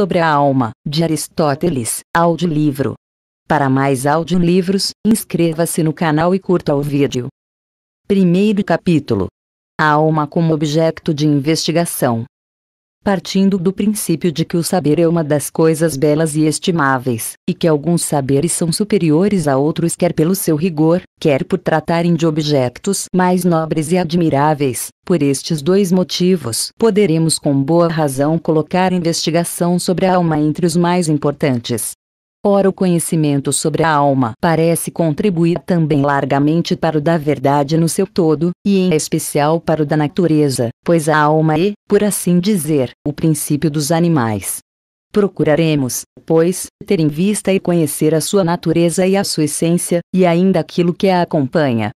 sobre a alma, de Aristóteles, audiolivro. Para mais audiolivros, inscreva-se no canal e curta o vídeo. Primeiro capítulo. A alma como objeto de investigação partindo do princípio de que o saber é uma das coisas belas e estimáveis, e que alguns saberes são superiores a outros quer pelo seu rigor, quer por tratarem de objetos mais nobres e admiráveis. Por estes dois motivos, poderemos com boa razão colocar a investigação sobre a alma entre os mais importantes. Ora, o conhecimento sobre a alma parece contribuir também largamente para o da verdade no seu todo, e em especial para o da natureza, pois a alma é, por assim dizer, o princípio dos animais. Procuraremos, pois, ter em vista e conhecer a sua natureza e a sua essência, e ainda aquilo que a acompanha.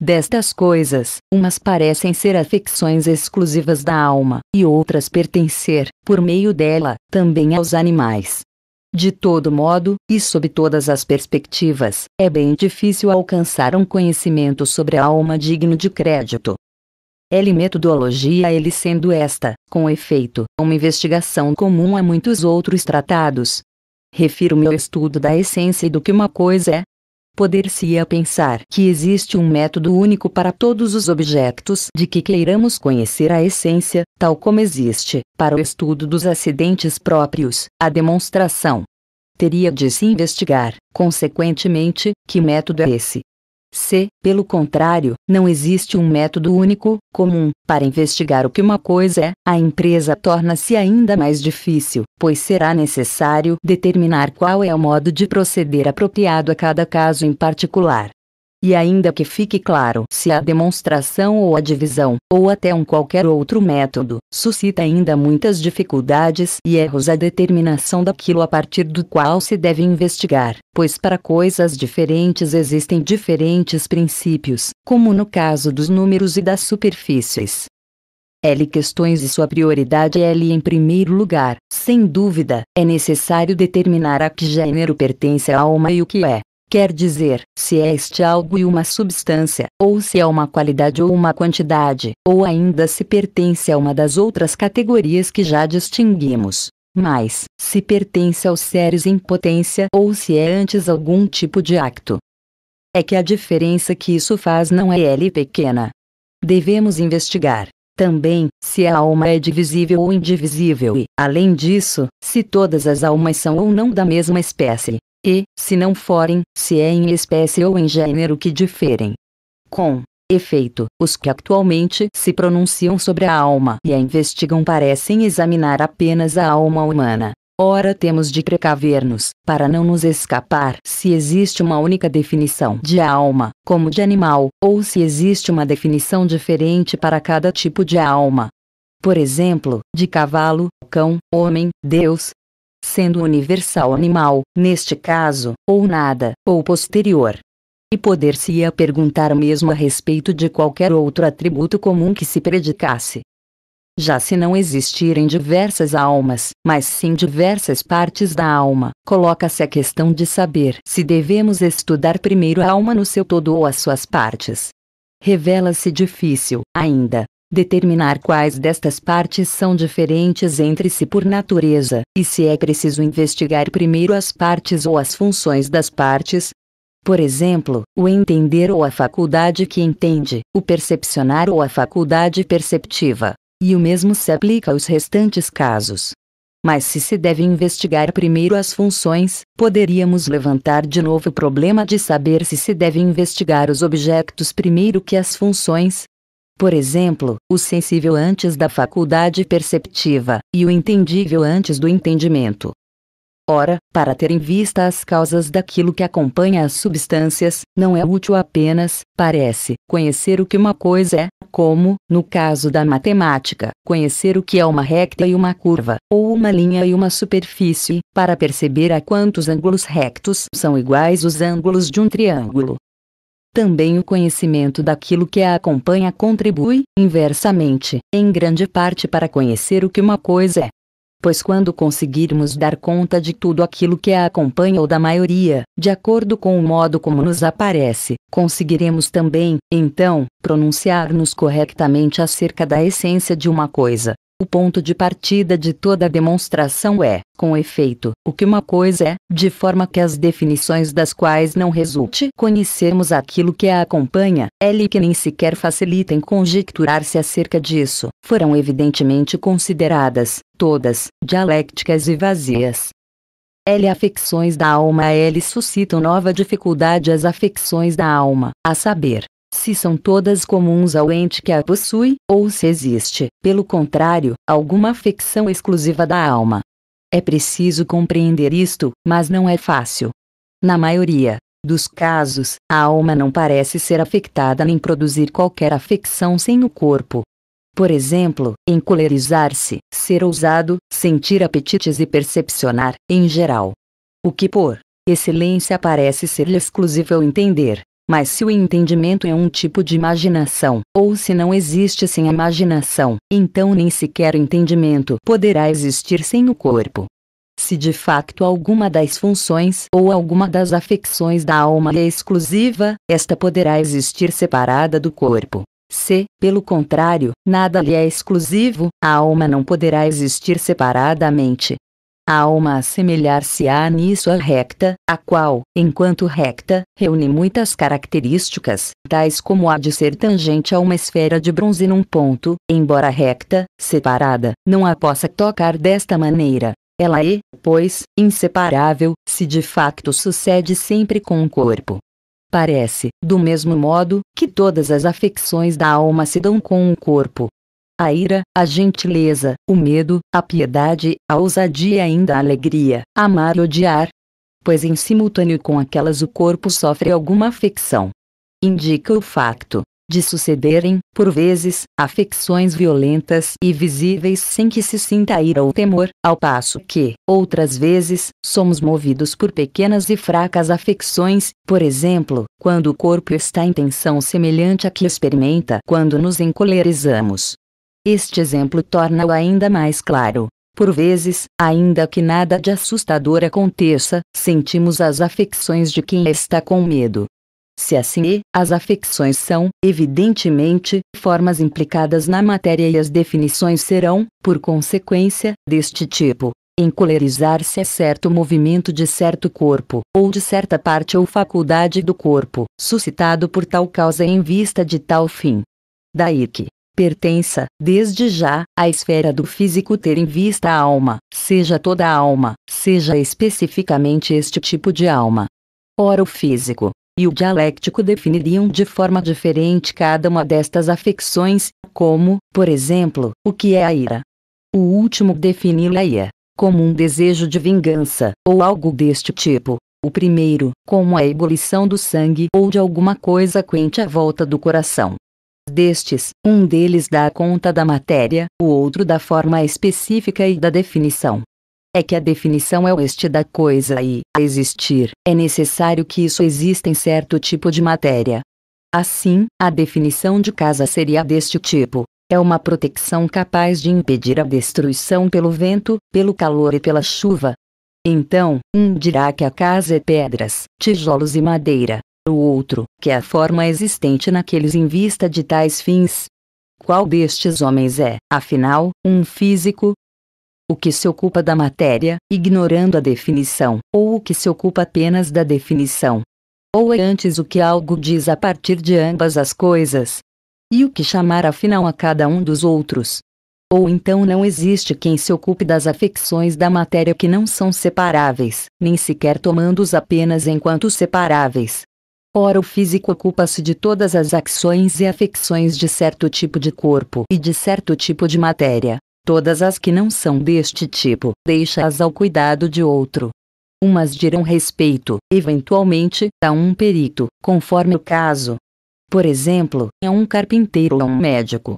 Destas coisas, umas parecem ser afecções exclusivas da alma, e outras pertencer, por meio dela, também aos animais. De todo modo, e sob todas as perspectivas, é bem difícil alcançar um conhecimento sobre a alma digno de crédito. Ele metodologia ele sendo esta, com efeito, uma investigação comum a muitos outros tratados. Refiro-me ao estudo da essência e do que uma coisa é. Poder-se-ia pensar que existe um método único para todos os objetos de que queiramos conhecer a essência, tal como existe, para o estudo dos acidentes próprios, a demonstração, teria de se investigar, consequentemente, que método é esse. Se, pelo contrário, não existe um método único, comum, para investigar o que uma coisa é, a empresa torna-se ainda mais difícil, pois será necessário determinar qual é o modo de proceder apropriado a cada caso em particular. E ainda que fique claro se a demonstração ou a divisão, ou até um qualquer outro método, suscita ainda muitas dificuldades e erros a determinação daquilo a partir do qual se deve investigar, pois para coisas diferentes existem diferentes princípios, como no caso dos números e das superfícies. L questões e sua prioridade L em primeiro lugar, sem dúvida, é necessário determinar a que gênero pertence a alma e o que é, Quer dizer, se é este algo e uma substância, ou se é uma qualidade ou uma quantidade, ou ainda se pertence a uma das outras categorias que já distinguimos. Mas, se pertence aos seres em potência ou se é antes algum tipo de acto. É que a diferença que isso faz não é L pequena. Devemos investigar também, se a alma é divisível ou indivisível e, além disso, se todas as almas são ou não da mesma espécie e, se não forem, se é em espécie ou em gênero que diferem. Com efeito, os que atualmente se pronunciam sobre a alma e a investigam parecem examinar apenas a alma humana. Ora, temos de precaver-nos, para não nos escapar, se existe uma única definição de alma, como de animal, ou se existe uma definição diferente para cada tipo de alma. Por exemplo, de cavalo, cão, homem, Deus, sendo universal animal, neste caso, ou nada, ou posterior. E poder-se-ia perguntar mesmo a respeito de qualquer outro atributo comum que se predicasse. Já se não existirem diversas almas, mas sim diversas partes da alma, coloca-se a questão de saber se devemos estudar primeiro a alma no seu todo ou as suas partes. Revela-se difícil, ainda, determinar quais destas partes são diferentes entre si por natureza, e se é preciso investigar primeiro as partes ou as funções das partes. Por exemplo, o entender ou a faculdade que entende, o percepcionar ou a faculdade perceptiva. E o mesmo se aplica aos restantes casos. Mas se se deve investigar primeiro as funções, poderíamos levantar de novo o problema de saber se se deve investigar os objetos primeiro que as funções, por exemplo, o sensível antes da faculdade perceptiva, e o entendível antes do entendimento. Ora, para ter em vista as causas daquilo que acompanha as substâncias, não é útil apenas, parece, conhecer o que uma coisa é, como, no caso da matemática, conhecer o que é uma recta e uma curva, ou uma linha e uma superfície, para perceber a quantos ângulos rectos são iguais os ângulos de um triângulo, também o conhecimento daquilo que a acompanha contribui, inversamente, em grande parte para conhecer o que uma coisa é. Pois quando conseguirmos dar conta de tudo aquilo que a acompanha ou da maioria, de acordo com o modo como nos aparece, conseguiremos também, então, pronunciar-nos corretamente acerca da essência de uma coisa, o ponto de partida de toda demonstração é, com efeito, o que uma coisa é, de forma que as definições das quais não resulte conhecermos aquilo que a acompanha, ele que nem sequer facilitem conjecturar-se acerca disso, foram evidentemente consideradas, todas, dialéticas e vazias. L. Afecções da alma L suscitam nova dificuldade às afecções da alma, a saber, se são todas comuns ao ente que a possui, ou se existe, pelo contrário, alguma afecção exclusiva da alma. É preciso compreender isto, mas não é fácil. Na maioria dos casos, a alma não parece ser afectada nem produzir qualquer afecção sem o corpo. Por exemplo, encolerizar-se, ser ousado, sentir apetites e percepcionar, em geral. O que por excelência parece ser exclusivo ao entender, mas se o entendimento é um tipo de imaginação, ou se não existe sem a imaginação, então nem sequer o entendimento poderá existir sem o corpo. Se de facto alguma das funções ou alguma das afecções da alma é exclusiva, esta poderá existir separada do corpo. Se, pelo contrário, nada lhe é exclusivo, a alma não poderá existir separadamente, a alma assemelhar-se-á nisso à recta, a qual, enquanto recta, reúne muitas características, tais como a de ser tangente a uma esfera de bronze num ponto, embora recta, separada, não a possa tocar desta maneira. Ela é, pois, inseparável, se de facto sucede sempre com o corpo. Parece, do mesmo modo, que todas as afecções da alma se dão com o corpo, a ira, a gentileza, o medo, a piedade, a ousadia e ainda a alegria, amar e odiar. Pois em simultâneo com aquelas o corpo sofre alguma afecção. Indica o facto de sucederem, por vezes, afecções violentas e visíveis sem que se sinta ira ou temor, ao passo que, outras vezes, somos movidos por pequenas e fracas afecções, por exemplo, quando o corpo está em tensão semelhante à que experimenta quando nos encolerizamos, este exemplo torna-o ainda mais claro. Por vezes, ainda que nada de assustador aconteça, sentimos as afecções de quem está com medo. Se assim é, as afecções são, evidentemente, formas implicadas na matéria e as definições serão, por consequência, deste tipo. Encolerizar-se é certo movimento de certo corpo, ou de certa parte ou faculdade do corpo, suscitado por tal causa em vista de tal fim. Daí que, pertença, desde já, à esfera do físico ter em vista a alma, seja toda a alma, seja especificamente este tipo de alma. Ora, o físico e o dialético definiriam de forma diferente cada uma destas afecções, como, por exemplo, o que é a ira. O último defini-la é como um desejo de vingança, ou algo deste tipo. O primeiro, como a ebulição do sangue ou de alguma coisa quente à volta do coração. Destes, um deles dá conta da matéria, o outro da forma específica e da definição. É que a definição é o este da coisa e, a existir, é necessário que isso exista em certo tipo de matéria. Assim, a definição de casa seria deste tipo. É uma proteção capaz de impedir a destruição pelo vento, pelo calor e pela chuva. Então, um dirá que a casa é pedras, tijolos e madeira, o outro, que é a forma existente naqueles em vista de tais fins. Qual destes homens é, afinal, um físico? O que se ocupa da matéria, ignorando a definição, ou o que se ocupa apenas da definição? Ou é antes o que algo diz a partir de ambas as coisas? E o que chamar afinal a cada um dos outros? Ou então não existe quem se ocupe das afecções da matéria que não são separáveis, nem sequer tomando-os apenas enquanto separáveis, Ora, o físico ocupa-se de todas as ações e afecções de certo tipo de corpo e de certo tipo de matéria. Todas as que não são deste tipo, deixa-as ao cuidado de outro. Umas dirão respeito, eventualmente, a um perito, conforme o caso. Por exemplo, a um carpinteiro ou a um médico,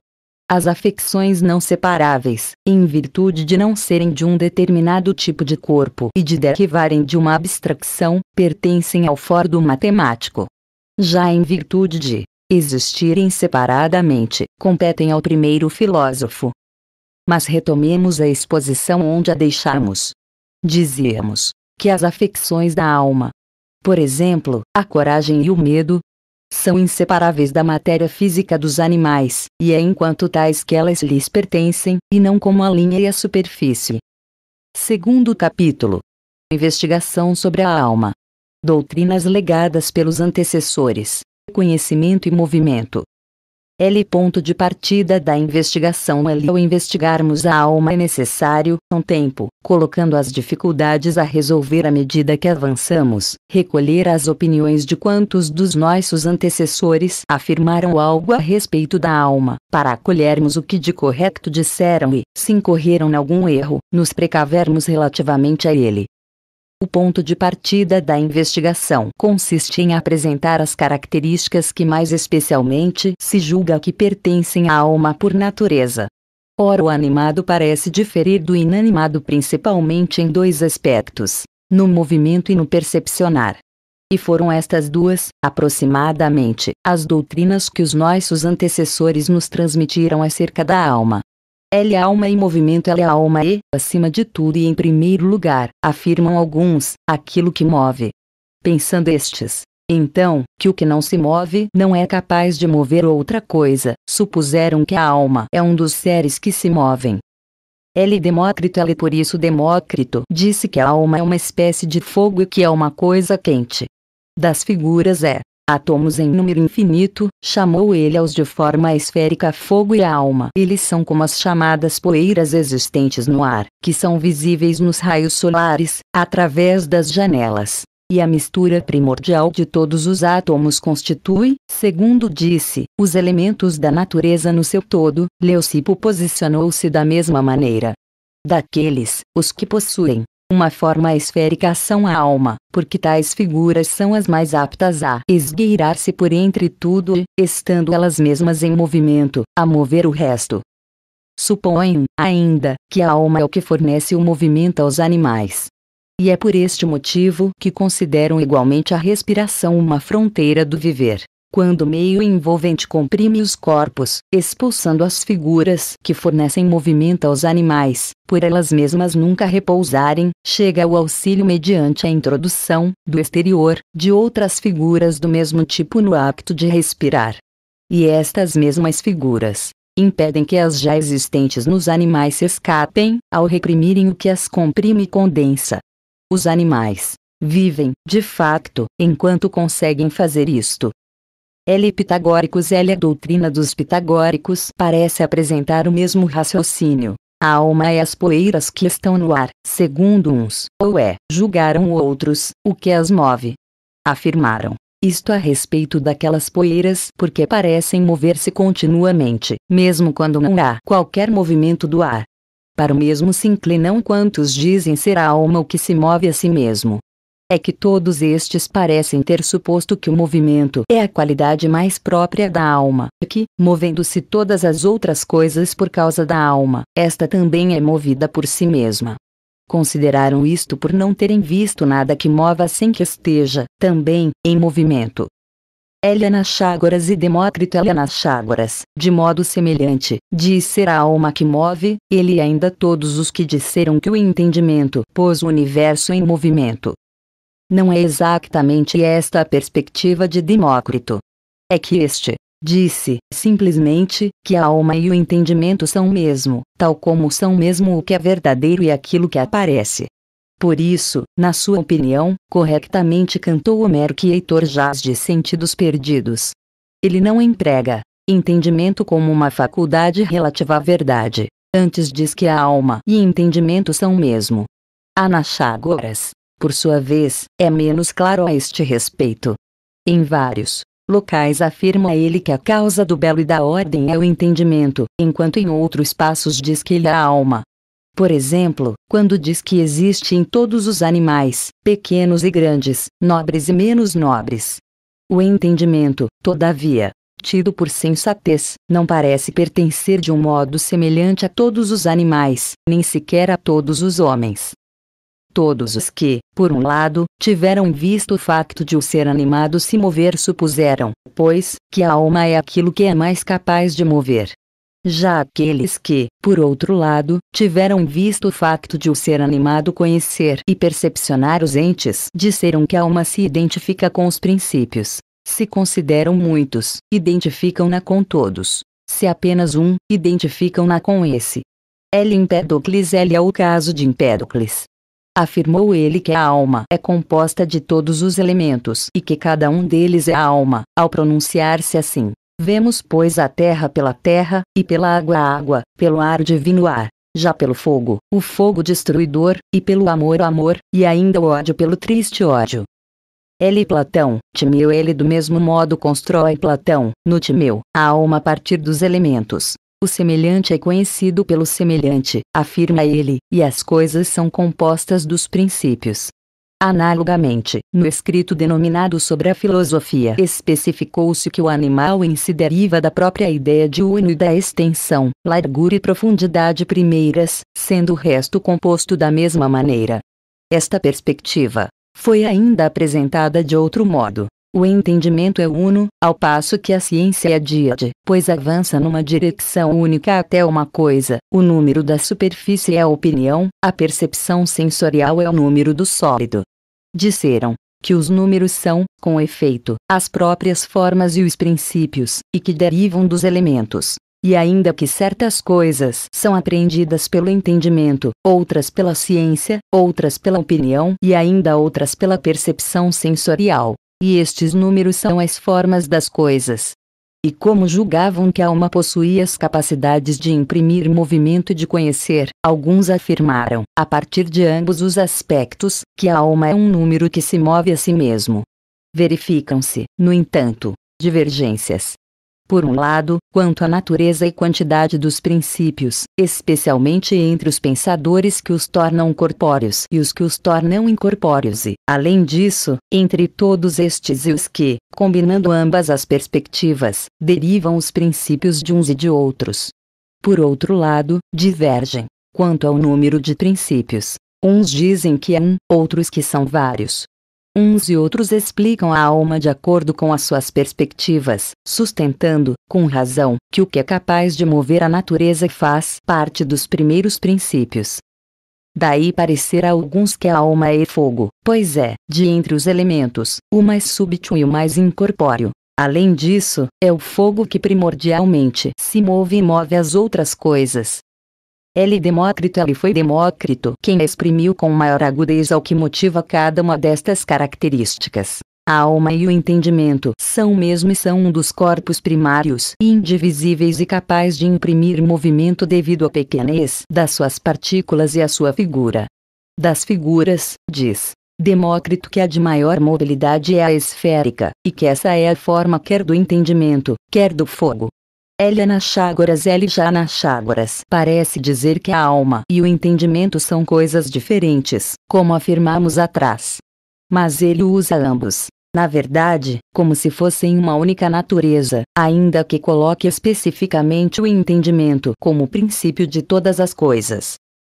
as afecções não separáveis, em virtude de não serem de um determinado tipo de corpo e de derivarem de uma abstração, pertencem ao foro matemático. Já em virtude de existirem separadamente, competem ao primeiro filósofo. Mas retomemos a exposição onde a deixamos. Dizíamos que as afecções da alma, por exemplo, a coragem e o medo, são inseparáveis da matéria física dos animais, e é enquanto tais que elas lhes pertencem, e não como a linha e a superfície. Segundo capítulo: Investigação sobre a alma. Doutrinas legadas pelos antecessores, conhecimento e movimento. L. Ponto de partida da investigação L. Ao investigarmos a alma é necessário um tempo, colocando as dificuldades a resolver à medida que avançamos, recolher as opiniões de quantos dos nossos antecessores afirmaram algo a respeito da alma, para acolhermos o que de correto disseram e, se incorreram em algum erro, nos precavermos relativamente a ele, o ponto de partida da investigação consiste em apresentar as características que mais especialmente se julga que pertencem à alma por natureza. Ora, o animado parece diferir do inanimado principalmente em dois aspectos: no movimento e no percepcionar. E foram estas duas, aproximadamente, as doutrinas que os nossos antecessores nos transmitiram acerca da alma. Ela é alma em movimento, ela é alma e, acima de tudo e em primeiro lugar, afirmam alguns, aquilo que move. Pensando estes, então, que o que não se move não é capaz de mover outra coisa, supuseram que a alma é um dos seres que se movem. Ele Demócrito ele por isso Demócrito disse que a alma é uma espécie de fogo e que é uma coisa quente. Das figuras é átomos em número infinito, chamou ele aos de forma esférica fogo e alma. Eles são como as chamadas poeiras existentes no ar, que são visíveis nos raios solares, através das janelas. E a mistura primordial de todos os átomos constitui, segundo disse, os elementos da natureza no seu todo. Leucipo posicionou-se da mesma maneira. Daqueles, os que possuem uma forma esférica são a alma, porque tais figuras são as mais aptas a esgueirar-se por entre tudo e, estando elas mesmas em movimento, a mover o resto. Supõem ainda, que a alma é o que fornece o movimento aos animais. E é por este motivo que consideram igualmente a respiração uma fronteira do viver quando o meio envolvente comprime os corpos, expulsando as figuras que fornecem movimento aos animais, por elas mesmas nunca repousarem, chega o auxílio mediante a introdução, do exterior, de outras figuras do mesmo tipo no acto de respirar. E estas mesmas figuras, impedem que as já existentes nos animais se escapem, ao reprimirem o que as comprime e condensa. Os animais, vivem, de facto, enquanto conseguem fazer isto, L. Pitagóricos L. A doutrina dos pitagóricos parece apresentar o mesmo raciocínio. A alma é as poeiras que estão no ar, segundo uns, ou é, julgaram outros, o que as move. Afirmaram. Isto a respeito daquelas poeiras porque parecem mover-se continuamente, mesmo quando não há qualquer movimento do ar. Para o mesmo se inclinam quantos dizem ser a alma o que se move a si mesmo, é que todos estes parecem ter suposto que o movimento é a qualidade mais própria da alma, que, movendo-se todas as outras coisas por causa da alma, esta também é movida por si mesma. Consideraram isto por não terem visto nada que mova sem que esteja, também, em movimento. Elianaxágoras e Demócrito Elianaxágoras, de modo semelhante, diz ser a alma que move, ele e ainda todos os que disseram que o entendimento pôs o universo em movimento. Não é exatamente esta a perspectiva de Demócrito. É que este, disse, simplesmente, que a alma e o entendimento são mesmo, tal como são mesmo o que é verdadeiro e aquilo que aparece. Por isso, na sua opinião, corretamente cantou Homero que Heitor jaz de sentidos perdidos. Ele não emprega entendimento como uma faculdade relativa à verdade, antes diz que a alma e entendimento são mesmo. Anaxágoras, por sua vez, é menos claro a este respeito. Em vários locais afirma ele que a causa do belo e da ordem é o entendimento, enquanto em outros passos diz que ele é a alma. Por exemplo, quando diz que existe em todos os animais, pequenos e grandes, nobres e menos nobres. O entendimento, todavia, tido por sensatez, não parece pertencer de um modo semelhante a todos os animais, nem sequer a todos os homens. Todos os que, por um lado, tiveram visto o facto de o ser animado se mover supuseram, pois, que a alma é aquilo que é mais capaz de mover. Já aqueles que, por outro lado, tiveram visto o facto de o ser animado conhecer e percepcionar os entes, disseram que a alma se identifica com os princípios. Se consideram muitos, identificam-na com todos. Se apenas um, identificam-na com esse. L. Empédocles L é o caso de Empédocles, Afirmou ele que a alma é composta de todos os elementos e que cada um deles é a alma. Ao pronunciar-se assim, vemos pois a terra pela terra, e pela água a água, pelo ar divino ar, já pelo fogo, o fogo destruidor, e pelo amor o amor, e ainda o ódio pelo triste ódio. Ele Platão, Timeu ele do mesmo modo constrói Platão, no Timeu, a alma a partir dos elementos, o semelhante é conhecido pelo semelhante, afirma ele, e as coisas são compostas dos princípios. Analogamente, no escrito denominado sobre a filosofia, especificou-se que o animal em si deriva da própria ideia de uno e da extensão, largura e profundidade primeiras, sendo o resto composto da mesma maneira. Esta perspectiva foi ainda apresentada de outro modo, o entendimento é uno, ao passo que a ciência é diade, pois avança numa direção única até uma coisa. O número da superfície é a opinião, a percepção sensorial é o número do sólido. Disseram que os números são, com efeito, as próprias formas e os princípios, e que derivam dos elementos. E ainda que certas coisas são apreendidas pelo entendimento, outras pela ciência, outras pela opinião e ainda outras pela percepção sensorial, e estes números são as formas das coisas. E como julgavam que a alma possuía as capacidades de imprimir movimento e de conhecer, alguns afirmaram, a partir de ambos os aspectos, que a alma é um número que se move a si mesmo. Verificam-se, no entanto, divergências por um lado, quanto à natureza e quantidade dos princípios, especialmente entre os pensadores que os tornam corpóreos e os que os tornam incorpóreos e, além disso, entre todos estes e os que, combinando ambas as perspectivas, derivam os princípios de uns e de outros. Por outro lado, divergem quanto ao número de princípios. Uns dizem que é um, outros que são vários, Uns e outros explicam a alma de acordo com as suas perspectivas, sustentando, com razão, que o que é capaz de mover a natureza faz parte dos primeiros princípios. Daí parecer a alguns que a alma é fogo, pois é, de entre os elementos, o mais súbito e o mais incorpóreo. Além disso, é o fogo que primordialmente se move e move as outras coisas, ele Demócrito ele foi Demócrito quem exprimiu com maior agudeza o que motiva cada uma destas características. A alma e o entendimento são mesmo e são um dos corpos primários indivisíveis e capaz de imprimir movimento devido à pequenez das suas partículas e à sua figura. Das figuras, diz Demócrito que a de maior mobilidade é a esférica, e que essa é a forma quer do entendimento, quer do fogo, na Elianaxágoras parece dizer que a alma e o entendimento são coisas diferentes, como afirmamos atrás. Mas ele usa ambos, na verdade, como se fossem uma única natureza, ainda que coloque especificamente o entendimento como princípio de todas as coisas.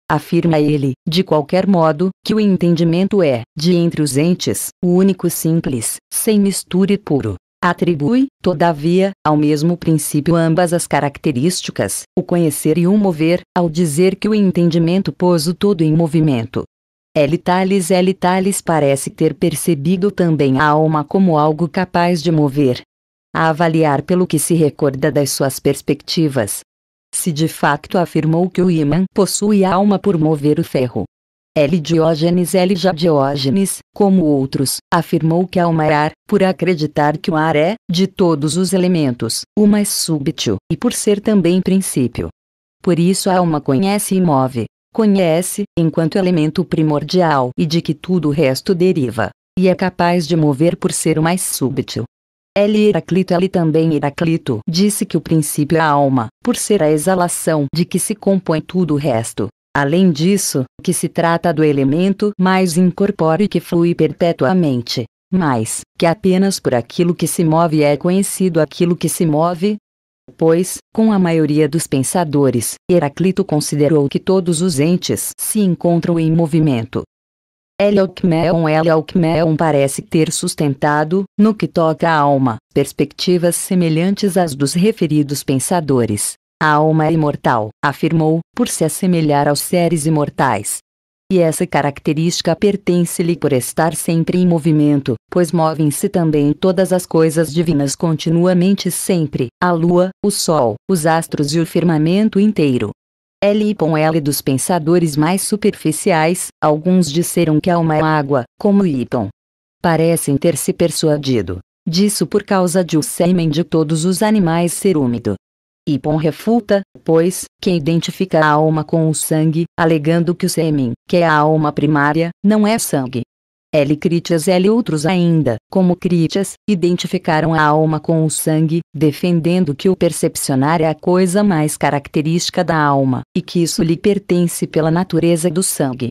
Afirma ele, de qualquer modo, que o entendimento é, de entre os entes, o único simples, sem mistura e puro atribui, todavia, ao mesmo princípio ambas as características, o conhecer e o mover, ao dizer que o entendimento pôs o todo em movimento. L. Thales L. Thales parece ter percebido também a alma como algo capaz de mover. A avaliar pelo que se recorda das suas perspectivas. Se de facto afirmou que o imã possui alma por mover o ferro, L. Diógenes L. Já Diógenes, como outros, afirmou que alma é ar, por acreditar que o ar é, de todos os elementos, o mais súbito, e por ser também princípio. Por isso a alma conhece e move, conhece, enquanto elemento primordial e de que tudo o resto deriva, e é capaz de mover por ser o mais súbito. L. Heraclito L. também Heraclito disse que o princípio é a alma, por ser a exalação de que se compõe tudo o resto, Além disso, que se trata do elemento mais incorpóreo que flui perpetuamente, mas que apenas por aquilo que se move é conhecido aquilo que se move. Pois, com a maioria dos pensadores, Heraclito considerou que todos os entes se encontram em movimento. Eliocmeon Eliocmeon parece ter sustentado, no que toca à alma, perspectivas semelhantes às dos referidos pensadores. A alma é imortal, afirmou, por se assemelhar aos seres imortais. E essa característica pertence-lhe por estar sempre em movimento, pois movem-se também todas as coisas divinas continuamente sempre, a lua, o sol, os astros e o firmamento inteiro. L. L dos pensadores mais superficiais, alguns disseram que a alma é água, como Iton. Parecem ter se persuadido disso por causa de o sêmen de todos os animais ser úmido. Ipon refuta, pois, que identifica a alma com o sangue, alegando que o sêmen, que é a alma primária, não é sangue. L. Critias L. Outros ainda, como Critias, identificaram a alma com o sangue, defendendo que o percepcionar é a coisa mais característica da alma, e que isso lhe pertence pela natureza do sangue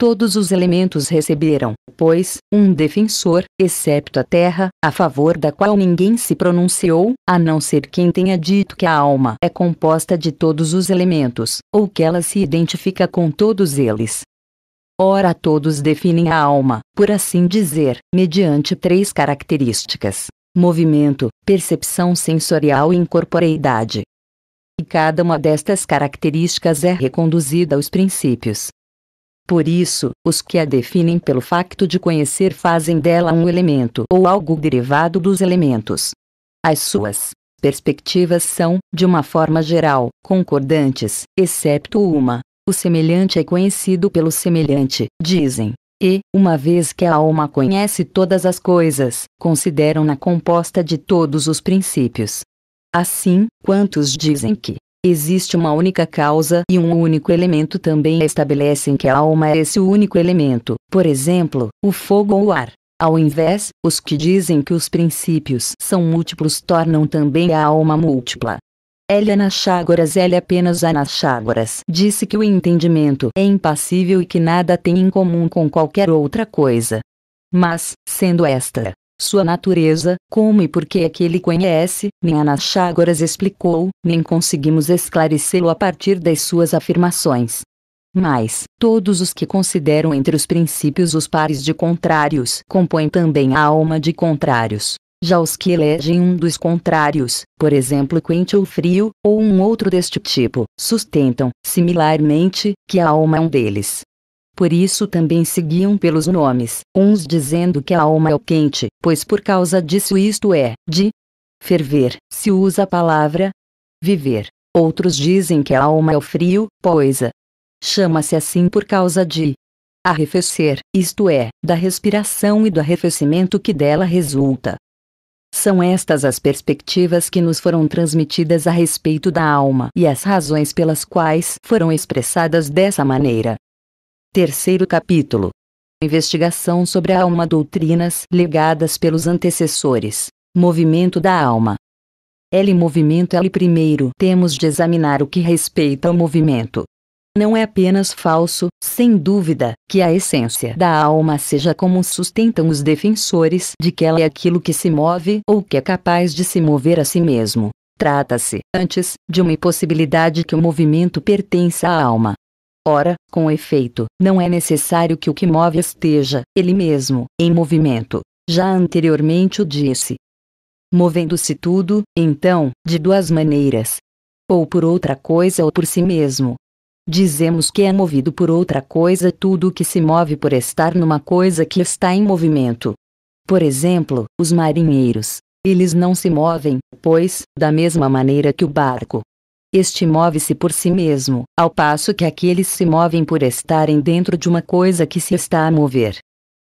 todos os elementos receberam, pois, um defensor, excepto a terra, a favor da qual ninguém se pronunciou, a não ser quem tenha dito que a alma é composta de todos os elementos, ou que ela se identifica com todos eles. Ora, todos definem a alma, por assim dizer, mediante três características: movimento, percepção sensorial e incorporeidade. E cada uma destas características é reconduzida aos princípios, por isso, os que a definem pelo facto de conhecer fazem dela um elemento ou algo derivado dos elementos. As suas perspectivas são, de uma forma geral, concordantes, exceto uma. O semelhante é conhecido pelo semelhante, dizem. E, uma vez que a alma conhece todas as coisas, consideram-na composta de todos os princípios. Assim, quantos dizem que Existe uma única causa e um único elemento também estabelecem que a alma é esse único elemento, por exemplo, o fogo ou o ar. Ao invés, os que dizem que os princípios são múltiplos tornam também a alma múltipla. Elianaxágoras ele apenas Anaxágoras disse que o entendimento é impassível e que nada tem em comum com qualquer outra coisa. Mas, sendo esta sua natureza, como e por que é que ele conhece, nem Anaxágoras explicou, nem conseguimos esclarecê-lo a partir das suas afirmações. Mas, todos os que consideram entre os princípios os pares de contrários compõem também a alma de contrários. Já os que elegem um dos contrários, por exemplo quente ou frio, ou um outro deste tipo, sustentam, similarmente, que a alma é um deles por isso também seguiam pelos nomes, uns dizendo que a alma é o quente, pois por causa disso isto é, de ferver, se usa a palavra viver. Outros dizem que a alma é o frio, pois a chama-se assim por causa de arrefecer, isto é, da respiração e do arrefecimento que dela resulta. São estas as perspectivas que nos foram transmitidas a respeito da alma e as razões pelas quais foram expressadas dessa maneira. Terceiro capítulo. Investigação sobre a alma doutrinas legadas pelos antecessores. Movimento da alma. L movimento L primeiro temos de examinar o que respeita ao movimento. Não é apenas falso, sem dúvida, que a essência da alma seja como sustentam os defensores de que ela é aquilo que se move ou que é capaz de se mover a si mesmo. Trata-se, antes, de uma impossibilidade que o movimento pertença à alma. Ora, com efeito, não é necessário que o que move esteja, ele mesmo, em movimento. Já anteriormente o disse. Movendo-se tudo, então, de duas maneiras: ou por outra coisa ou por si mesmo. Dizemos que é movido por outra coisa tudo o que se move por estar numa coisa que está em movimento. Por exemplo, os marinheiros. Eles não se movem, pois, da mesma maneira que o barco, este move-se por si mesmo, ao passo que aqueles se movem por estarem dentro de uma coisa que se está a mover.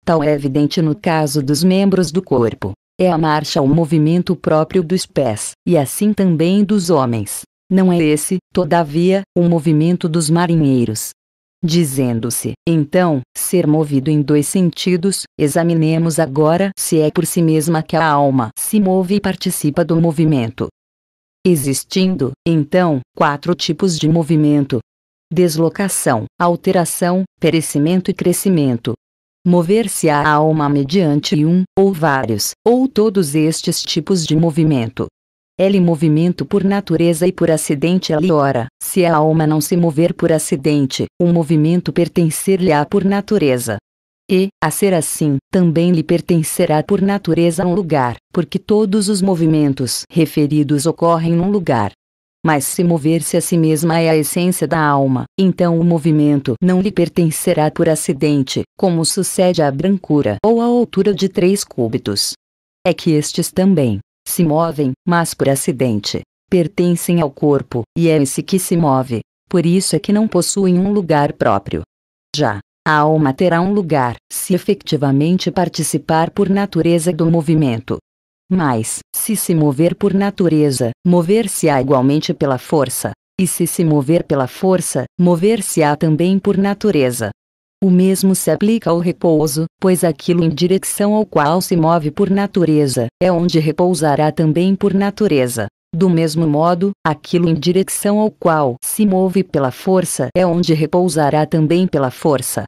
Tal é evidente no caso dos membros do corpo. É a marcha o movimento próprio dos pés, e assim também dos homens. Não é esse, todavia, o movimento dos marinheiros. Dizendo-se, então, ser movido em dois sentidos, examinemos agora se é por si mesma que a alma se move e participa do movimento, Existindo, então, quatro tipos de movimento: deslocação, alteração, perecimento e crescimento. Mover-se a alma mediante um, ou vários, ou todos estes tipos de movimento. L movimento por natureza e por acidente ali ora. se a alma não se mover por acidente, o movimento pertencer-lhe-á por natureza, e, a ser assim, também lhe pertencerá por natureza um lugar, porque todos os movimentos referidos ocorrem num lugar. Mas se mover-se a si mesma é a essência da alma, então o movimento não lhe pertencerá por acidente, como sucede à brancura ou à altura de três cúbitos. É que estes também se movem, mas por acidente. Pertencem ao corpo, e é esse que se move, por isso é que não possuem um lugar próprio. Já a alma terá um lugar, se efetivamente participar por natureza do movimento. Mas, se se mover por natureza, mover-se-á igualmente pela força, e se se mover pela força, mover-se-á também por natureza. O mesmo se aplica ao repouso, pois aquilo em direção ao qual se move por natureza, é onde repousará também por natureza. Do mesmo modo, aquilo em direção ao qual se move pela força é onde repousará também pela força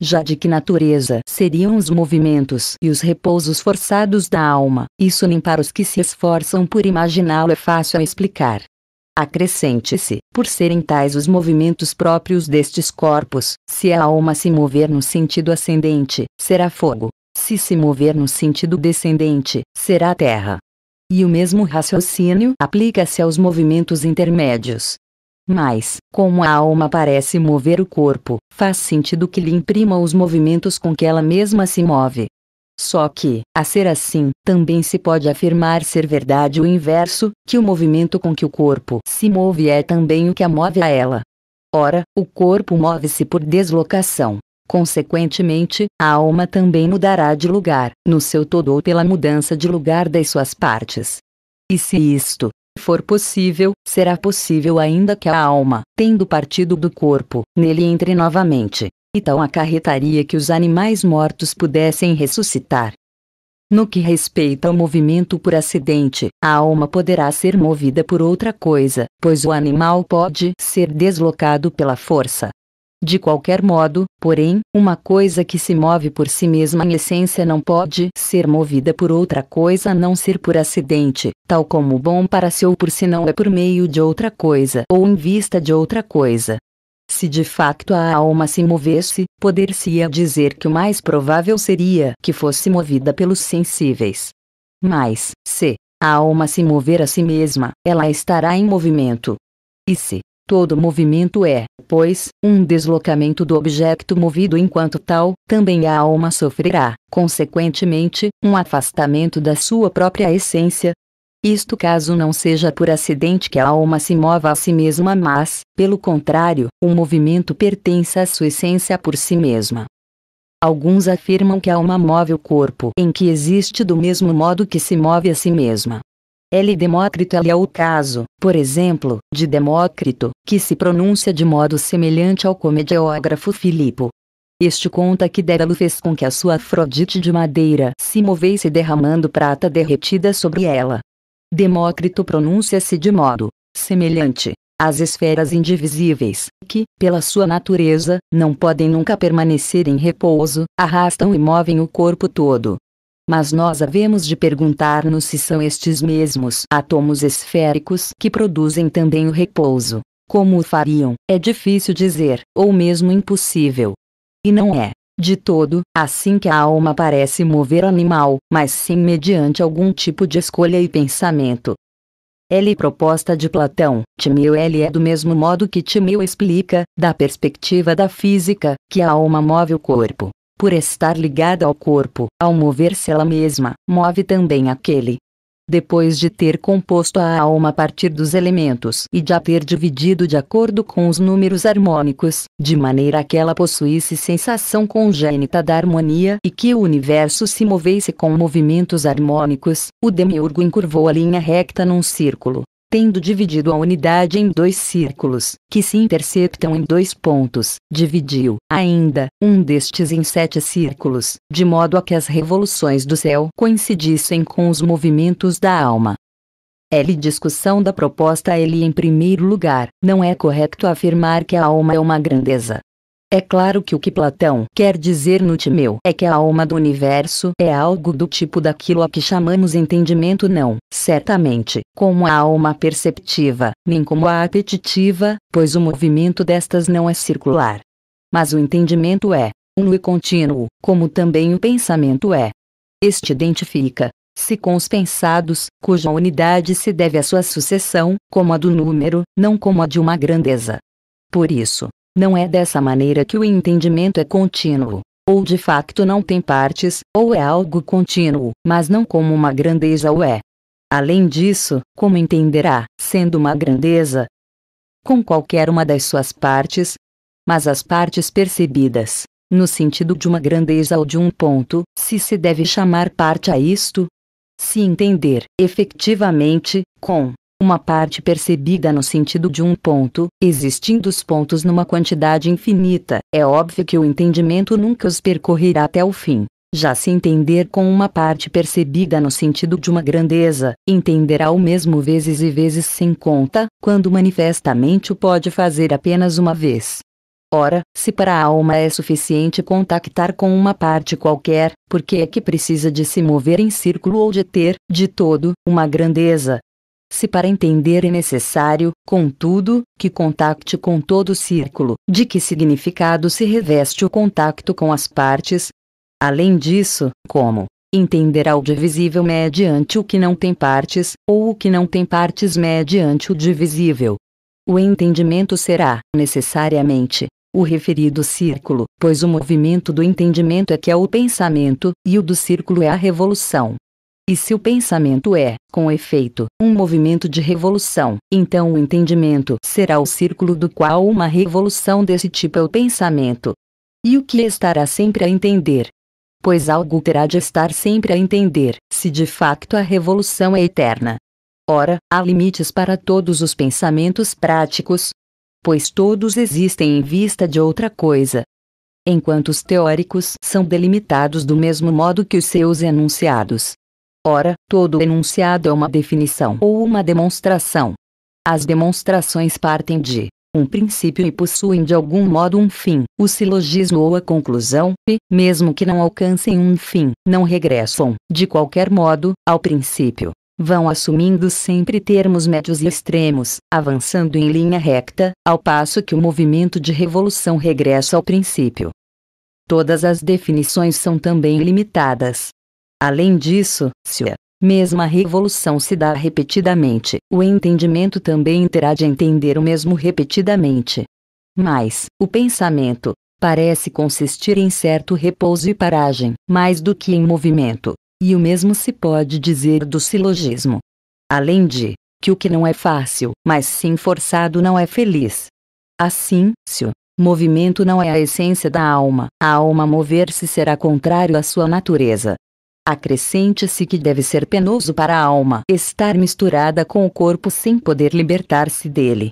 já de que natureza seriam os movimentos e os repousos forçados da alma, isso nem para os que se esforçam por imaginá-lo é fácil explicar. Acrescente-se, por serem tais os movimentos próprios destes corpos, se a alma se mover no sentido ascendente, será fogo, se se mover no sentido descendente, será terra. E o mesmo raciocínio aplica-se aos movimentos intermédios, mas, como a alma parece mover o corpo, faz sentido que lhe imprima os movimentos com que ela mesma se move. Só que, a ser assim, também se pode afirmar ser verdade o inverso, que o movimento com que o corpo se move é também o que a move a ela. Ora, o corpo move-se por deslocação. Consequentemente, a alma também mudará de lugar, no seu todo ou pela mudança de lugar das suas partes. E se isto for possível, será possível ainda que a alma, tendo partido do corpo, nele entre novamente, e tal acarretaria que os animais mortos pudessem ressuscitar. No que respeita ao movimento por acidente, a alma poderá ser movida por outra coisa, pois o animal pode ser deslocado pela força, de qualquer modo, porém, uma coisa que se move por si mesma em essência não pode ser movida por outra coisa a não ser por acidente, tal como bom para si ou por si não é por meio de outra coisa ou em vista de outra coisa. Se de facto a alma se movesse, poder-se-ia dizer que o mais provável seria que fosse movida pelos sensíveis. Mas, se a alma se mover a si mesma, ela estará em movimento. E se Todo movimento é, pois, um deslocamento do objeto movido enquanto tal, também a alma sofrerá, consequentemente, um afastamento da sua própria essência. Isto caso não seja por acidente que a alma se mova a si mesma, mas, pelo contrário, o movimento pertence à sua essência por si mesma. Alguns afirmam que a alma move o corpo em que existe do mesmo modo que se move a si mesma. L. Demócrito L é o caso, por exemplo, de Demócrito, que se pronuncia de modo semelhante ao comediógrafo Filipo. Este conta que Dédalo fez com que a sua Afrodite de madeira se movesse derramando prata derretida sobre ela. Demócrito pronuncia-se de modo semelhante às esferas indivisíveis, que, pela sua natureza, não podem nunca permanecer em repouso, arrastam e movem o corpo todo mas nós havemos de perguntar-nos se são estes mesmos átomos esféricos que produzem também o repouso. Como o fariam, é difícil dizer, ou mesmo impossível. E não é, de todo, assim que a alma parece mover animal, mas sim mediante algum tipo de escolha e pensamento. L proposta de Platão, Timeu L é do mesmo modo que Timeu explica, da perspectiva da física, que a alma move o corpo por estar ligada ao corpo, ao mover-se ela mesma, move também aquele. Depois de ter composto a alma a partir dos elementos e de a ter dividido de acordo com os números harmônicos, de maneira que ela possuísse sensação congênita da harmonia e que o universo se movesse com movimentos harmônicos, o demiurgo encurvou a linha recta num círculo, tendo dividido a unidade em dois círculos, que se interceptam em dois pontos, dividiu, ainda, um destes em sete círculos, de modo a que as revoluções do céu coincidissem com os movimentos da alma. É L. Discussão da proposta é L. Em primeiro lugar, não é correto afirmar que a alma é uma grandeza, é claro que o que Platão quer dizer no Timeu é que a alma do universo é algo do tipo daquilo a que chamamos entendimento não, certamente, como a alma perceptiva, nem como a apetitiva, pois o movimento destas não é circular. Mas o entendimento é, uno e contínuo, como também o pensamento é. Este identifica, se com os pensados, cuja unidade se deve à sua sucessão, como a do número, não como a de uma grandeza. Por isso, não é dessa maneira que o entendimento é contínuo. Ou de facto não tem partes, ou é algo contínuo, mas não como uma grandeza o é. Além disso, como entenderá, sendo uma grandeza? Com qualquer uma das suas partes, mas as partes percebidas, no sentido de uma grandeza ou de um ponto, se se deve chamar parte a isto? Se entender, efetivamente, com uma parte percebida no sentido de um ponto, existindo os pontos numa quantidade infinita, é óbvio que o entendimento nunca os percorrerá até o fim. Já se entender com uma parte percebida no sentido de uma grandeza, entenderá o mesmo vezes e vezes sem conta, quando manifestamente o pode fazer apenas uma vez. Ora, se para a alma é suficiente contactar com uma parte qualquer, porque é que precisa de se mover em círculo ou de ter, de todo, uma grandeza, se para entender é necessário, contudo, que contacte com todo o círculo, de que significado se reveste o contacto com as partes? Além disso, como entender ao divisível mediante o que não tem partes, ou o que não tem partes mediante o divisível? O entendimento será, necessariamente, o referido círculo, pois o movimento do entendimento é que é o pensamento, e o do círculo é a revolução. E se o pensamento é, com efeito, um movimento de revolução, então o entendimento será o círculo do qual uma revolução desse tipo é o pensamento. E o que estará sempre a entender? Pois algo terá de estar sempre a entender, se de facto a revolução é eterna. Ora, há limites para todos os pensamentos práticos, pois todos existem em vista de outra coisa. Enquanto os teóricos são delimitados do mesmo modo que os seus enunciados, Ora, todo enunciado é uma definição ou uma demonstração. As demonstrações partem de um princípio e possuem de algum modo um fim. O silogismo ou a conclusão, e, mesmo que não alcancem um fim, não regressam, de qualquer modo, ao princípio. Vão assumindo sempre termos médios e extremos, avançando em linha recta, ao passo que o movimento de revolução regressa ao princípio. Todas as definições são também limitadas, Além disso, se a mesma revolução se dá repetidamente, o entendimento também terá de entender o mesmo repetidamente. Mas, o pensamento, parece consistir em certo repouso e paragem, mais do que em movimento, e o mesmo se pode dizer do silogismo. Além de que o que não é fácil, mas sim forçado não é feliz. Assim, se o movimento não é a essência da alma, a alma mover-se será contrário à sua natureza, Acrescente-se que deve ser penoso para a alma estar misturada com o corpo sem poder libertar-se dele.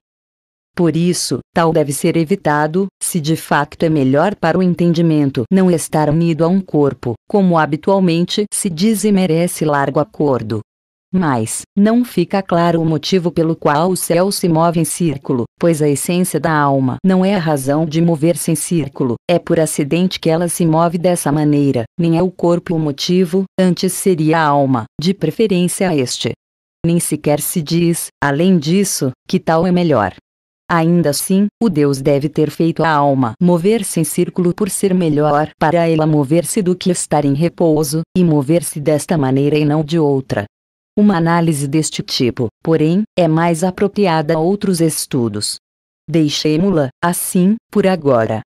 Por isso, tal deve ser evitado, se de facto é melhor para o entendimento não estar unido a um corpo, como habitualmente se diz e merece largo acordo, mas, não fica claro o motivo pelo qual o céu se move em círculo, pois a essência da alma não é a razão de mover-se em círculo, é por acidente que ela se move dessa maneira, nem é o corpo o motivo, antes seria a alma, de preferência a este. Nem sequer se diz, além disso, que tal é melhor. Ainda assim, o Deus deve ter feito a alma mover-se em círculo por ser melhor para ela mover-se do que estar em repouso, e mover-se desta maneira e não de outra. Uma análise deste tipo, porém, é mais apropriada a outros estudos. Deixemo-la, assim, por agora.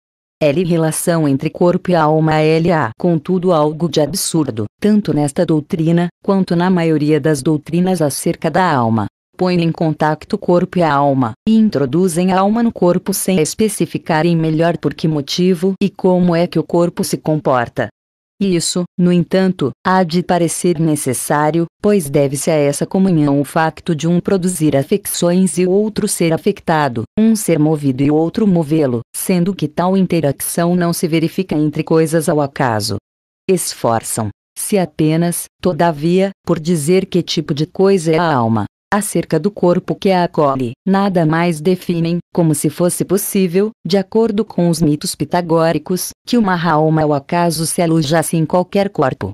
L. Relação entre corpo e alma L. a, contudo, algo de absurdo, tanto nesta doutrina, quanto na maioria das doutrinas acerca da alma. Põem em contato corpo e alma, e introduzem a alma no corpo sem especificarem melhor por que motivo e como é que o corpo se comporta, isso, no entanto, há de parecer necessário, pois deve-se a essa comunhão o facto de um produzir afecções e outro ser afectado, um ser movido e outro movê-lo, sendo que tal interação não se verifica entre coisas ao acaso. Esforçam-se apenas, todavia, por dizer que tipo de coisa é a alma, acerca do corpo que a acolhe, nada mais definem, como se fosse possível, de acordo com os mitos pitagóricos, que uma alma ao acaso se alojasse assim em qualquer corpo.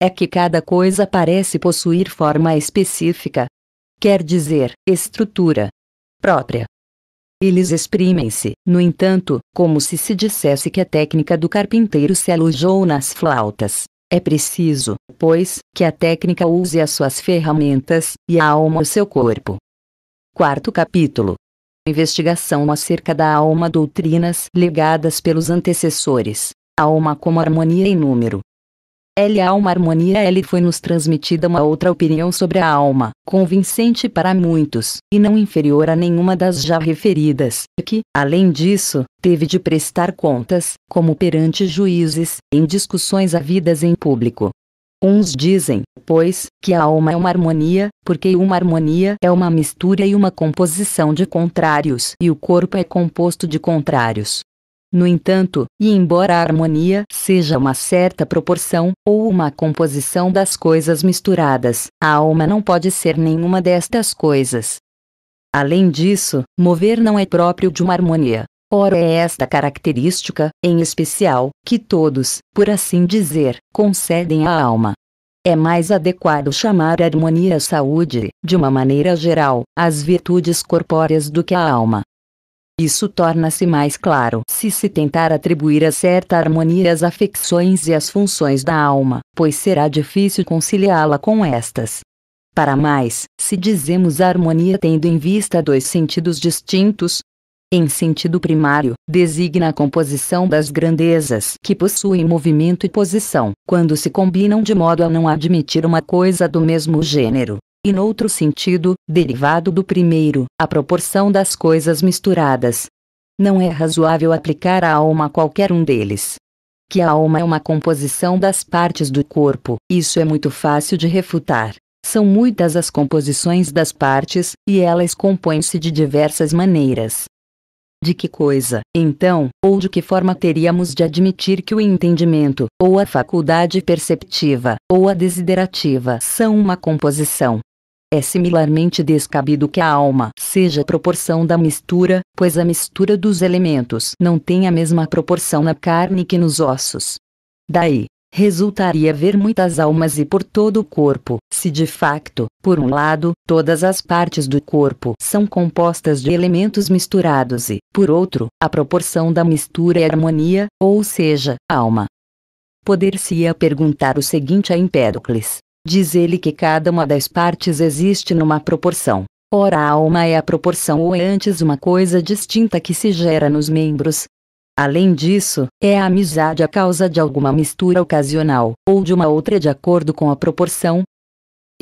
É que cada coisa parece possuir forma específica. Quer dizer, estrutura própria. Eles exprimem-se, no entanto, como se se dissesse que a técnica do carpinteiro se alojou nas flautas, é preciso, pois, que a técnica use as suas ferramentas, e a alma o seu corpo. Quarto capítulo. Investigação acerca da alma doutrinas legadas pelos antecessores. Alma como harmonia em número, L Alma harmonia L foi nos transmitida uma outra opinião sobre a alma, convincente para muitos, e não inferior a nenhuma das já referidas, que, além disso, teve de prestar contas, como perante juízes, em discussões havidas em público. Uns dizem, pois, que a alma é uma harmonia, porque uma harmonia é uma mistura e uma composição de contrários, e o corpo é composto de contrários. No entanto, e embora a harmonia seja uma certa proporção ou uma composição das coisas misturadas, a alma não pode ser nenhuma destas coisas. Além disso, mover não é próprio de uma harmonia. Ora, é esta característica, em especial, que todos, por assim dizer, concedem à alma. É mais adequado chamar a harmonia à saúde, de uma maneira geral, as virtudes corpóreas do que a alma. Isso torna-se mais claro se se tentar atribuir a certa harmonia as afecções e as funções da alma, pois será difícil conciliá-la com estas. Para mais, se dizemos harmonia tendo em vista dois sentidos distintos, em sentido primário, designa a composição das grandezas que possuem movimento e posição, quando se combinam de modo a não admitir uma coisa do mesmo gênero, e noutro sentido, derivado do primeiro, a proporção das coisas misturadas. Não é razoável aplicar à alma qualquer um deles. Que a alma é uma composição das partes do corpo, isso é muito fácil de refutar. São muitas as composições das partes, e elas compõem-se de diversas maneiras. De que coisa, então, ou de que forma teríamos de admitir que o entendimento, ou a faculdade perceptiva, ou a desiderativa são uma composição? É similarmente descabido que a alma seja a proporção da mistura, pois a mistura dos elementos não tem a mesma proporção na carne que nos ossos. Daí, resultaria ver muitas almas e por todo o corpo, se de facto, por um lado, todas as partes do corpo são compostas de elementos misturados e, por outro, a proporção da mistura é harmonia, ou seja, alma. Poder-se-ia perguntar o seguinte a Empédocles: Diz ele que cada uma das partes existe numa proporção. Ora, a alma é a proporção ou é antes uma coisa distinta que se gera nos membros. Além disso, é a amizade a causa de alguma mistura ocasional, ou de uma outra de acordo com a proporção.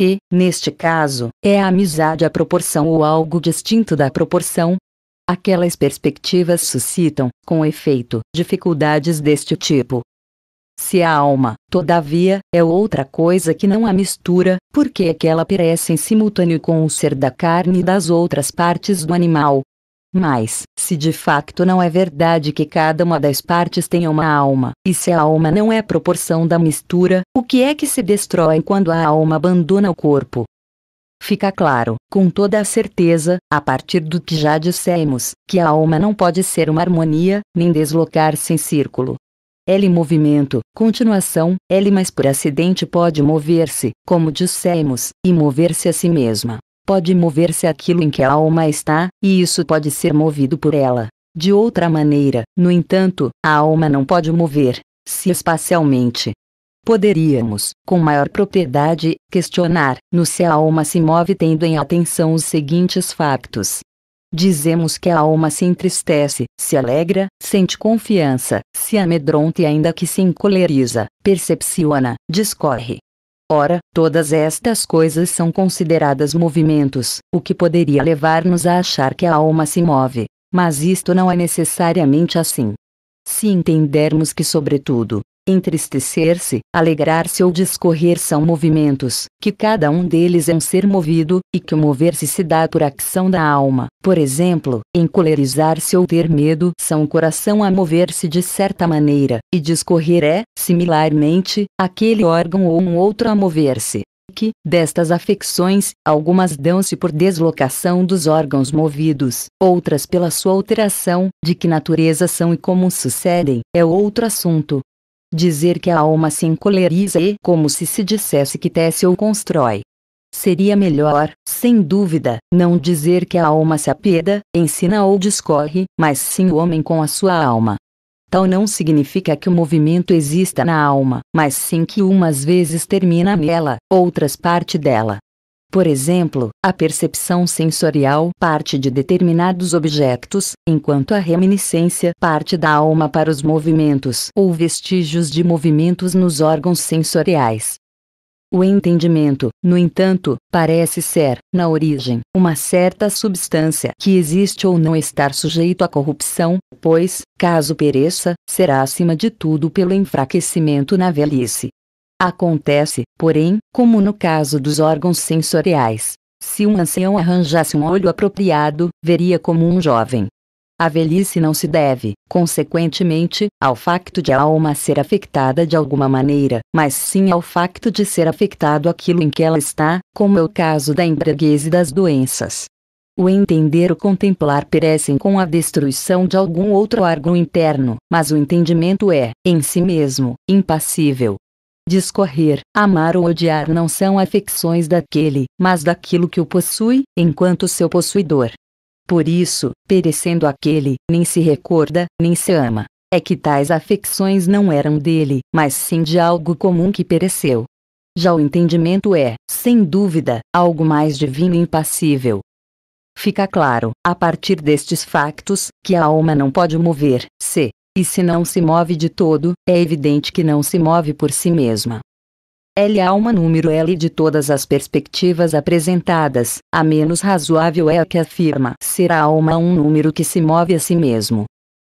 E, neste caso, é a amizade a proporção ou algo distinto da proporção. Aquelas perspectivas suscitam, com efeito, dificuldades deste tipo, se a alma, todavia, é outra coisa que não a mistura, que é que ela perece em simultâneo com o ser da carne e das outras partes do animal. Mas, se de facto não é verdade que cada uma das partes tem uma alma, e se a alma não é proporção da mistura, o que é que se destrói quando a alma abandona o corpo? Fica claro, com toda a certeza, a partir do que já dissemos, que a alma não pode ser uma harmonia, nem deslocar-se em círculo, L movimento, continuação, L mais por acidente pode mover-se, como dissemos, e mover-se a si mesma. Pode mover-se aquilo em que a alma está, e isso pode ser movido por ela. De outra maneira, no entanto, a alma não pode mover-se espacialmente. Poderíamos, com maior propriedade, questionar, no se a alma se move tendo em atenção os seguintes factos. Dizemos que a alma se entristece, se alegra, sente confiança, se amedronta e ainda que se encoleriza, percepciona, discorre. Ora, todas estas coisas são consideradas movimentos, o que poderia levar-nos a achar que a alma se move, mas isto não é necessariamente assim. Se entendermos que, sobretudo, Entristecer-se, alegrar-se ou discorrer são movimentos, que cada um deles é um ser movido, e que o mover-se se dá por ação da alma. Por exemplo, encolerizar-se ou ter medo são o coração a mover-se de certa maneira, e discorrer é, similarmente, aquele órgão ou um outro a mover-se que, destas afecções, algumas dão-se por deslocação dos órgãos movidos, outras pela sua alteração, de que natureza são e como sucedem, é outro assunto. Dizer que a alma se encoleriza é como se se dissesse que tece ou constrói. Seria melhor, sem dúvida, não dizer que a alma se apieda, ensina ou discorre, mas sim o homem com a sua alma. Tal não significa que o movimento exista na alma, mas sim que umas vezes termina nela, outras parte dela. Por exemplo, a percepção sensorial parte de determinados objetos, enquanto a reminiscência parte da alma para os movimentos ou vestígios de movimentos nos órgãos sensoriais. O entendimento, no entanto, parece ser, na origem, uma certa substância que existe ou não estar sujeito à corrupção, pois, caso pereça, será acima de tudo pelo enfraquecimento na velhice. Acontece, porém, como no caso dos órgãos sensoriais. Se um ancião arranjasse um olho apropriado, veria como um jovem. A velhice não se deve, consequentemente, ao facto de a alma ser afectada de alguma maneira, mas sim ao facto de ser afetado aquilo em que ela está, como é o caso da embriaguez e das doenças. O entender ou contemplar perecem com a destruição de algum outro órgão interno, mas o entendimento é, em si mesmo, impassível, discorrer. Amar ou odiar não são afecções daquele, mas daquilo que o possui, enquanto seu possuidor. Por isso, perecendo aquele, nem se recorda, nem se ama. É que tais afecções não eram dele, mas sim de algo comum que pereceu. Já o entendimento é, sem dúvida, algo mais divino e impassível. Fica claro, a partir destes factos, que a alma não pode mover-se e se não se move de todo, é evidente que não se move por si mesma. L alma é número L de todas as perspectivas apresentadas, a menos razoável é a que afirma ser a alma um número que se move a si mesmo.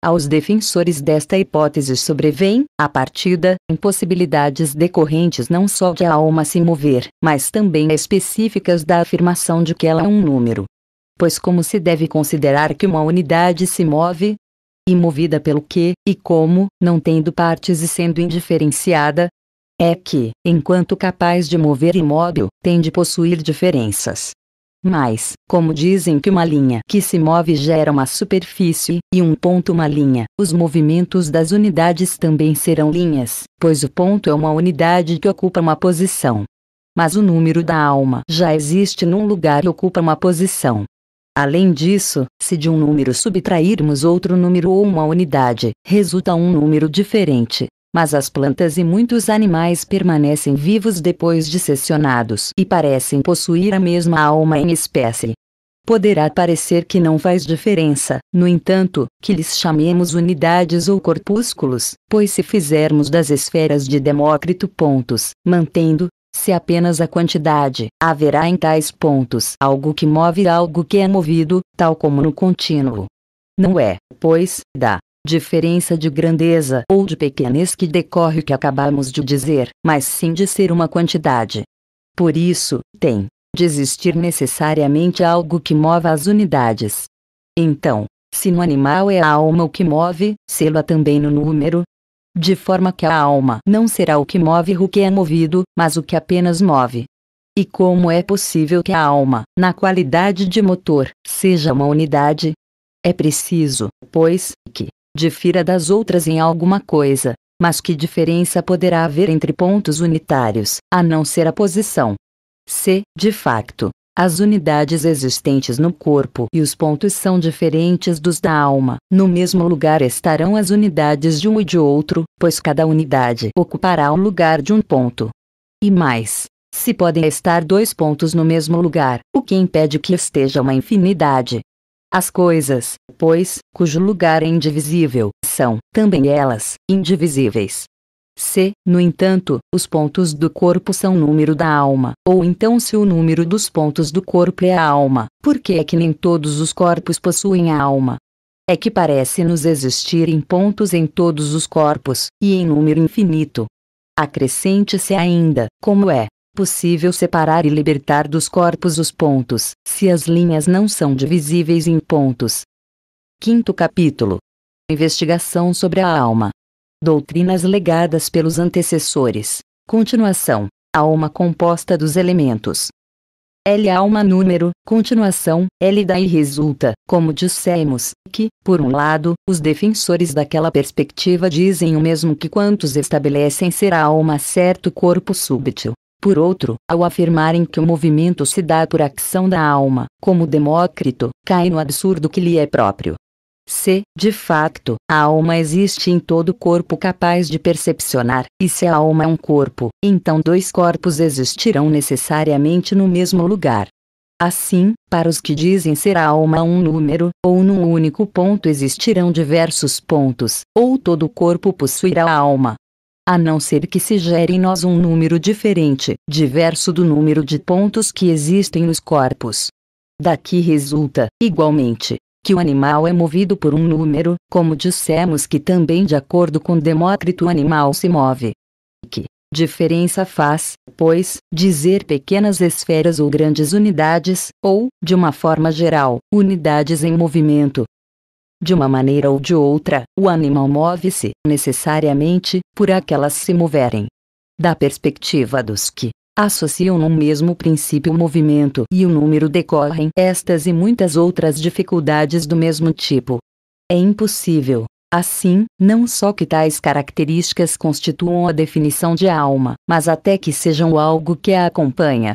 Aos defensores desta hipótese sobrevém, a partida, impossibilidades decorrentes não só de a alma se mover, mas também específicas da afirmação de que ela é um número. Pois como se deve considerar que uma unidade se move, e movida pelo que e como, não tendo partes e sendo indiferenciada, é que, enquanto capaz de mover imóvel, tem de possuir diferenças. Mas, como dizem que uma linha que se move gera uma superfície, e um ponto uma linha, os movimentos das unidades também serão linhas, pois o ponto é uma unidade que ocupa uma posição. Mas o número da alma já existe num lugar e ocupa uma posição. Além disso, se de um número subtrairmos outro número ou uma unidade, resulta um número diferente. Mas as plantas e muitos animais permanecem vivos depois de seccionados e parecem possuir a mesma alma em espécie. Poderá parecer que não faz diferença, no entanto, que lhes chamemos unidades ou corpúsculos, pois se fizermos das esferas de Demócrito pontos, mantendo, se apenas a quantidade, haverá em tais pontos algo que move algo que é movido, tal como no contínuo. Não é, pois, da diferença de grandeza ou de pequenez que decorre o que acabamos de dizer, mas sim de ser uma quantidade. Por isso, tem de existir necessariamente algo que mova as unidades. Então, se no animal é a alma o que move, sê-lo também no número, de forma que a alma não será o que move o que é movido, mas o que apenas move. E como é possível que a alma, na qualidade de motor, seja uma unidade? É preciso, pois, que difira das outras em alguma coisa, mas que diferença poderá haver entre pontos unitários, a não ser a posição? Se, de facto, as unidades existentes no corpo e os pontos são diferentes dos da alma. No mesmo lugar estarão as unidades de um e de outro, pois cada unidade ocupará o lugar de um ponto. E mais, se podem estar dois pontos no mesmo lugar, o que impede que esteja uma infinidade. As coisas, pois, cujo lugar é indivisível, são, também elas, indivisíveis. Se, no entanto, os pontos do corpo são o número da alma, ou então se o número dos pontos do corpo é a alma, por que é que nem todos os corpos possuem a alma? É que parece-nos existirem pontos em todos os corpos, e em número infinito. Acrescente-se ainda, como é possível separar e libertar dos corpos os pontos, se as linhas não são divisíveis em pontos. Quinto capítulo: Investigação sobre a alma doutrinas legadas pelos antecessores. Continuação. Alma composta dos elementos. L alma número, continuação, L daí resulta, como dissemos, que, por um lado, os defensores daquela perspectiva dizem o mesmo que quantos estabelecem ser a alma certo corpo súbito. Por outro, ao afirmarem que o movimento se dá por ação da alma, como Demócrito, cai no absurdo que lhe é próprio. Se, de facto, a alma existe em todo corpo capaz de percepcionar, e se a alma é um corpo, então dois corpos existirão necessariamente no mesmo lugar. Assim, para os que dizem ser a alma um número, ou num único ponto existirão diversos pontos, ou todo o corpo possuirá a alma. A não ser que se gere em nós um número diferente, diverso do número de pontos que existem nos corpos. Daqui resulta, igualmente, que o animal é movido por um número, como dissemos que também de acordo com Demócrito o animal se move. Que diferença faz, pois, dizer pequenas esferas ou grandes unidades, ou, de uma forma geral, unidades em movimento? De uma maneira ou de outra, o animal move-se, necessariamente, por aquelas se moverem. Da perspectiva dos que associam no mesmo princípio o movimento e o número decorrem estas e muitas outras dificuldades do mesmo tipo. É impossível, assim, não só que tais características constituam a definição de alma, mas até que sejam algo que a acompanha.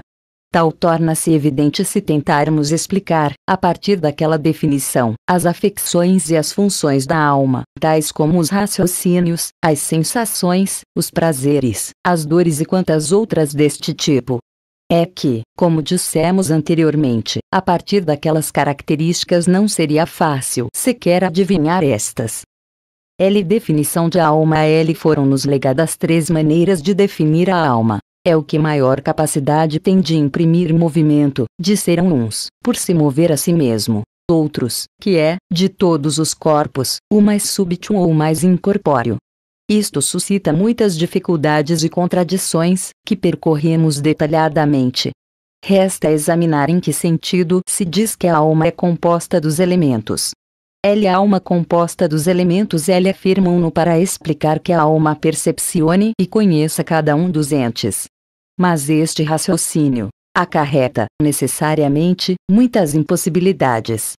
Tal torna-se evidente se tentarmos explicar, a partir daquela definição, as afecções e as funções da alma, tais como os raciocínios, as sensações, os prazeres, as dores e quantas outras deste tipo. É que, como dissemos anteriormente, a partir daquelas características não seria fácil sequer adivinhar estas. L. Definição de alma a L foram nos legadas três maneiras de definir a alma, é o que maior capacidade tem de imprimir movimento, disseram uns, por se mover a si mesmo, outros, que é, de todos os corpos, o mais súbito ou o mais incorpóreo. Isto suscita muitas dificuldades e contradições, que percorremos detalhadamente. Resta examinar em que sentido se diz que a alma é composta dos elementos L alma composta dos elementos L afirmam-no para explicar que a alma percepcione e conheça cada um dos entes. Mas este raciocínio acarreta, necessariamente, muitas impossibilidades.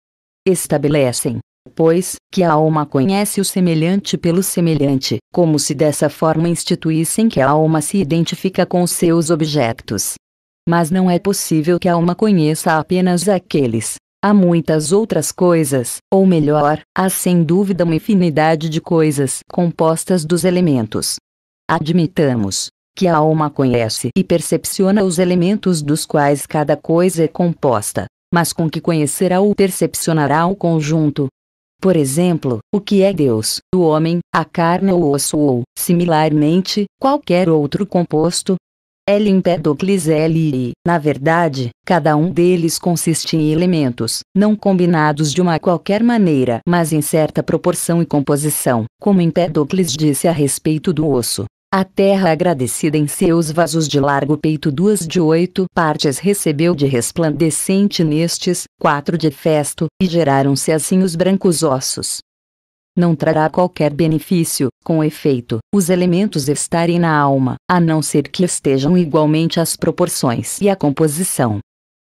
Estabelecem, pois, que a alma conhece o semelhante pelo semelhante, como se dessa forma instituíssem que a alma se identifica com seus objetos. Mas não é possível que a alma conheça apenas aqueles Há muitas outras coisas, ou melhor, há sem dúvida uma infinidade de coisas compostas dos elementos. Admitamos que a alma conhece e percepciona os elementos dos quais cada coisa é composta, mas com que conhecerá ou percepcionará o conjunto. Por exemplo, o que é Deus, o homem, a carne ou o osso ou, similarmente, qualquer outro composto, Empédocles L e, na verdade, cada um deles consiste em elementos, não combinados de uma qualquer maneira, mas em certa proporção e composição, como Empédocles disse a respeito do osso. A terra agradecida em seus vasos de largo peito duas de oito partes recebeu de resplandecente nestes, quatro de festo, e geraram-se assim os brancos ossos não trará qualquer benefício, com efeito, os elementos estarem na alma, a não ser que estejam igualmente as proporções e a composição.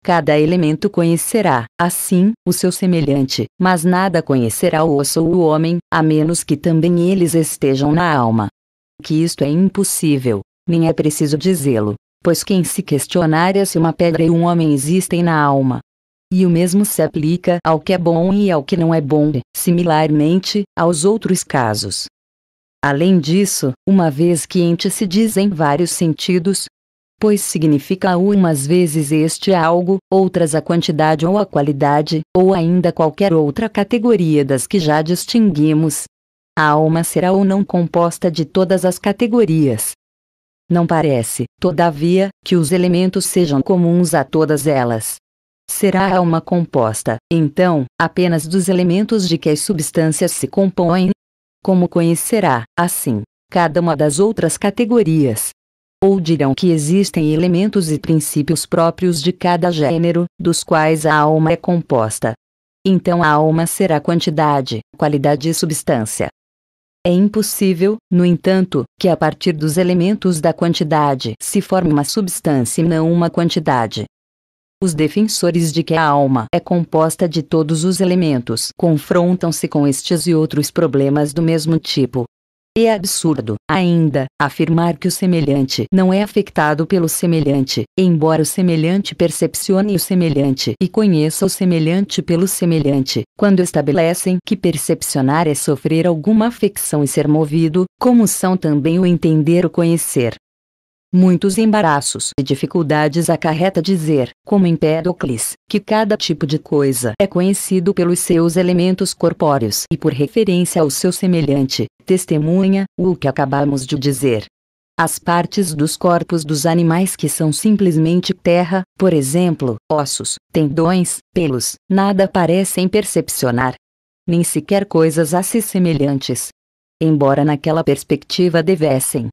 Cada elemento conhecerá, assim, o seu semelhante, mas nada conhecerá o osso ou o homem, a menos que também eles estejam na alma. Que isto é impossível, nem é preciso dizê-lo, pois quem se questionar é se uma pedra e um homem existem na alma, e o mesmo se aplica ao que é bom e ao que não é bom, similarmente, aos outros casos. Além disso, uma vez que ente se diz em vários sentidos, pois significa umas vezes este é algo, outras a quantidade ou a qualidade, ou ainda qualquer outra categoria das que já distinguimos. A alma será ou não composta de todas as categorias. Não parece, todavia, que os elementos sejam comuns a todas elas será a alma composta, então, apenas dos elementos de que as substâncias se compõem? Como conhecerá, assim, cada uma das outras categorias? Ou dirão que existem elementos e princípios próprios de cada gênero, dos quais a alma é composta. Então a alma será quantidade, qualidade e substância. É impossível, no entanto, que a partir dos elementos da quantidade se forme uma substância e não uma quantidade, os defensores de que a alma é composta de todos os elementos confrontam-se com estes e outros problemas do mesmo tipo. é absurdo, ainda, afirmar que o semelhante não é afetado pelo semelhante, embora o semelhante percepcione o semelhante e conheça o semelhante pelo semelhante, quando estabelecem que percepcionar é sofrer alguma afecção e ser movido, como são também o entender o conhecer. Muitos embaraços e dificuldades acarreta dizer, como Empédocles, que cada tipo de coisa é conhecido pelos seus elementos corpóreos e por referência ao seu semelhante, testemunha o que acabamos de dizer. As partes dos corpos dos animais que são simplesmente terra, por exemplo, ossos, tendões, pelos, nada parecem percepcionar. Nem sequer coisas a si semelhantes. Embora naquela perspectiva devessem,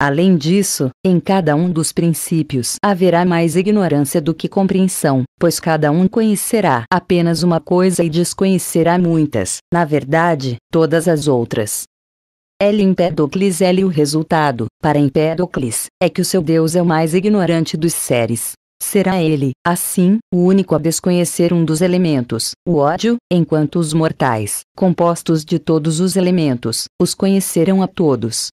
Além disso, em cada um dos princípios haverá mais ignorância do que compreensão, pois cada um conhecerá apenas uma coisa e desconhecerá muitas, na verdade, todas as outras. L Empédocles L o resultado, para Empédocles, é que o seu Deus é o mais ignorante dos seres. Será ele, assim, o único a desconhecer um dos elementos, o ódio, enquanto os mortais, compostos de todos os elementos, os conhecerão a todos.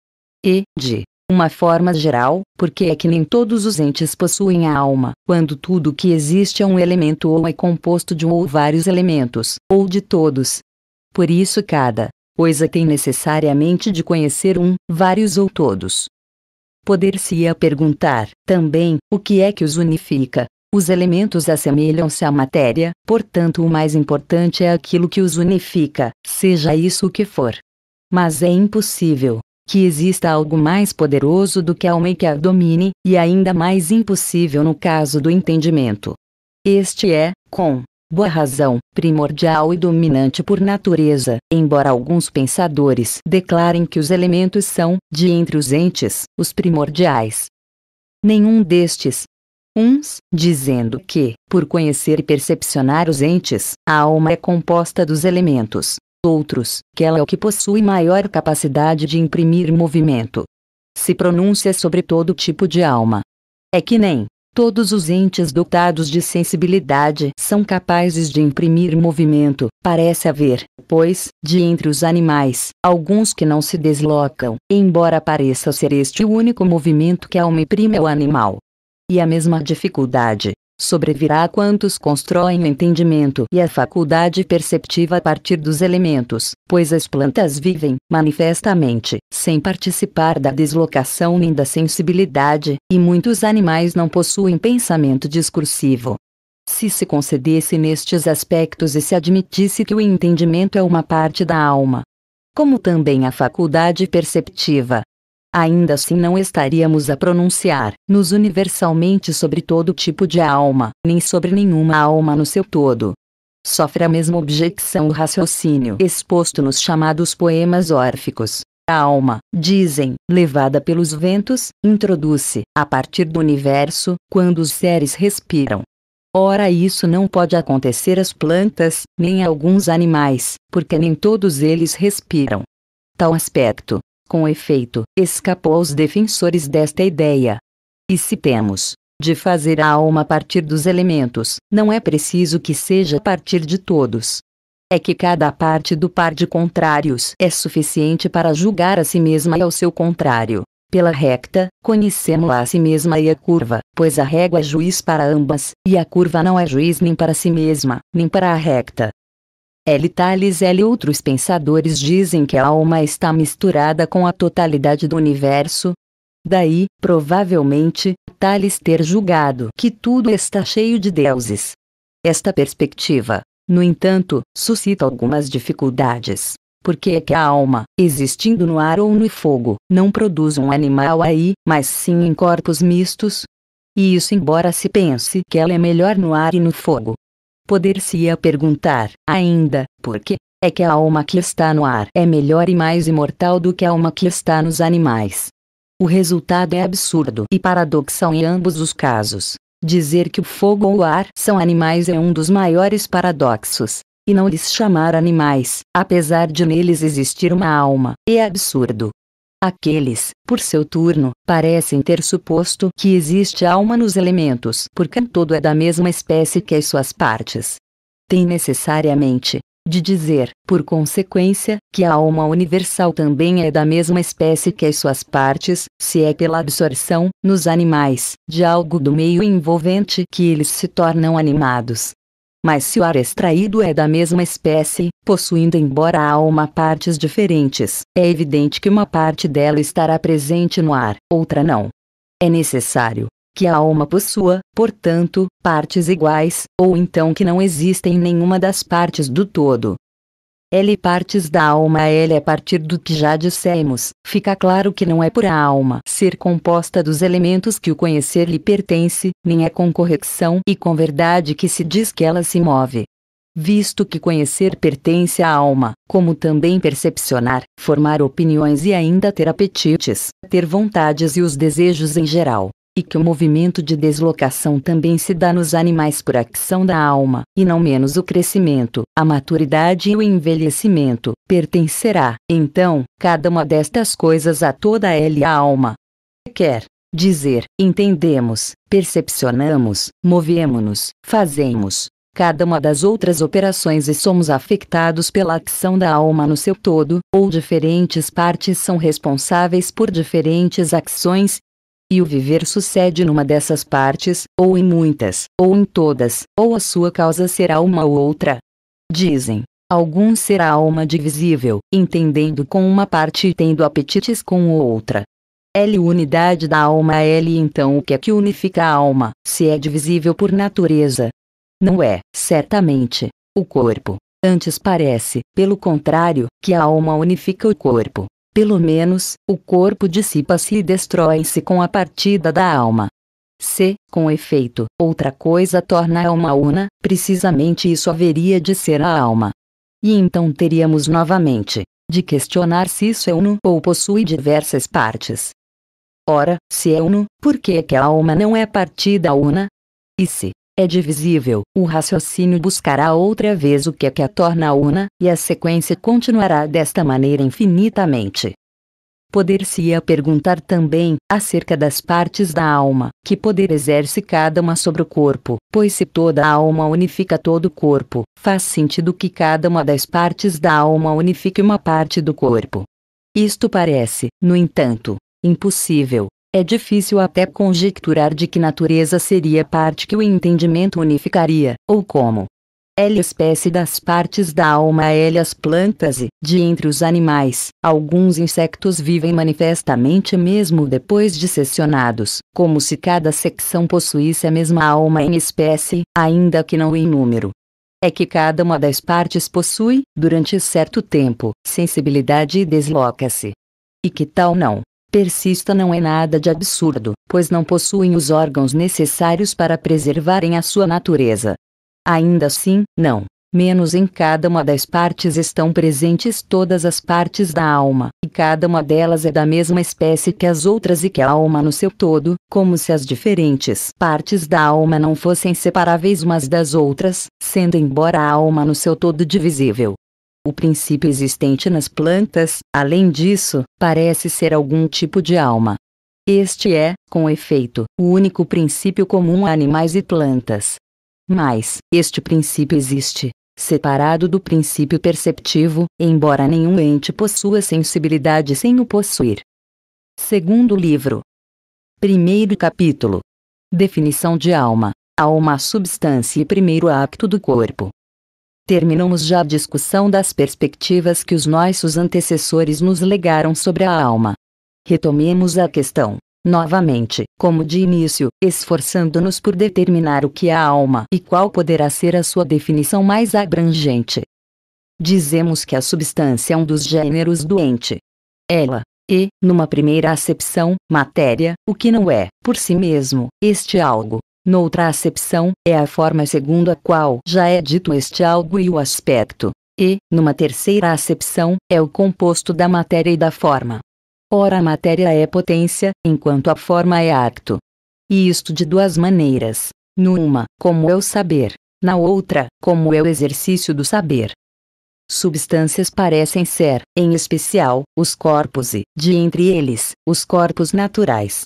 E, de uma forma geral, porque é que nem todos os entes possuem a alma, quando tudo que existe é um elemento ou é composto de um ou vários elementos, ou de todos. Por isso cada coisa tem necessariamente de conhecer um, vários ou todos. Poder-se-ia perguntar, também, o que é que os unifica, os elementos assemelham-se à matéria, portanto, o mais importante é aquilo que os unifica, seja isso o que for. Mas é impossível, que exista algo mais poderoso do que a alma e que a domine, e ainda mais impossível no caso do entendimento. Este é, com boa razão, primordial e dominante por natureza, embora alguns pensadores declarem que os elementos são, de entre os entes, os primordiais. Nenhum destes, uns, dizendo que, por conhecer e percepcionar os entes, a alma é composta dos elementos, outros, que ela é o que possui maior capacidade de imprimir movimento. Se pronuncia sobre todo tipo de alma. É que nem todos os entes dotados de sensibilidade são capazes de imprimir movimento, parece haver, pois, de entre os animais, alguns que não se deslocam, embora pareça ser este o único movimento que a alma imprime ao animal. E a mesma dificuldade, sobrevirá a quantos constroem o entendimento e a faculdade perceptiva a partir dos elementos, pois as plantas vivem, manifestamente, sem participar da deslocação nem da sensibilidade, e muitos animais não possuem pensamento discursivo. Se se concedesse nestes aspectos e se admitisse que o entendimento é uma parte da alma, como também a faculdade perceptiva, ainda assim não estaríamos a pronunciar-nos universalmente sobre todo tipo de alma, nem sobre nenhuma alma no seu todo. Sofre a mesma objeção o raciocínio exposto nos chamados poemas órficos. A alma, dizem, levada pelos ventos, introduz-se, a partir do universo, quando os seres respiram. Ora, isso não pode acontecer às plantas, nem a alguns animais, porque nem todos eles respiram. Tal aspecto, com efeito, escapou aos defensores desta ideia. E se temos de fazer a alma a partir dos elementos, não é preciso que seja a partir de todos. É que cada parte do par de contrários é suficiente para julgar a si mesma e ao seu contrário. Pela recta, conhecemos a si mesma e a curva, pois a régua é juiz para ambas, e a curva não é juiz nem para si mesma, nem para a recta. L. Thales L. Outros pensadores dizem que a alma está misturada com a totalidade do universo. Daí, provavelmente, Tales ter julgado que tudo está cheio de deuses. Esta perspectiva, no entanto, suscita algumas dificuldades. Porque é que a alma, existindo no ar ou no fogo, não produz um animal aí, mas sim em corpos mistos? E isso embora se pense que ela é melhor no ar e no fogo, poder-se-ia perguntar, ainda, por que, é que a alma que está no ar é melhor e mais imortal do que a alma que está nos animais. O resultado é absurdo e paradoxal em ambos os casos. Dizer que o fogo ou o ar são animais é um dos maiores paradoxos, e não lhes chamar animais, apesar de neles existir uma alma, é absurdo. Aqueles, por seu turno, parecem ter suposto que existe alma nos elementos porque todo é da mesma espécie que as suas partes. Tem necessariamente de dizer, por consequência, que a alma universal também é da mesma espécie que as suas partes, se é pela absorção, nos animais, de algo do meio envolvente que eles se tornam animados, mas se o ar extraído é da mesma espécie, possuindo embora a alma partes diferentes, é evidente que uma parte dela estará presente no ar, outra não. É necessário que a alma possua, portanto, partes iguais, ou então que não existem nenhuma das partes do todo, ele partes da alma ele é a partir do que já dissemos, fica claro que não é por a alma ser composta dos elementos que o conhecer lhe pertence, nem é com correção e com verdade que se diz que ela se move. Visto que conhecer pertence à alma, como também percepcionar, formar opiniões e ainda ter apetites, ter vontades e os desejos em geral, e que o movimento de deslocação também se dá nos animais por ação da alma, e não menos o crescimento, a maturidade e o envelhecimento, pertencerá, então, cada uma destas coisas a toda ela e a alma. Quer dizer, entendemos, percepcionamos, movemos-nos, fazemos, cada uma das outras operações e somos afetados pela ação da alma no seu todo, ou diferentes partes são responsáveis por diferentes ações, e o viver sucede numa dessas partes, ou em muitas, ou em todas, ou a sua causa será uma ou outra. Dizem. Alguns será alma divisível, entendendo com uma parte e tendo apetites com outra. L unidade da alma L então o que é que unifica a alma, se é divisível por natureza? Não é, certamente, o corpo. Antes parece, pelo contrário, que a alma unifica o corpo, pelo menos, o corpo dissipa-se e destrói-se com a partida da alma. Se, com efeito, outra coisa torna a alma una, precisamente isso haveria de ser a alma. E então teríamos novamente de questionar se isso é uno ou possui diversas partes. Ora, se é uno, por que, é que a alma não é partida una? E se, é divisível, o raciocínio buscará outra vez o que é que a torna una, e a sequência continuará desta maneira infinitamente. Poder-se-ia perguntar também, acerca das partes da alma, que poder exerce cada uma sobre o corpo, pois se toda a alma unifica todo o corpo, faz sentido que cada uma das partes da alma unifique uma parte do corpo. Isto parece, no entanto, impossível, é difícil até conjecturar de que natureza seria parte que o entendimento unificaria, ou como. L espécie das partes da alma L as plantas e, de entre os animais, alguns insectos vivem manifestamente mesmo depois dissecionados, como se cada secção possuísse a mesma alma em espécie, ainda que não em número é que cada uma das partes possui, durante certo tempo, sensibilidade e desloca-se. E que tal não? persista não é nada de absurdo, pois não possuem os órgãos necessários para preservarem a sua natureza. Ainda assim, não. Menos em cada uma das partes estão presentes todas as partes da alma, e cada uma delas é da mesma espécie que as outras e que a alma no seu todo, como se as diferentes partes da alma não fossem separáveis umas das outras, sendo embora a alma no seu todo divisível, o princípio existente nas plantas, além disso, parece ser algum tipo de alma. Este é, com efeito, o único princípio comum a animais e plantas. Mas, este princípio existe, separado do princípio perceptivo, embora nenhum ente possua sensibilidade sem o possuir. Segundo livro. Primeiro capítulo. Definição de alma. Alma substância e primeiro acto do corpo terminamos já a discussão das perspectivas que os nossos antecessores nos legaram sobre a alma. Retomemos a questão, novamente, como de início, esforçando-nos por determinar o que é a alma e qual poderá ser a sua definição mais abrangente. Dizemos que a substância é um dos gêneros doente. Ela, e, numa primeira acepção, matéria, o que não é, por si mesmo, este algo, Noutra acepção, é a forma segundo a qual já é dito este algo e o aspecto. E, numa terceira acepção, é o composto da matéria e da forma. Ora, a matéria é potência, enquanto a forma é acto. E isto de duas maneiras: numa, como é o saber, na outra, como é o exercício do saber. Substâncias parecem ser, em especial, os corpos e, de entre eles, os corpos naturais,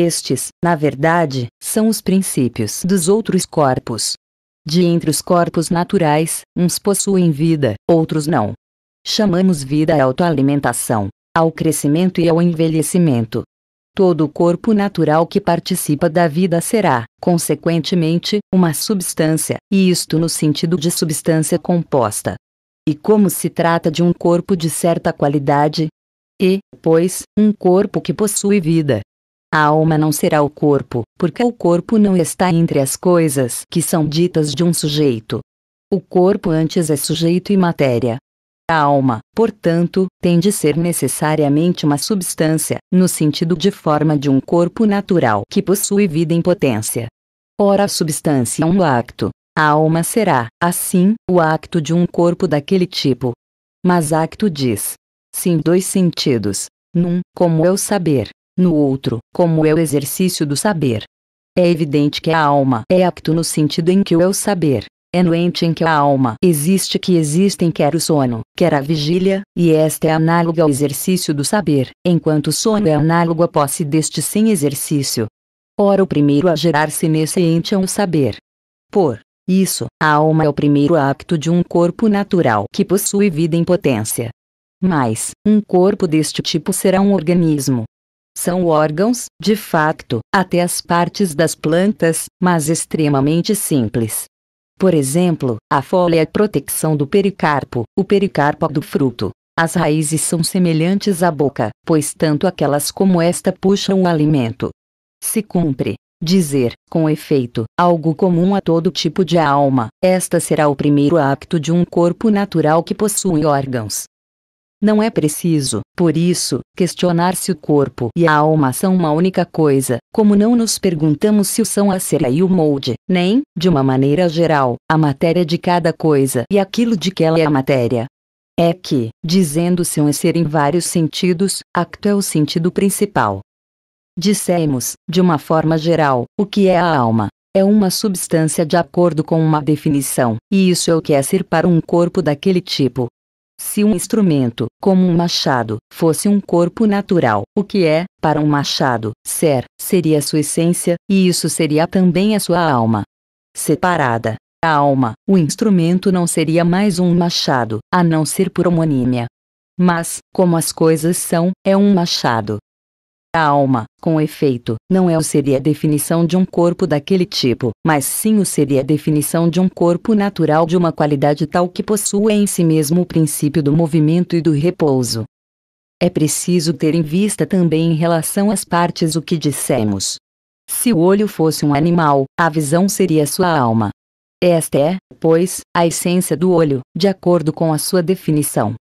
estes, na verdade, são os princípios dos outros corpos. De entre os corpos naturais, uns possuem vida, outros não. Chamamos vida à autoalimentação, ao crescimento e ao envelhecimento. Todo corpo natural que participa da vida será, consequentemente, uma substância, e isto no sentido de substância composta. E como se trata de um corpo de certa qualidade, e, pois, um corpo que possui vida, a alma não será o corpo, porque o corpo não está entre as coisas que são ditas de um sujeito. O corpo antes é sujeito e matéria. A alma, portanto, tem de ser necessariamente uma substância, no sentido de forma de um corpo natural que possui vida em potência. Ora, a substância é um acto. A alma será, assim, o acto de um corpo daquele tipo. Mas acto diz. Sim, dois sentidos. Num, como é o saber, no outro, como é o exercício do saber. É evidente que a alma é acto no sentido em que o é o saber é no ente em que a alma existe que existem quer o sono, quer a vigília, e esta é análoga ao exercício do saber, enquanto o sono é análogo à posse deste sem exercício. Ora o primeiro a gerar-se nesse ente é o saber. Por isso, a alma é o primeiro acto de um corpo natural que possui vida em potência. Mas, um corpo deste tipo será um organismo, são órgãos, de facto, até as partes das plantas, mas extremamente simples. Por exemplo, a folha é a do pericarpo, o pericarpo do fruto. As raízes são semelhantes à boca, pois tanto aquelas como esta puxam o alimento. Se cumpre dizer, com efeito, algo comum a todo tipo de alma, esta será o primeiro acto de um corpo natural que possui órgãos. Não é preciso, por isso, questionar se o corpo e a alma são uma única coisa, como não nos perguntamos se o são a cera e o molde, nem, de uma maneira geral, a matéria de cada coisa e aquilo de que ela é a matéria. É que, dizendo-se um ser em vários sentidos, acto é o sentido principal. Dissemos, de uma forma geral, o que é a alma, é uma substância de acordo com uma definição, e isso é o que é ser para um corpo daquele tipo, se um instrumento, como um machado, fosse um corpo natural, o que é, para um machado, ser, seria sua essência, e isso seria também a sua alma. Separada, a alma, o instrumento não seria mais um machado, a não ser por homonímia. Mas, como as coisas são, é um machado, a alma, com efeito, não é o seria a definição de um corpo daquele tipo, mas sim o seria a definição de um corpo natural de uma qualidade tal que possua em si mesmo o princípio do movimento e do repouso. É preciso ter em vista também em relação às partes o que dissemos. Se o olho fosse um animal, a visão seria sua alma. Esta é, pois, a essência do olho, de acordo com a sua definição.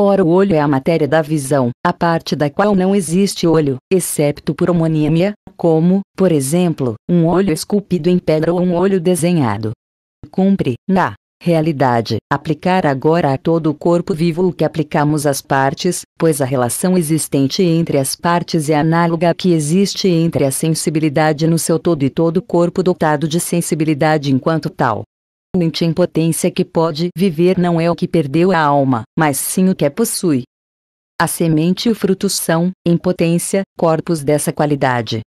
Ora, o olho é a matéria da visão, a parte da qual não existe olho, excepto por homonímia, como, por exemplo, um olho esculpido em pedra ou um olho desenhado. Cumpre, na realidade, aplicar agora a todo o corpo vivo o que aplicamos às partes, pois a relação existente entre as partes é análoga à que existe entre a sensibilidade no seu todo e todo o corpo dotado de sensibilidade enquanto tal mente em potência que pode viver não é o que perdeu a alma, mas sim o que a possui. A semente e o fruto são, em potência, corpos dessa qualidade.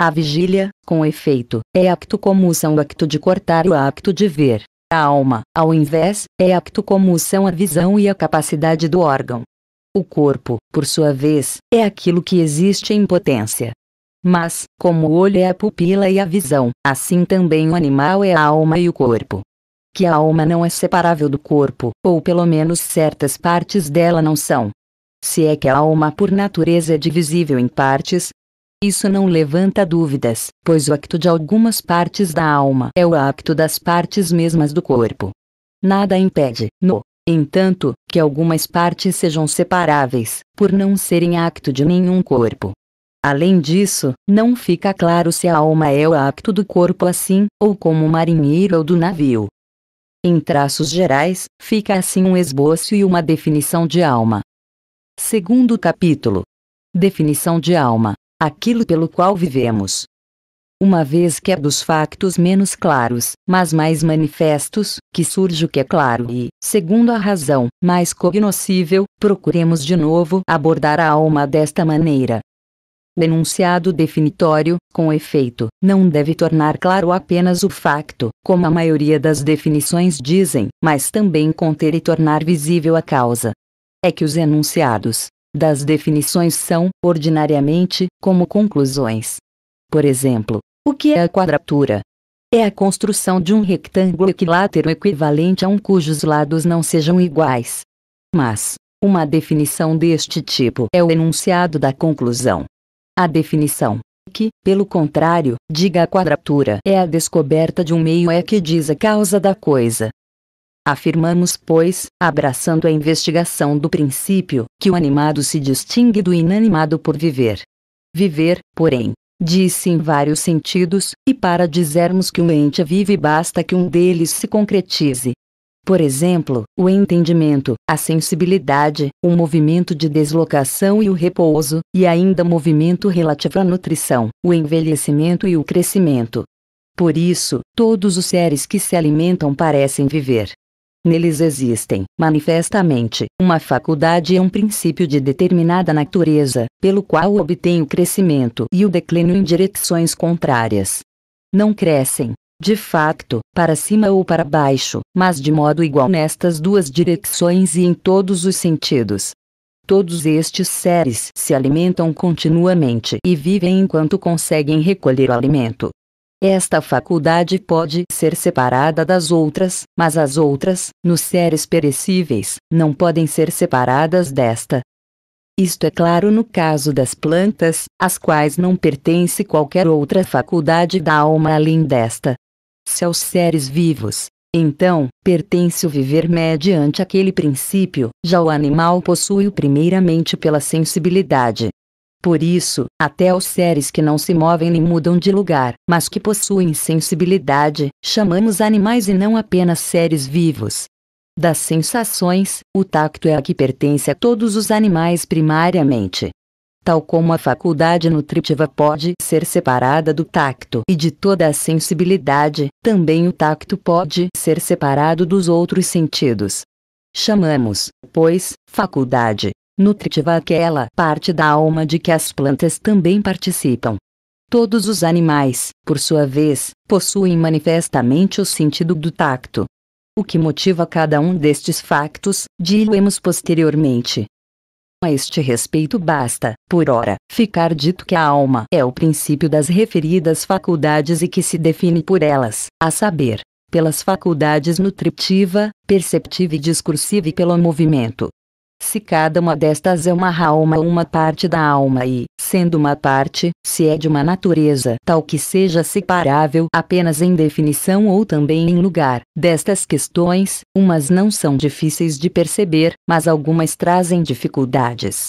A vigília, com efeito, é apto como são o acto de cortar e o apto de ver. A alma, ao invés, é apto como são a visão e a capacidade do órgão. O corpo, por sua vez, é aquilo que existe em potência. Mas, como o olho é a pupila e a visão, assim também o animal é a alma e o corpo que a alma não é separável do corpo, ou pelo menos certas partes dela não são. Se é que a alma por natureza é divisível em partes, isso não levanta dúvidas, pois o acto de algumas partes da alma é o acto das partes mesmas do corpo. Nada impede, no entanto, que algumas partes sejam separáveis, por não serem acto de nenhum corpo. Além disso, não fica claro se a alma é o acto do corpo assim, ou como marinheiro ou do navio, em traços gerais, fica assim um esboço e uma definição de alma. Segundo capítulo. Definição de alma: aquilo pelo qual vivemos. Uma vez que é dos factos menos claros, mas mais manifestos, que surge o que é claro e, segundo a razão, mais cognoscível, procuremos de novo abordar a alma desta maneira. Denunciado definitório, com efeito, não deve tornar claro apenas o facto, como a maioria das definições dizem, mas também conter e tornar visível a causa. É que os enunciados das definições são, ordinariamente, como conclusões. Por exemplo, o que é a quadratura? É a construção de um rectângulo equilátero equivalente a um cujos lados não sejam iguais. Mas, uma definição deste tipo é o enunciado da conclusão, a definição que, pelo contrário, diga a quadratura é a descoberta de um meio é que diz a causa da coisa. Afirmamos, pois, abraçando a investigação do princípio, que o animado se distingue do inanimado por viver. Viver, porém, disse em vários sentidos, e para dizermos que um ente vive basta que um deles se concretize, por exemplo, o entendimento, a sensibilidade, o movimento de deslocação e o repouso, e ainda movimento relativo à nutrição, o envelhecimento e o crescimento. Por isso, todos os seres que se alimentam parecem viver. Neles existem, manifestamente, uma faculdade e um princípio de determinada natureza, pelo qual obtém o crescimento e o declínio em direções contrárias. Não crescem, de facto, para cima ou para baixo, mas de modo igual nestas duas direções e em todos os sentidos. Todos estes seres se alimentam continuamente e vivem enquanto conseguem recolher o alimento. Esta faculdade pode ser separada das outras, mas as outras, nos seres perecíveis, não podem ser separadas desta. Isto é claro no caso das plantas, às quais não pertence qualquer outra faculdade da alma além desta se aos seres vivos. Então, pertence o viver mediante aquele princípio, já o animal possui-o primeiramente pela sensibilidade. Por isso, até os seres que não se movem nem mudam de lugar, mas que possuem sensibilidade, chamamos animais e não apenas seres vivos. Das sensações, o tacto é a que pertence a todos os animais primariamente tal como a faculdade nutritiva pode ser separada do tacto e de toda a sensibilidade, também o tacto pode ser separado dos outros sentidos. Chamamos, pois, faculdade nutritiva aquela parte da alma de que as plantas também participam. Todos os animais, por sua vez, possuem manifestamente o sentido do tacto. O que motiva cada um destes factos, diluemos posteriormente, a este respeito basta, por ora, ficar dito que a alma é o princípio das referidas faculdades e que se define por elas, a saber, pelas faculdades nutritiva, perceptiva e discursiva e pelo movimento, se cada uma destas é uma alma ou uma parte da alma e, sendo uma parte, se é de uma natureza tal que seja separável apenas em definição ou também em lugar, destas questões, umas não são difíceis de perceber, mas algumas trazem dificuldades.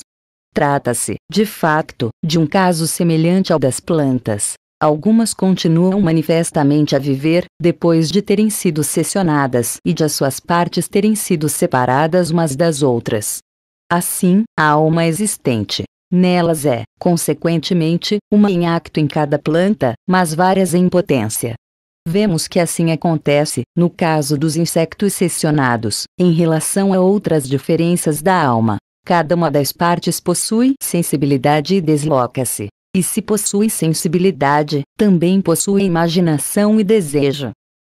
Trata-se, de facto, de um caso semelhante ao das plantas, Algumas continuam manifestamente a viver, depois de terem sido seccionadas e de as suas partes terem sido separadas umas das outras. Assim, a alma existente. Nelas é, consequentemente, uma em acto em cada planta, mas várias em potência. Vemos que assim acontece, no caso dos insectos seccionados, em relação a outras diferenças da alma. Cada uma das partes possui sensibilidade e desloca-se, e se possui sensibilidade, também possui imaginação e desejo.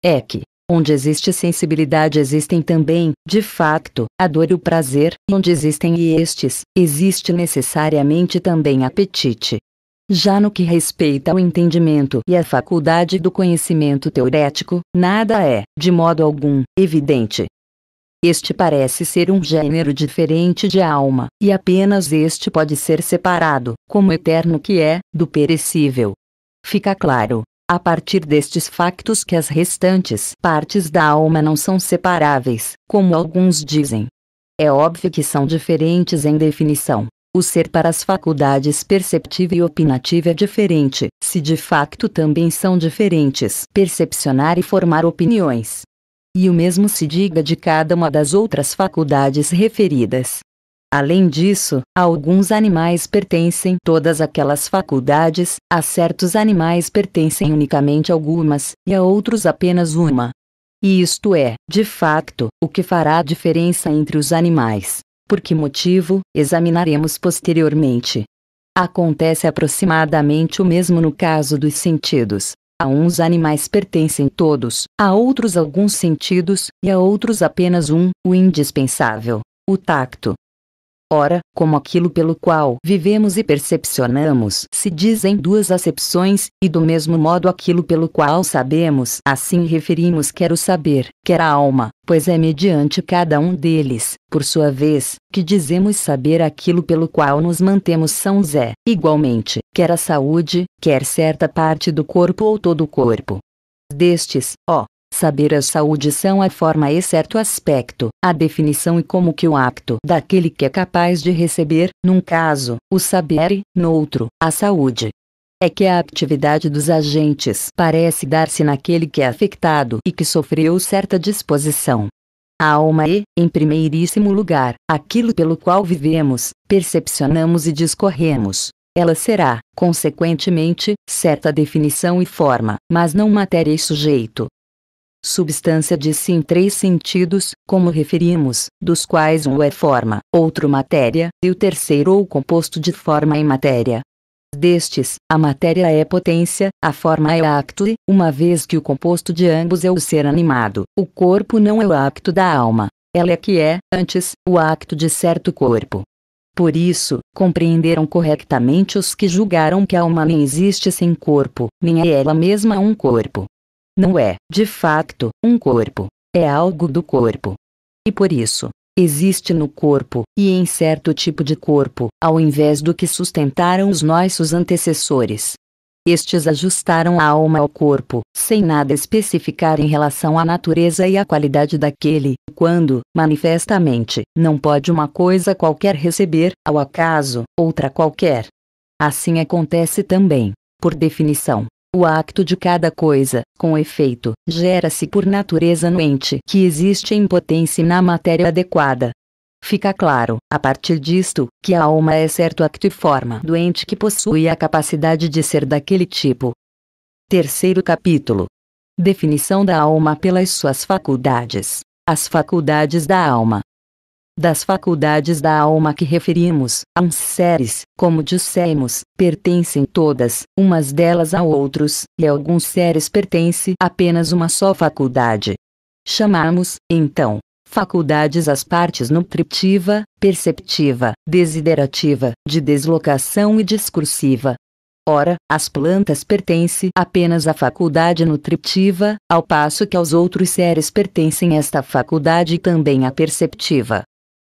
É que, onde existe sensibilidade existem também, de facto, a dor e o prazer, e onde existem estes, existe necessariamente também apetite. Já no que respeita ao entendimento e à faculdade do conhecimento teorético, nada é, de modo algum, evidente, este parece ser um gênero diferente de alma, e apenas este pode ser separado, como eterno que é, do perecível. Fica claro, a partir destes factos, que as restantes partes da alma não são separáveis, como alguns dizem. É óbvio que são diferentes em definição. O ser para as faculdades perceptiva e opinativa é diferente, se de facto também são diferentes percepcionar e formar opiniões e o mesmo se diga de cada uma das outras faculdades referidas. Além disso, a alguns animais pertencem todas aquelas faculdades, a certos animais pertencem unicamente algumas, e a outros apenas uma. E isto é, de facto, o que fará a diferença entre os animais. Por que motivo, examinaremos posteriormente. Acontece aproximadamente o mesmo no caso dos sentidos. A uns animais pertencem todos, a outros alguns sentidos, e a outros apenas um, o indispensável, o tacto. Ora, como aquilo pelo qual vivemos e percepcionamos se dizem duas acepções, e do mesmo modo aquilo pelo qual sabemos, assim referimos quer o saber, quer a alma, pois é mediante cada um deles, por sua vez, que dizemos saber aquilo pelo qual nos mantemos são é, igualmente, quer a saúde, quer certa parte do corpo ou todo o corpo. Destes, ó, Saber a saúde são a forma e certo aspecto, a definição e como que o acto daquele que é capaz de receber, num caso, o saber e, no outro, a saúde. É que a atividade dos agentes parece dar-se naquele que é afetado e que sofreu certa disposição. A alma é, em primeiríssimo lugar, aquilo pelo qual vivemos, percepcionamos e discorremos. Ela será, consequentemente, certa definição e forma, mas não matéria e sujeito, Substância de si em três sentidos, como referimos, dos quais um é forma, outro matéria, e o terceiro ou composto de forma e matéria. Destes, a matéria é potência, a forma é acto, uma vez que o composto de ambos é o ser animado, o corpo não é o acto da alma, ela é que é, antes, o acto de certo corpo. Por isso, compreenderam corretamente os que julgaram que a alma nem existe sem corpo, nem é ela mesma um corpo. Não é, de facto, um corpo. É algo do corpo. E por isso, existe no corpo, e em certo tipo de corpo, ao invés do que sustentaram os nossos antecessores. Estes ajustaram a alma ao corpo, sem nada especificar em relação à natureza e à qualidade daquele, quando, manifestamente, não pode uma coisa qualquer receber, ao acaso, outra qualquer. Assim acontece também, por definição, o acto de cada coisa, com efeito, gera-se por natureza no ente que existe em potência na matéria adequada. Fica claro, a partir disto, que a alma é certo acto e forma do ente que possui a capacidade de ser daquele tipo. Terceiro capítulo. Definição da alma pelas suas faculdades. As faculdades da alma das faculdades da alma que referimos, uns seres, como dissemos, pertencem todas, umas delas a outros, e a alguns seres pertence apenas uma só faculdade. Chamamos, então, faculdades as partes nutritiva, perceptiva, desiderativa, de deslocação e discursiva. Ora, as plantas pertencem apenas à faculdade nutritiva, ao passo que aos outros seres pertencem esta faculdade e também à perceptiva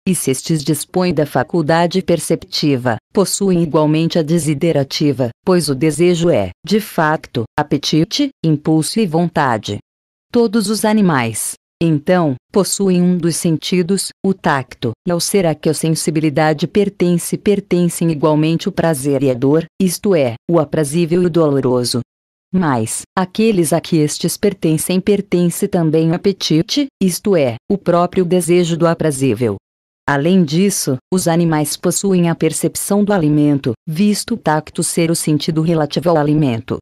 e se estes dispõem da faculdade perceptiva, possuem igualmente a desiderativa, pois o desejo é, de facto, apetite, impulso e vontade. Todos os animais, então, possuem um dos sentidos, o tacto, e ao ser a que a sensibilidade pertence pertencem igualmente o prazer e a dor, isto é, o aprazível e o doloroso. Mas, aqueles a que estes pertencem pertence também o apetite, isto é, o próprio desejo do aprazível, Além disso, os animais possuem a percepção do alimento, visto o tacto ser o sentido relativo ao alimento.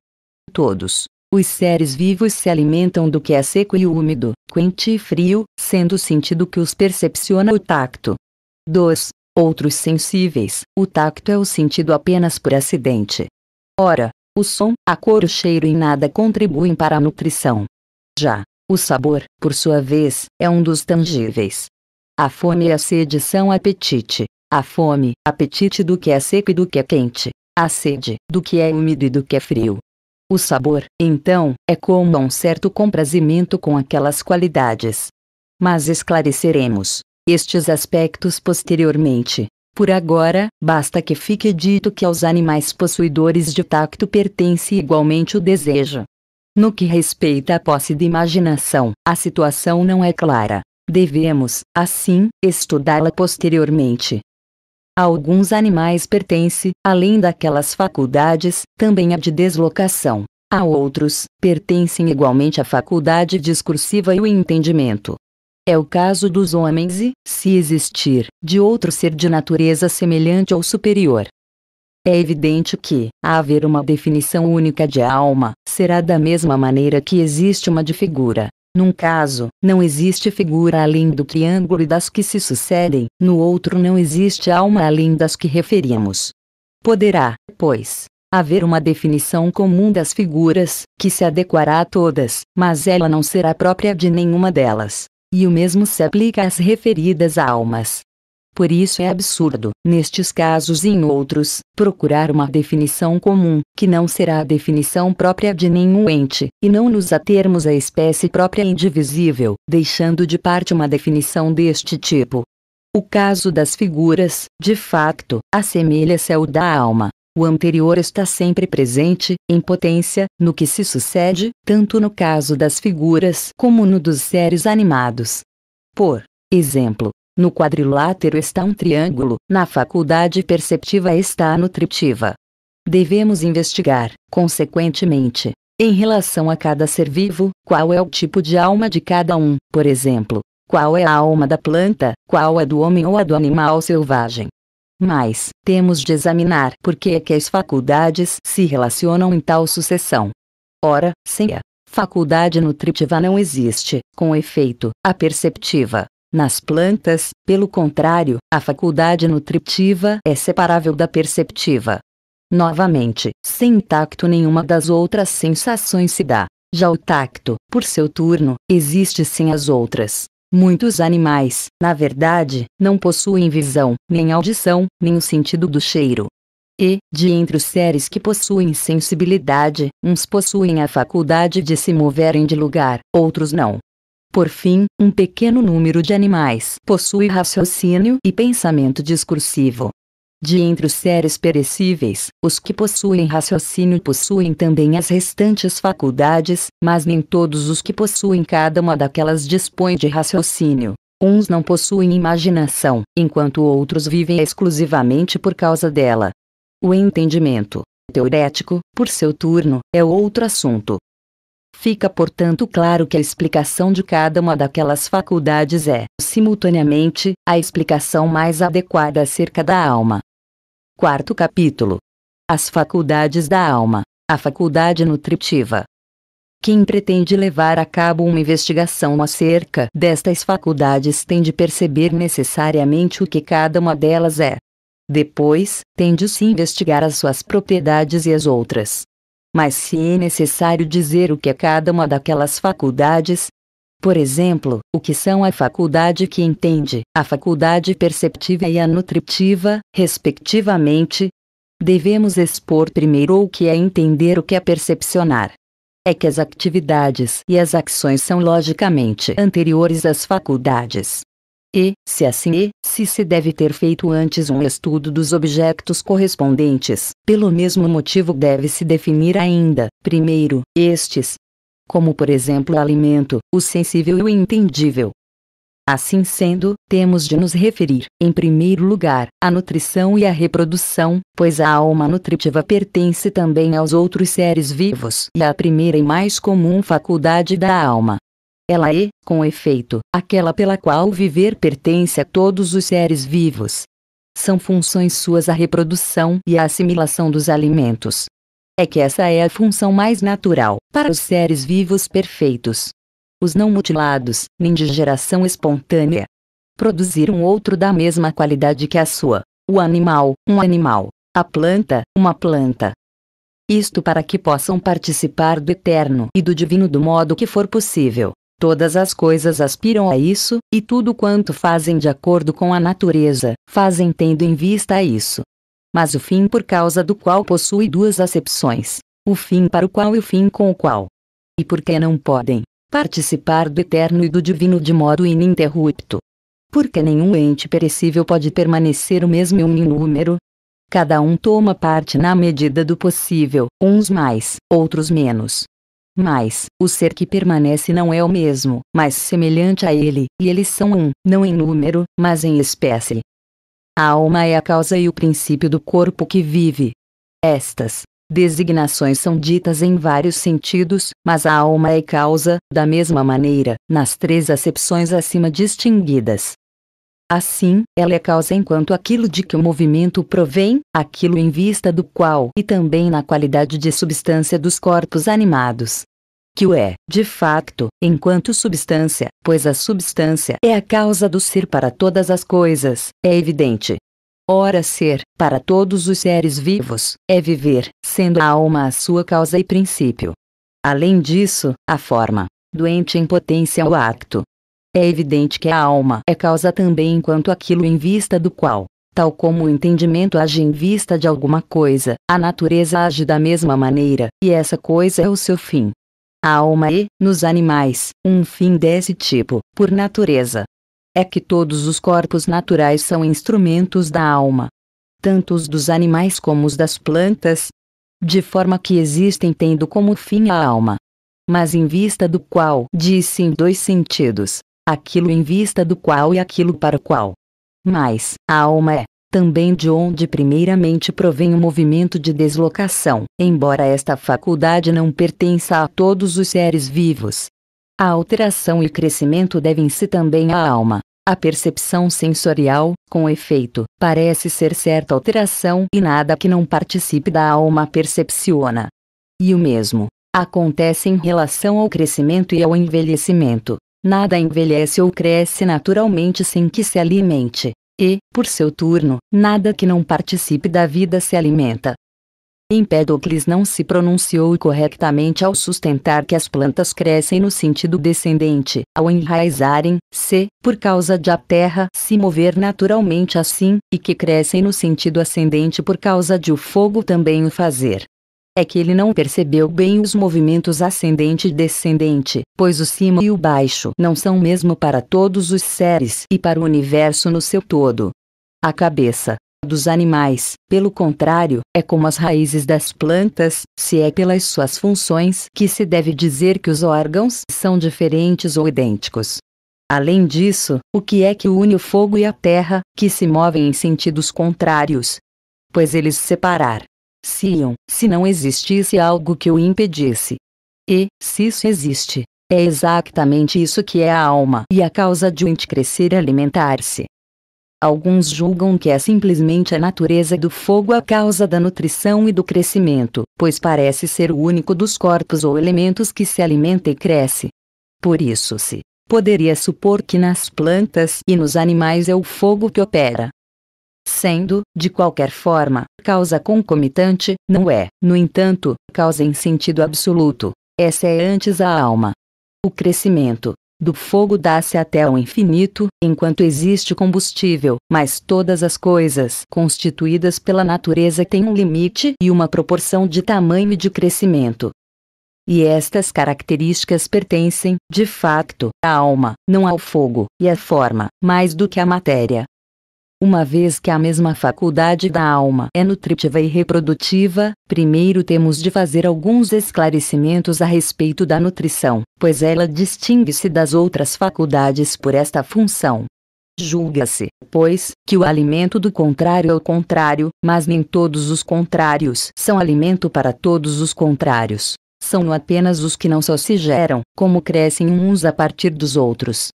Todos os seres vivos se alimentam do que é seco e úmido, quente e frio, sendo o sentido que os percepciona o tacto. 2. Outros sensíveis, o tacto é o sentido apenas por acidente. Ora, o som, a cor, o cheiro e nada contribuem para a nutrição. Já o sabor, por sua vez, é um dos tangíveis, a fome e é a sede são apetite. A fome, apetite do que é seco e do que é quente. A sede, do que é úmido e do que é frio. O sabor, então, é como um certo comprazimento com aquelas qualidades. Mas esclareceremos estes aspectos posteriormente. Por agora, basta que fique dito que aos animais possuidores de tacto pertence igualmente o desejo. No que respeita à posse de imaginação, a situação não é clara. Devemos, assim, estudá-la posteriormente. A alguns animais pertence, além daquelas faculdades, também a de deslocação. A outros, pertencem igualmente a faculdade discursiva e o entendimento. É o caso dos homens e, se existir, de outro ser de natureza semelhante ou superior. É evidente que, a haver uma definição única de alma, será da mesma maneira que existe uma de figura, num caso, não existe figura além do triângulo e das que se sucedem, no outro não existe alma além das que referimos. Poderá, pois, haver uma definição comum das figuras, que se adequará a todas, mas ela não será própria de nenhuma delas. E o mesmo se aplica às referidas almas. Por isso é absurdo, nestes casos e em outros, procurar uma definição comum, que não será a definição própria de nenhum ente, e não nos atermos à espécie própria indivisível, deixando de parte uma definição deste tipo. O caso das figuras, de facto, assemelha-se ao da alma. O anterior está sempre presente, em potência, no que se sucede, tanto no caso das figuras como no dos seres animados. Por exemplo, no quadrilátero está um triângulo, na faculdade perceptiva está a nutritiva. Devemos investigar, consequentemente, em relação a cada ser vivo, qual é o tipo de alma de cada um, por exemplo, qual é a alma da planta, qual é do homem ou a do animal selvagem. Mas, temos de examinar por que é que as faculdades se relacionam em tal sucessão. Ora, sem a faculdade nutritiva não existe, com efeito, a perceptiva. Nas plantas, pelo contrário, a faculdade nutritiva é separável da perceptiva. Novamente, sem tacto nenhuma das outras sensações se dá. Já o tacto, por seu turno, existe sem as outras. Muitos animais, na verdade, não possuem visão, nem audição, nem o sentido do cheiro. E, de entre os seres que possuem sensibilidade, uns possuem a faculdade de se moverem de lugar, outros não. Por fim, um pequeno número de animais possui raciocínio e pensamento discursivo. De entre os seres perecíveis, os que possuem raciocínio possuem também as restantes faculdades, mas nem todos os que possuem cada uma daquelas dispõem de raciocínio. Uns não possuem imaginação, enquanto outros vivem exclusivamente por causa dela. O entendimento teorético, por seu turno, é outro assunto, Fica portanto claro que a explicação de cada uma daquelas faculdades é, simultaneamente, a explicação mais adequada acerca da alma. Quarto capítulo: As faculdades da alma, a faculdade nutritiva. Quem pretende levar a cabo uma investigação acerca destas faculdades tem de perceber necessariamente o que cada uma delas é. Depois, tem de se investigar as suas propriedades e as outras mas se é necessário dizer o que é cada uma daquelas faculdades, por exemplo, o que são a faculdade que entende, a faculdade perceptiva e a nutritiva, respectivamente, devemos expor primeiro o que é entender o que é percepcionar. É que as atividades e as ações são logicamente anteriores às faculdades e, se assim e, é, se se deve ter feito antes um estudo dos objetos correspondentes, pelo mesmo motivo deve-se definir ainda, primeiro, estes, como por exemplo o alimento, o sensível e o entendível. Assim sendo, temos de nos referir, em primeiro lugar, à nutrição e à reprodução, pois a alma nutritiva pertence também aos outros seres vivos e à primeira e mais comum faculdade da alma, ela é, com efeito, aquela pela qual viver pertence a todos os seres vivos. São funções suas a reprodução e a assimilação dos alimentos. É que essa é a função mais natural para os seres vivos perfeitos. Os não mutilados, nem de geração espontânea. Produzir um outro da mesma qualidade que a sua. O animal, um animal. A planta, uma planta isto para que possam participar do eterno e do divino do modo que for possível. Todas as coisas aspiram a isso, e tudo quanto fazem de acordo com a natureza, fazem tendo em vista isso. Mas o fim por causa do qual possui duas acepções: o fim para o qual e o fim com o qual. E por que não podem participar do eterno e do divino de modo ininterrupto? Porque nenhum ente perecível pode permanecer o mesmo em um número. Cada um toma parte na medida do possível, uns mais, outros menos mas, o ser que permanece não é o mesmo, mas semelhante a ele, e eles são um, não em número, mas em espécie. A alma é a causa e o princípio do corpo que vive. Estas designações são ditas em vários sentidos, mas a alma é causa, da mesma maneira, nas três acepções acima distinguidas. Assim, ela é causa enquanto aquilo de que o movimento provém, aquilo em vista do qual e também na qualidade de substância dos corpos animados. Que o é, de facto, enquanto substância, pois a substância é a causa do ser para todas as coisas, é evidente. Ora, ser, para todos os seres vivos, é viver, sendo a alma a sua causa e princípio. Além disso, a forma, doente em potência ao acto, é evidente que a alma é causa também enquanto aquilo em vista do qual, tal como o entendimento age em vista de alguma coisa, a natureza age da mesma maneira, e essa coisa é o seu fim. A alma é, nos animais, um fim desse tipo, por natureza. É que todos os corpos naturais são instrumentos da alma, tanto os dos animais como os das plantas, de forma que existem tendo como fim a alma, mas em vista do qual disse em dois sentidos, aquilo em vista do qual e aquilo para o qual. Mas, a alma é, também de onde primeiramente provém o movimento de deslocação, embora esta faculdade não pertença a todos os seres vivos. A alteração e crescimento devem-se também à alma. A percepção sensorial, com efeito, parece ser certa alteração e nada que não participe da alma percepciona. E o mesmo acontece em relação ao crescimento e ao envelhecimento. Nada envelhece ou cresce naturalmente sem que se alimente, e, por seu turno, nada que não participe da vida se alimenta. Empédocles não se pronunciou corretamente ao sustentar que as plantas crescem no sentido descendente, ao enraizarem-se, por causa de a terra se mover naturalmente assim, e que crescem no sentido ascendente por causa de o fogo também o fazer é que ele não percebeu bem os movimentos ascendente e descendente, pois o cima e o baixo não são mesmo para todos os seres e para o universo no seu todo. A cabeça dos animais, pelo contrário, é como as raízes das plantas, se é pelas suas funções que se deve dizer que os órgãos são diferentes ou idênticos. Além disso, o que é que une o fogo e a terra, que se movem em sentidos contrários? Pois eles separar Siam, se não existisse algo que o impedisse. E, se isso existe, é exatamente isso que é a alma e a causa de o ente crescer e alimentar-se. Alguns julgam que é simplesmente a natureza do fogo a causa da nutrição e do crescimento, pois parece ser o único dos corpos ou elementos que se alimenta e cresce. Por isso se poderia supor que nas plantas e nos animais é o fogo que opera, sendo, de qualquer forma, causa concomitante, não é, no entanto, causa em sentido absoluto. Essa é antes a alma. O crescimento do fogo dá-se até ao infinito, enquanto existe combustível, mas todas as coisas constituídas pela natureza têm um limite e uma proporção de tamanho e de crescimento. E estas características pertencem, de facto, à alma, não ao fogo e à forma, mais do que à matéria, uma vez que a mesma faculdade da alma é nutritiva e reprodutiva, primeiro temos de fazer alguns esclarecimentos a respeito da nutrição, pois ela distingue-se das outras faculdades por esta função. Julga-se, pois, que o alimento do contrário é o contrário, mas nem todos os contrários são alimento para todos os contrários. São apenas os que não só se geram, como crescem uns a partir dos outros.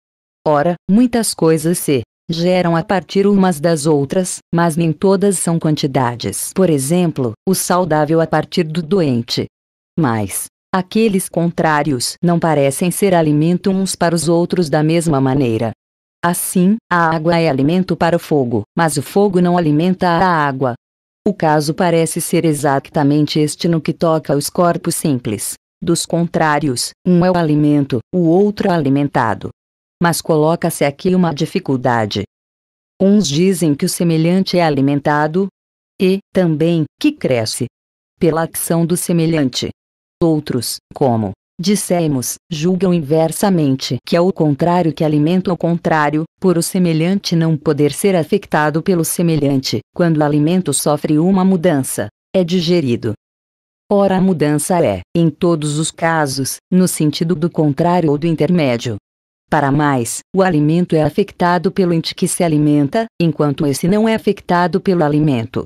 Ora, muitas coisas se geram a partir umas das outras, mas nem todas são quantidades. Por exemplo, o saudável a partir do doente. Mas, aqueles contrários não parecem ser alimento uns para os outros da mesma maneira. Assim, a água é alimento para o fogo, mas o fogo não alimenta a água. O caso parece ser exatamente este no que toca aos corpos simples. Dos contrários, um é o alimento, o outro é alimentado mas coloca-se aqui uma dificuldade. Uns dizem que o semelhante é alimentado e, também, que cresce pela ação do semelhante. Outros, como dissemos, julgam inversamente que é o contrário que alimenta o contrário, por o semelhante não poder ser afectado pelo semelhante, quando o alimento sofre uma mudança, é digerido. Ora, a mudança é, em todos os casos, no sentido do contrário ou do intermédio. Para mais, o alimento é afetado pelo ente que se alimenta, enquanto esse não é afetado pelo alimento.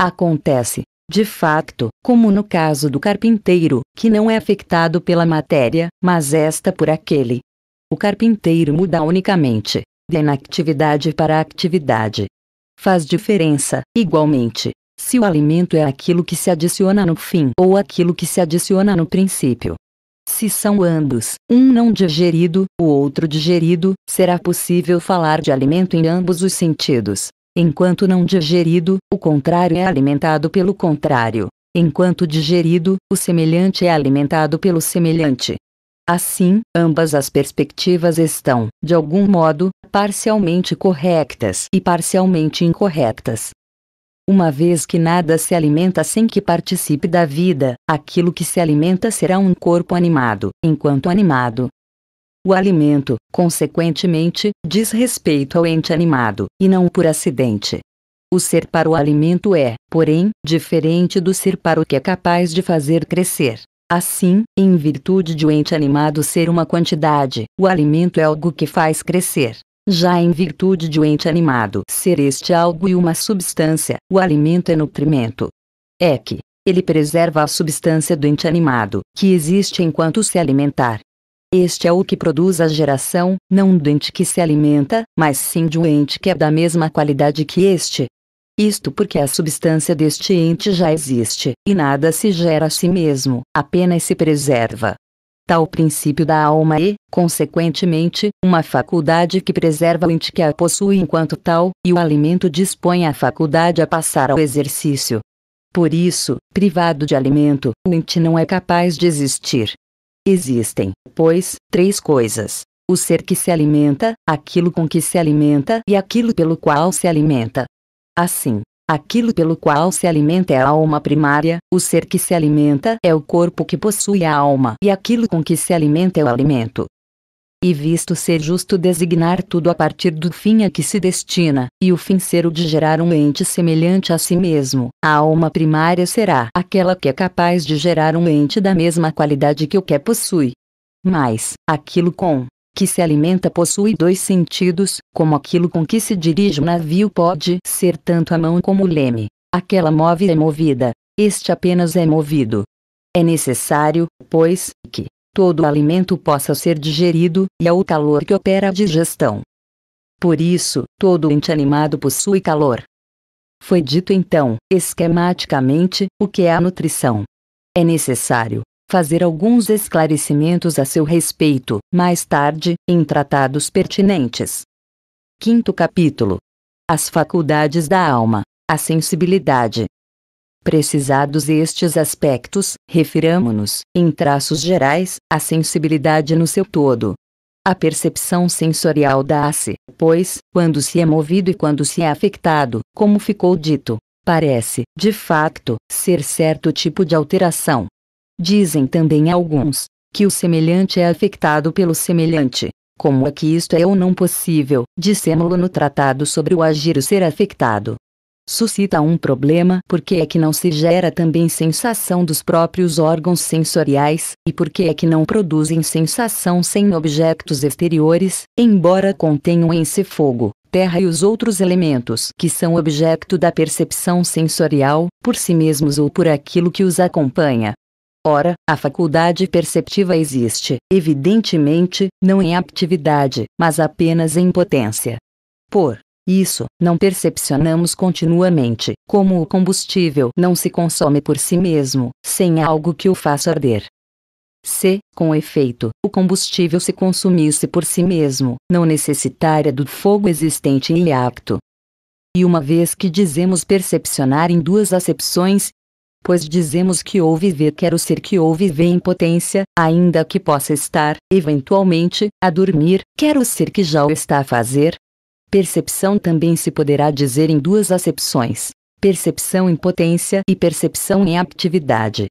Acontece, de facto, como no caso do carpinteiro, que não é afetado pela matéria, mas esta por aquele. O carpinteiro muda unicamente, de inatividade para atividade. Faz diferença, igualmente, se o alimento é aquilo que se adiciona no fim ou aquilo que se adiciona no princípio. Se são ambos, um não digerido, o outro digerido, será possível falar de alimento em ambos os sentidos. Enquanto não digerido, o contrário é alimentado pelo contrário. Enquanto digerido, o semelhante é alimentado pelo semelhante. Assim, ambas as perspectivas estão, de algum modo, parcialmente corretas e parcialmente incorretas uma vez que nada se alimenta sem que participe da vida, aquilo que se alimenta será um corpo animado, enquanto animado. O alimento, consequentemente, diz respeito ao ente animado, e não por acidente. O ser para o alimento é, porém, diferente do ser para o que é capaz de fazer crescer. Assim, em virtude de o ente animado ser uma quantidade, o alimento é algo que faz crescer, já em virtude de o ente animado ser este algo e uma substância, o alimento é nutrimento. É que, ele preserva a substância do ente animado, que existe enquanto se alimentar. Este é o que produz a geração, não do ente que se alimenta, mas sim de um ente que é da mesma qualidade que este. Isto porque a substância deste ente já existe, e nada se gera a si mesmo, apenas se preserva tal princípio da alma e, consequentemente, uma faculdade que preserva o ente que a possui enquanto tal, e o alimento dispõe a faculdade a passar ao exercício. Por isso, privado de alimento, o ente não é capaz de existir. Existem, pois, três coisas: o ser que se alimenta, aquilo com que se alimenta e aquilo pelo qual se alimenta. Assim, Aquilo pelo qual se alimenta é a alma primária, o ser que se alimenta é o corpo que possui a alma e aquilo com que se alimenta é o alimento. E visto ser justo designar tudo a partir do fim a que se destina, e o fim ser o de gerar um ente semelhante a si mesmo, a alma primária será aquela que é capaz de gerar um ente da mesma qualidade que o que possui. Mas, aquilo com que se alimenta possui dois sentidos, como aquilo com que se dirige o navio pode ser tanto a mão como o leme. Aquela move é movida, este apenas é movido. É necessário, pois, que todo o alimento possa ser digerido, e é o calor que opera a digestão. Por isso, todo ente animado possui calor. Foi dito então, esquematicamente, o que é a nutrição. É necessário, fazer alguns esclarecimentos a seu respeito, mais tarde, em tratados pertinentes. Quinto capítulo: As faculdades da alma, a sensibilidade. Precisados estes aspectos, refiramo-nos, em traços gerais, à sensibilidade no seu todo. A percepção sensorial dá-se, pois, quando se é movido e quando se é afetado, como ficou dito, parece, de facto, ser certo tipo de alteração, Dizem também alguns que o semelhante é afectado pelo semelhante. Como é que isto é ou não possível? Dissemo-lo no tratado sobre o agir e ser afectado. Suscita um problema porque é que não se gera também sensação dos próprios órgãos sensoriais, e porque é que não produzem sensação sem objetos exteriores, embora contenham em si fogo, terra e os outros elementos que são objeto da percepção sensorial, por si mesmos ou por aquilo que os acompanha. Ora, a faculdade perceptiva existe, evidentemente, não em aptividade, mas apenas em potência. Por isso, não percepcionamos continuamente, como o combustível não se consome por si mesmo, sem algo que o faça arder. Se, com efeito, o combustível se consumisse por si mesmo, não necessitaria do fogo existente e apto. E uma vez que dizemos percepcionar em duas acepções, pois dizemos que ou viver quer o ser que ou vê em potência, ainda que possa estar, eventualmente, a dormir, quer o ser que já o está a fazer. Percepção também se poderá dizer em duas acepções: percepção em potência e percepção em atividade.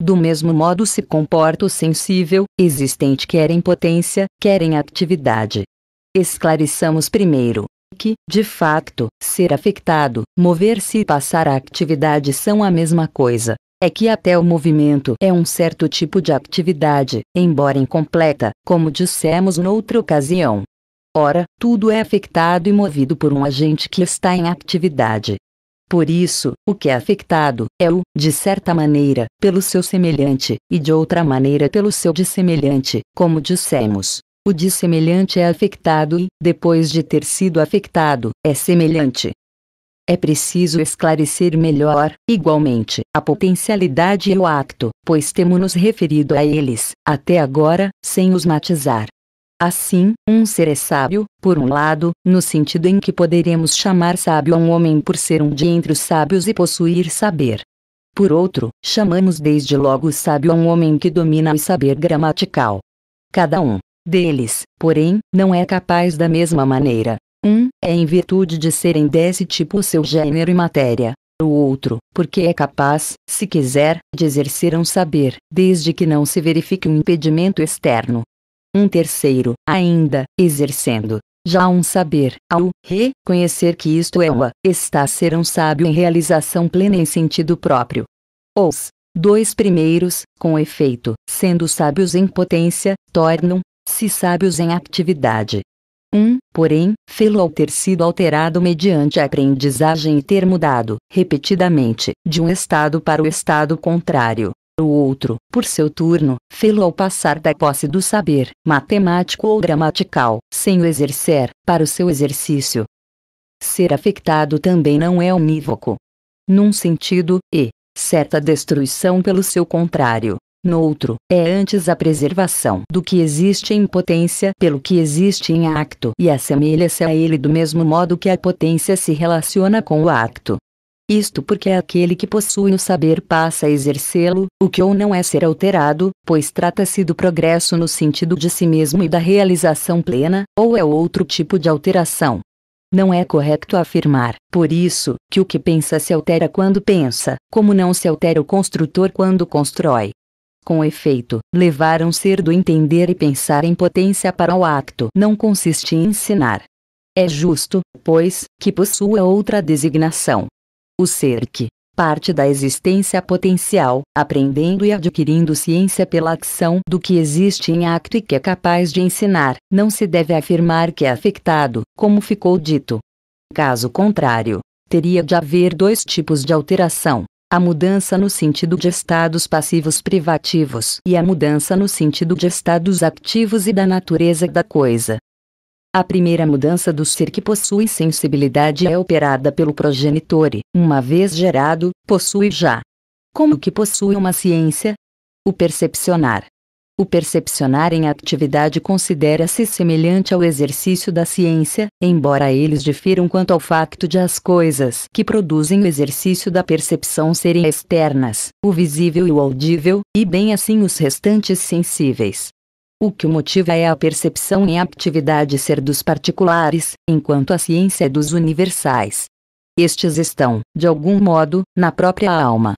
Do mesmo modo se comporta o sensível, existente quer em potência, quer em atividade. Esclareçamos primeiro que, de facto, ser afetado, mover-se e passar a atividade são a mesma coisa. É que até o movimento é um certo tipo de atividade, embora incompleta, como dissemos noutra ocasião. Ora, tudo é afetado e movido por um agente que está em atividade. Por isso, o que é afetado é o, de certa maneira, pelo seu semelhante, e de outra maneira pelo seu dissemelhante, como dissemos. O de semelhante é afectado e, depois de ter sido afectado, é semelhante. É preciso esclarecer melhor, igualmente, a potencialidade e o acto, pois temos-nos referido a eles, até agora, sem os matizar. Assim, um ser é sábio, por um lado, no sentido em que poderemos chamar sábio a um homem por ser um de entre os sábios e possuir saber. Por outro, chamamos desde logo sábio a um homem que domina o saber gramatical. Cada um, deles, porém, não é capaz da mesma maneira. Um é em virtude de serem desse tipo seu gênero e matéria. O outro, porque é capaz, se quiser, de exercer um saber, desde que não se verifique um impedimento externo. Um terceiro, ainda, exercendo, já um saber, ao reconhecer que isto é uma, está a ser um sábio em realização plena em sentido próprio. Os dois primeiros, com efeito, sendo sábios em potência, tornam se sábios em atividade. 1. Um, porém, fê-lo ao ter sido alterado mediante a aprendizagem e ter mudado, repetidamente, de um estado para o estado contrário. O outro, por seu turno, fê-lo ao passar da posse do saber, matemático ou gramatical, sem o exercer, para o seu exercício. Ser afectado também não é unívoco. Num sentido, e, certa destruição pelo seu contrário, Noutro, é antes a preservação do que existe em potência pelo que existe em acto e assemelha-se a ele do mesmo modo que a potência se relaciona com o acto. Isto porque é aquele que possui o saber passa a exercê-lo, o que ou não é ser alterado, pois trata-se do progresso no sentido de si mesmo e da realização plena, ou é outro tipo de alteração. Não é correto afirmar, por isso, que o que pensa se altera quando pensa, como não se altera o construtor quando constrói. Com efeito, levar um ser do entender e pensar em potência para o acto não consiste em ensinar. É justo, pois, que possua outra designação. O ser que parte da existência potencial, aprendendo e adquirindo ciência pela ação do que existe em acto e que é capaz de ensinar, não se deve afirmar que é afectado, como ficou dito. Caso contrário, teria de haver dois tipos de alteração a mudança no sentido de estados passivos privativos e a mudança no sentido de estados ativos e da natureza da coisa. A primeira mudança do ser que possui sensibilidade é operada pelo progenitore, uma vez gerado, possui já. Como que possui uma ciência? O percepcionar. O percepcionar em atividade considera-se semelhante ao exercício da ciência, embora eles difiram quanto ao facto de as coisas que produzem o exercício da percepção serem externas, o visível e o audível, e bem assim os restantes sensíveis. O que o motiva é a percepção em atividade ser dos particulares, enquanto a ciência é dos universais. Estes estão, de algum modo, na própria alma,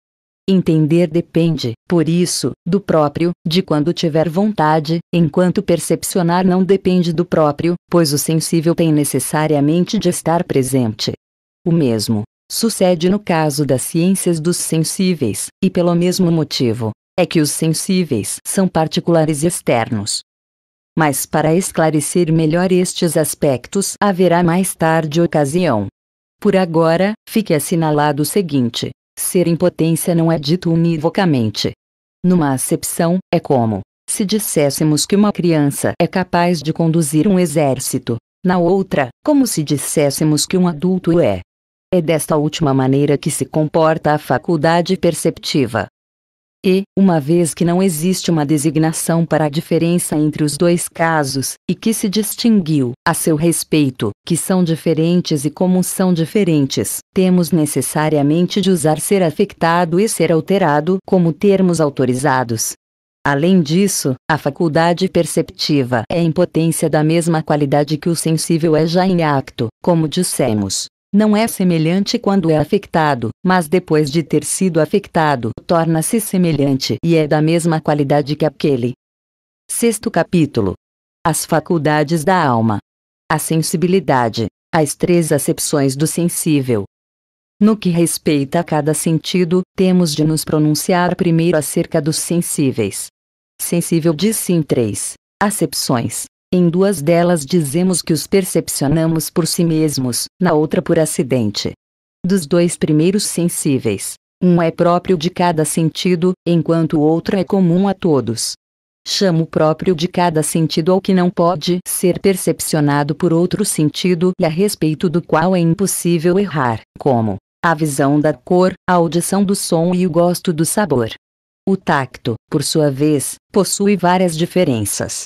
Entender depende, por isso, do próprio, de quando tiver vontade, enquanto percepcionar não depende do próprio, pois o sensível tem necessariamente de estar presente. O mesmo sucede no caso das ciências dos sensíveis, e pelo mesmo motivo, é que os sensíveis são particulares externos. Mas para esclarecer melhor estes aspectos haverá mais tarde ocasião. Por agora, fique assinalado o seguinte: Ser em potência não é dito univocamente. Numa acepção, é como se disséssemos que uma criança é capaz de conduzir um exército, na outra, como se disséssemos que um adulto é. É desta última maneira que se comporta a faculdade perceptiva. E, uma vez que não existe uma designação para a diferença entre os dois casos, e que se distinguiu, a seu respeito, que são diferentes e como são diferentes, temos necessariamente de usar ser afectado e ser alterado como termos autorizados. Além disso, a faculdade perceptiva é em potência da mesma qualidade que o sensível é já em acto, como dissemos não é semelhante quando é afectado, mas depois de ter sido afetado, torna-se semelhante e é da mesma qualidade que aquele. Sexto capítulo: As faculdades da alma. A sensibilidade, as três acepções do sensível. No que respeita a cada sentido, temos de nos pronunciar primeiro acerca dos sensíveis. Sensível diz sim três acepções: em duas delas dizemos que os percepcionamos por si mesmos, na outra por acidente. Dos dois primeiros sensíveis, um é próprio de cada sentido, enquanto o outro é comum a todos. Chamo o próprio de cada sentido ao que não pode ser percepcionado por outro sentido e a respeito do qual é impossível errar, como a visão da cor, a audição do som e o gosto do sabor. O tacto, por sua vez, possui várias diferenças.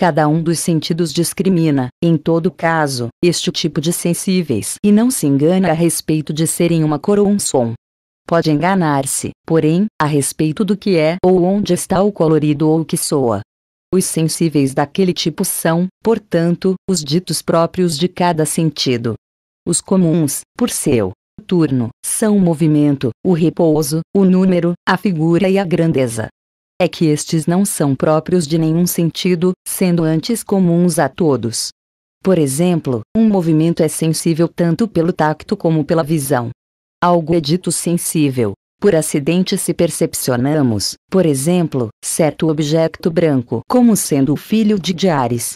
Cada um dos sentidos discrimina, em todo caso, este tipo de sensíveis e não se engana a respeito de serem uma cor ou um som. Pode enganar-se, porém, a respeito do que é ou onde está o colorido ou o que soa. Os sensíveis daquele tipo são, portanto, os ditos próprios de cada sentido. Os comuns, por seu turno, são o movimento, o repouso, o número, a figura e a grandeza é que estes não são próprios de nenhum sentido, sendo antes comuns a todos. Por exemplo, um movimento é sensível tanto pelo tacto como pela visão. Algo é dito sensível. Por acidente se percepcionamos, por exemplo, certo objeto branco como sendo o filho de Diares.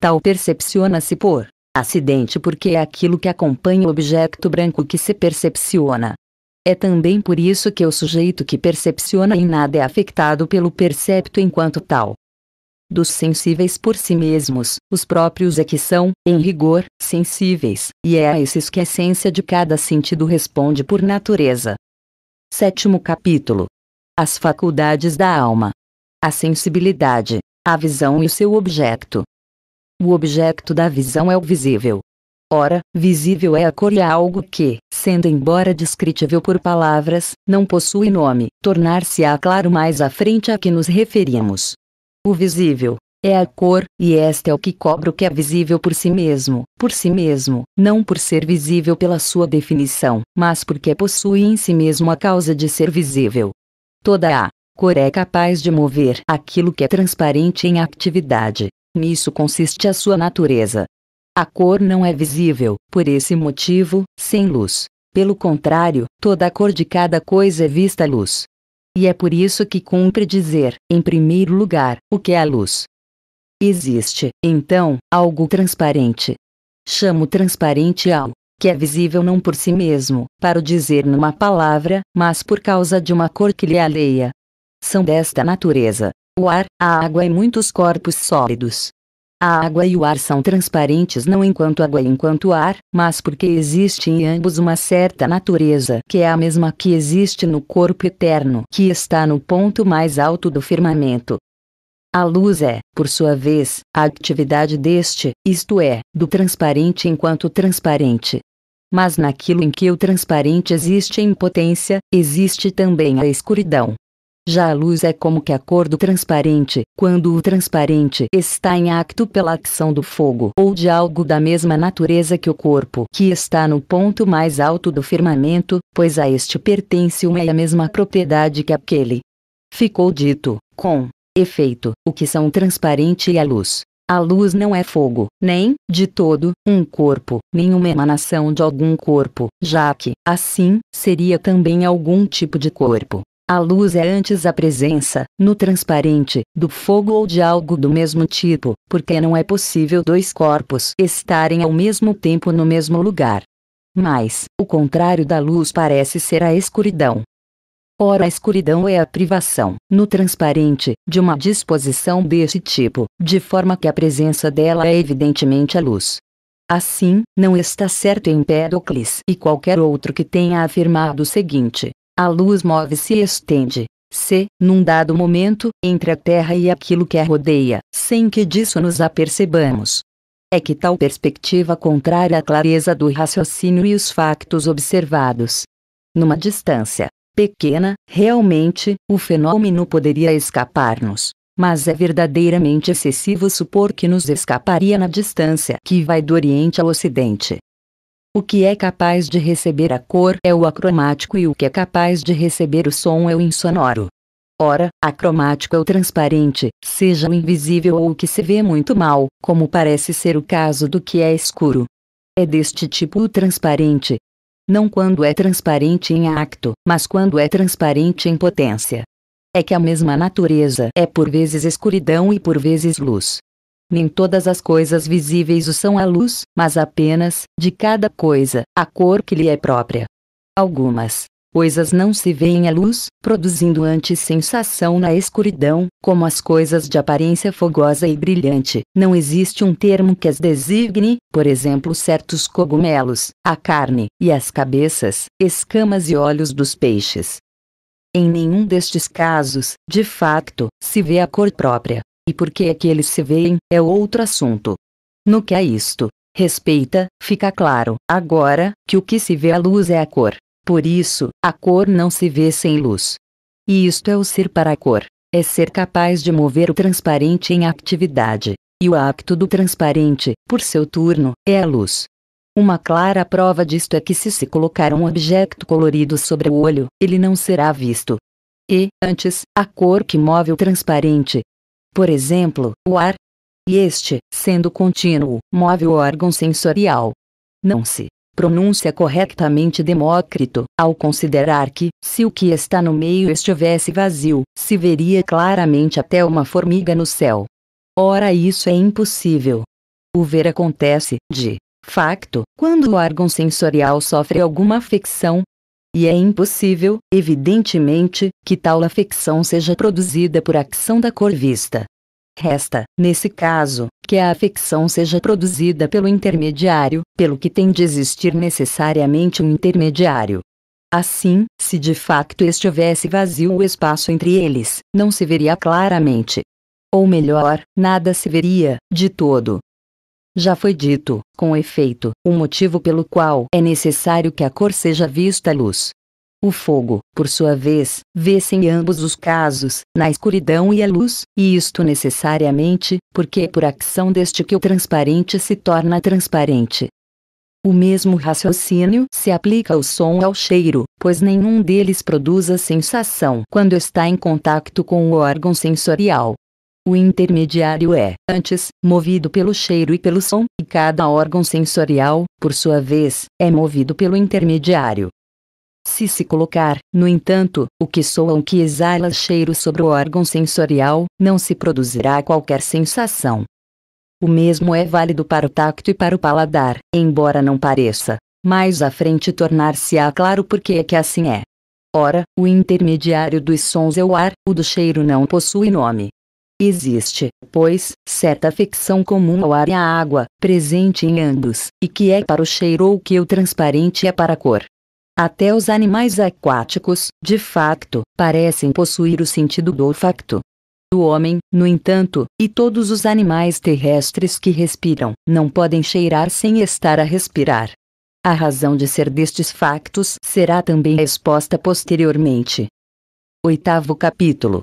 Tal percepciona-se por acidente porque é aquilo que acompanha o objeto branco que se percepciona. É também por isso que o sujeito que percepciona em nada é afetado pelo percepto enquanto tal. Dos sensíveis por si mesmos, os próprios é que são, em rigor, sensíveis, e é a esses que a essência de cada sentido responde por natureza. Sétimo capítulo: As faculdades da alma. A sensibilidade, a visão e o seu objeto. O objeto da visão é o visível. Ora, visível é a cor e é algo que, sendo embora descritível por palavras, não possui nome, tornar-se-á claro mais à frente a que nos referimos. O visível é a cor, e esta é o que cobra o que é visível por si mesmo, por si mesmo, não por ser visível pela sua definição, mas porque possui em si mesmo a causa de ser visível. Toda a cor é capaz de mover aquilo que é transparente em atividade. Nisso consiste a sua natureza. A cor não é visível, por esse motivo, sem luz, pelo contrário, toda a cor de cada coisa é vista à luz. E é por isso que cumpre dizer, em primeiro lugar, o que é a luz. Existe, então, algo transparente. Chamo transparente ao que é visível não por si mesmo, para o dizer numa palavra, mas por causa de uma cor que lhe alheia. São desta natureza. O ar, a água e muitos corpos sólidos, a água e o ar são transparentes não enquanto água e enquanto ar, mas porque existe em ambos uma certa natureza que é a mesma que existe no corpo eterno que está no ponto mais alto do firmamento. A luz é, por sua vez, a atividade deste, isto é, do transparente enquanto transparente. Mas naquilo em que o transparente existe em potência, existe também a escuridão. Já a luz é como que a cor do transparente, quando o transparente está em acto pela ação do fogo ou de algo da mesma natureza que o corpo, que está no ponto mais alto do firmamento, pois a este pertence uma e a mesma propriedade que aquele. Ficou dito, com efeito, o que são o transparente e a luz. A luz não é fogo, nem, de todo, um corpo, nenhuma emanação de algum corpo, já que, assim, seria também algum tipo de corpo. A luz é antes a presença, no transparente, do fogo ou de algo do mesmo tipo, porque não é possível dois corpos estarem ao mesmo tempo no mesmo lugar. Mas, o contrário da luz parece ser a escuridão. Ora, a escuridão é a privação, no transparente, de uma disposição desse tipo, de forma que a presença dela é evidentemente a luz. Assim, não está certo Empédocles e qualquer outro que tenha afirmado o seguinte: a luz move-se e estende, se, num dado momento, entre a Terra e aquilo que a rodeia, sem que disso nos apercebamos. É que tal perspectiva contrária à clareza do raciocínio e os factos observados. Numa distância pequena, realmente, o fenômeno poderia escapar-nos, mas é verdadeiramente excessivo supor que nos escaparia na distância que vai do Oriente ao Ocidente, o que é capaz de receber a cor é o acromático e o que é capaz de receber o som é o insonoro. Ora, acromático é o transparente, seja o invisível ou o que se vê muito mal, como parece ser o caso do que é escuro. É deste tipo o transparente. Não quando é transparente em acto, mas quando é transparente em potência. É que a mesma natureza é por vezes escuridão e por vezes luz. Nem todas as coisas visíveis o são à luz, mas apenas, de cada coisa, a cor que lhe é própria. Algumas coisas não se veem à luz, produzindo antes sensação na escuridão, como as coisas de aparência fogosa e brilhante. Não existe um termo que as designe, por exemplo, certos cogumelos, a carne, e as cabeças, escamas e olhos dos peixes. Em nenhum destes casos, de facto, se vê a cor própria, e por que é que eles se veem, é outro assunto. No que é isto, respeita, fica claro, agora, que o que se vê à luz é a cor. Por isso, a cor não se vê sem luz. E isto é o ser para a cor. É ser capaz de mover o transparente em atividade. E o acto do transparente, por seu turno, é a luz. Uma clara prova disto é que se se colocar um objeto colorido sobre o olho, ele não será visto. E, antes, a cor que move o transparente, por exemplo, o ar. E este, sendo contínuo, move o órgão sensorial. Não se pronuncia corretamente Demócrito, ao considerar que, se o que está no meio estivesse vazio, se veria claramente até uma formiga no céu. Ora, isso é impossível. O ver acontece, de facto, quando o órgão sensorial sofre alguma afecção, e é impossível, evidentemente, que tal afecção seja produzida por ação da cor vista. Resta, nesse caso, que a afecção seja produzida pelo intermediário, pelo que tem de existir necessariamente um intermediário. Assim, se de facto estivesse vazio o espaço entre eles, não se veria claramente. Ou melhor, nada se veria, de todo, já foi dito, com efeito, o motivo pelo qual é necessário que a cor seja vista à luz. O fogo, por sua vez, vê-se em ambos os casos, na escuridão e a luz, e isto necessariamente, porque é por ação deste que o transparente se torna transparente. O mesmo raciocínio se aplica ao som e ao cheiro, pois nenhum deles produz a sensação quando está em contato com o órgão sensorial. O intermediário é, antes, movido pelo cheiro e pelo som, e cada órgão sensorial, por sua vez, é movido pelo intermediário. Se se colocar, no entanto, o que soa ou que exala cheiro sobre o órgão sensorial, não se produzirá qualquer sensação. O mesmo é válido para o tacto e para o paladar, embora não pareça. Mais à frente tornar-se-á claro porque é que assim é. Ora, o intermediário dos sons é o ar, o do cheiro não possui nome. Existe, pois, certa ficção comum ao ar e à água, presente em ambos, e que é para o cheiro ou que o transparente é para a cor. Até os animais aquáticos, de facto, parecem possuir o sentido do olfato. O homem, no entanto, e todos os animais terrestres que respiram, não podem cheirar sem estar a respirar. A razão de ser destes factos será também exposta posteriormente. Oitavo capítulo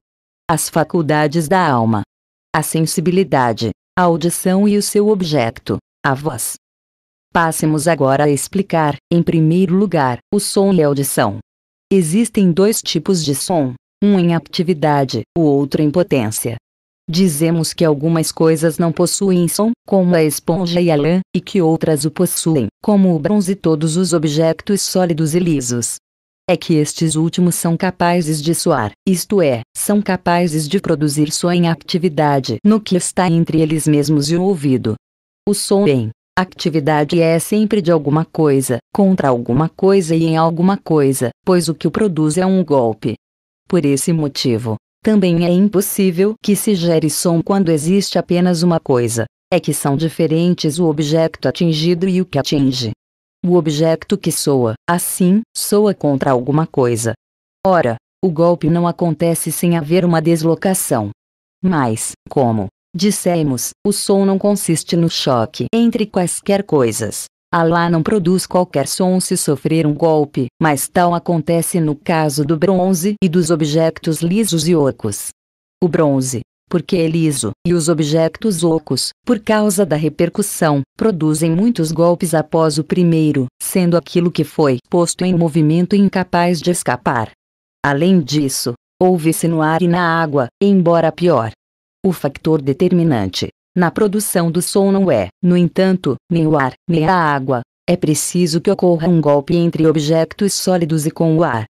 as faculdades da alma, a sensibilidade, a audição e o seu objeto, a voz. Passemos agora a explicar, em primeiro lugar, o som e a audição. Existem dois tipos de som, um em atividade, o outro em potência. Dizemos que algumas coisas não possuem som, como a esponja e a lã, e que outras o possuem, como o bronze e todos os objetos sólidos e lisos é que estes últimos são capazes de suar, isto é, são capazes de produzir sua inactividade no que está entre eles mesmos e o ouvido. O som em Atividade é sempre de alguma coisa, contra alguma coisa e em alguma coisa, pois o que o produz é um golpe. Por esse motivo, também é impossível que se gere som quando existe apenas uma coisa, é que são diferentes o objeto atingido e o que atinge. O objeto que soa, assim, soa contra alguma coisa. Ora, o golpe não acontece sem haver uma deslocação. Mas, como dissemos, o som não consiste no choque entre quaisquer coisas. Alá não produz qualquer som se sofrer um golpe, mas tal acontece no caso do bronze e dos objetos lisos e ocos. O bronze, porque é liso, e os objetos ocos, por causa da repercussão, produzem muitos golpes após o primeiro, sendo aquilo que foi posto em movimento incapaz de escapar. Além disso, houve-se no ar e na água, embora pior. O fator determinante na produção do som não é, no entanto, nem o ar, nem a água. É preciso que ocorra um golpe entre objetos sólidos e com o ar,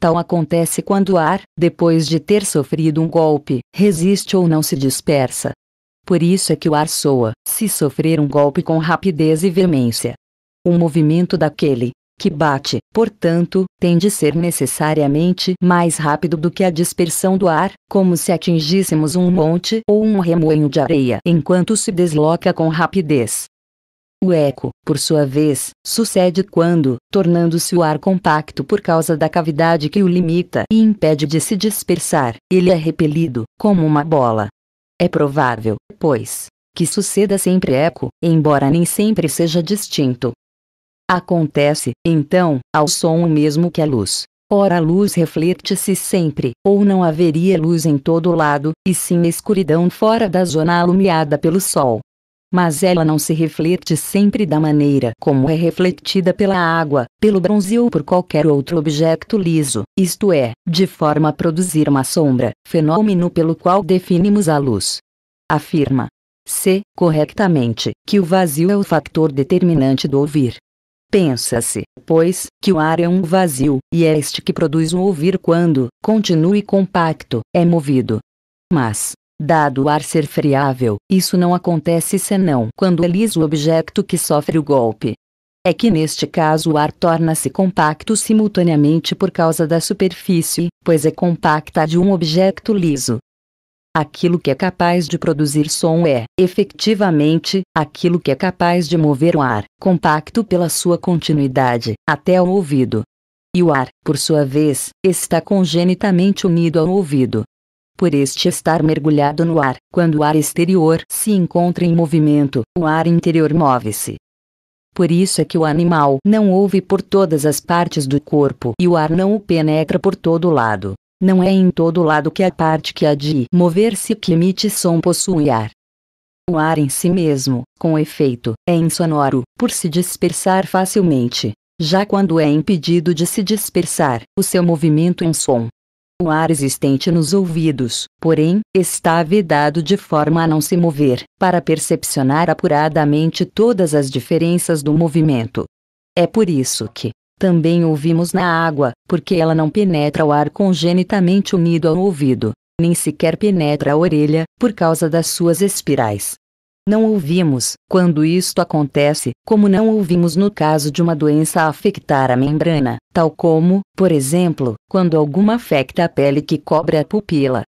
Tal então acontece quando o ar, depois de ter sofrido um golpe, resiste ou não se dispersa. Por isso é que o ar soa, se sofrer um golpe com rapidez e veemência. O movimento daquele que bate, portanto, tem de ser necessariamente mais rápido do que a dispersão do ar, como se atingíssemos um monte ou um remoinho de areia enquanto se desloca com rapidez. O eco, por sua vez, sucede quando, tornando-se o ar compacto por causa da cavidade que o limita e impede de se dispersar, ele é repelido, como uma bola. É provável, pois, que suceda sempre eco, embora nem sempre seja distinto. Acontece, então, ao som o mesmo que à luz. Ora a luz reflete-se sempre, ou não haveria luz em todo lado, e sim escuridão fora da zona alumiada pelo sol mas ela não se reflete sempre da maneira como é refletida pela água, pelo bronze ou por qualquer outro objeto liso, isto é, de forma a produzir uma sombra, fenômeno pelo qual definimos a luz. Afirma C. corretamente que o vazio é o fator determinante do ouvir. Pensa-se, pois, que o ar é um vazio, e é este que produz o ouvir quando, continuo e compacto, é movido. Mas, Dado o ar ser friável, isso não acontece senão quando é liso o objeto que sofre o golpe. É que neste caso o ar torna-se compacto simultaneamente por causa da superfície, pois é compacta de um objeto liso. Aquilo que é capaz de produzir som é, efetivamente, aquilo que é capaz de mover o ar, compacto pela sua continuidade, até o ouvido. E o ar, por sua vez, está congenitamente unido ao ouvido por este estar mergulhado no ar. Quando o ar exterior se encontra em movimento, o ar interior move-se. Por isso é que o animal não ouve por todas as partes do corpo e o ar não o penetra por todo lado. Não é em todo lado que a parte que há de mover-se que emite som possui ar. O ar em si mesmo, com efeito, é insonoro, por se dispersar facilmente. Já quando é impedido de se dispersar, o seu movimento é um som um ar existente nos ouvidos, porém, está vedado de forma a não se mover, para percepcionar apuradamente todas as diferenças do movimento. É por isso que, também ouvimos na água, porque ela não penetra o ar congenitamente unido ao ouvido, nem sequer penetra a orelha, por causa das suas espirais, não ouvimos, quando isto acontece, como não ouvimos no caso de uma doença afectar a membrana, tal como, por exemplo, quando alguma afecta a pele que cobre a pupila.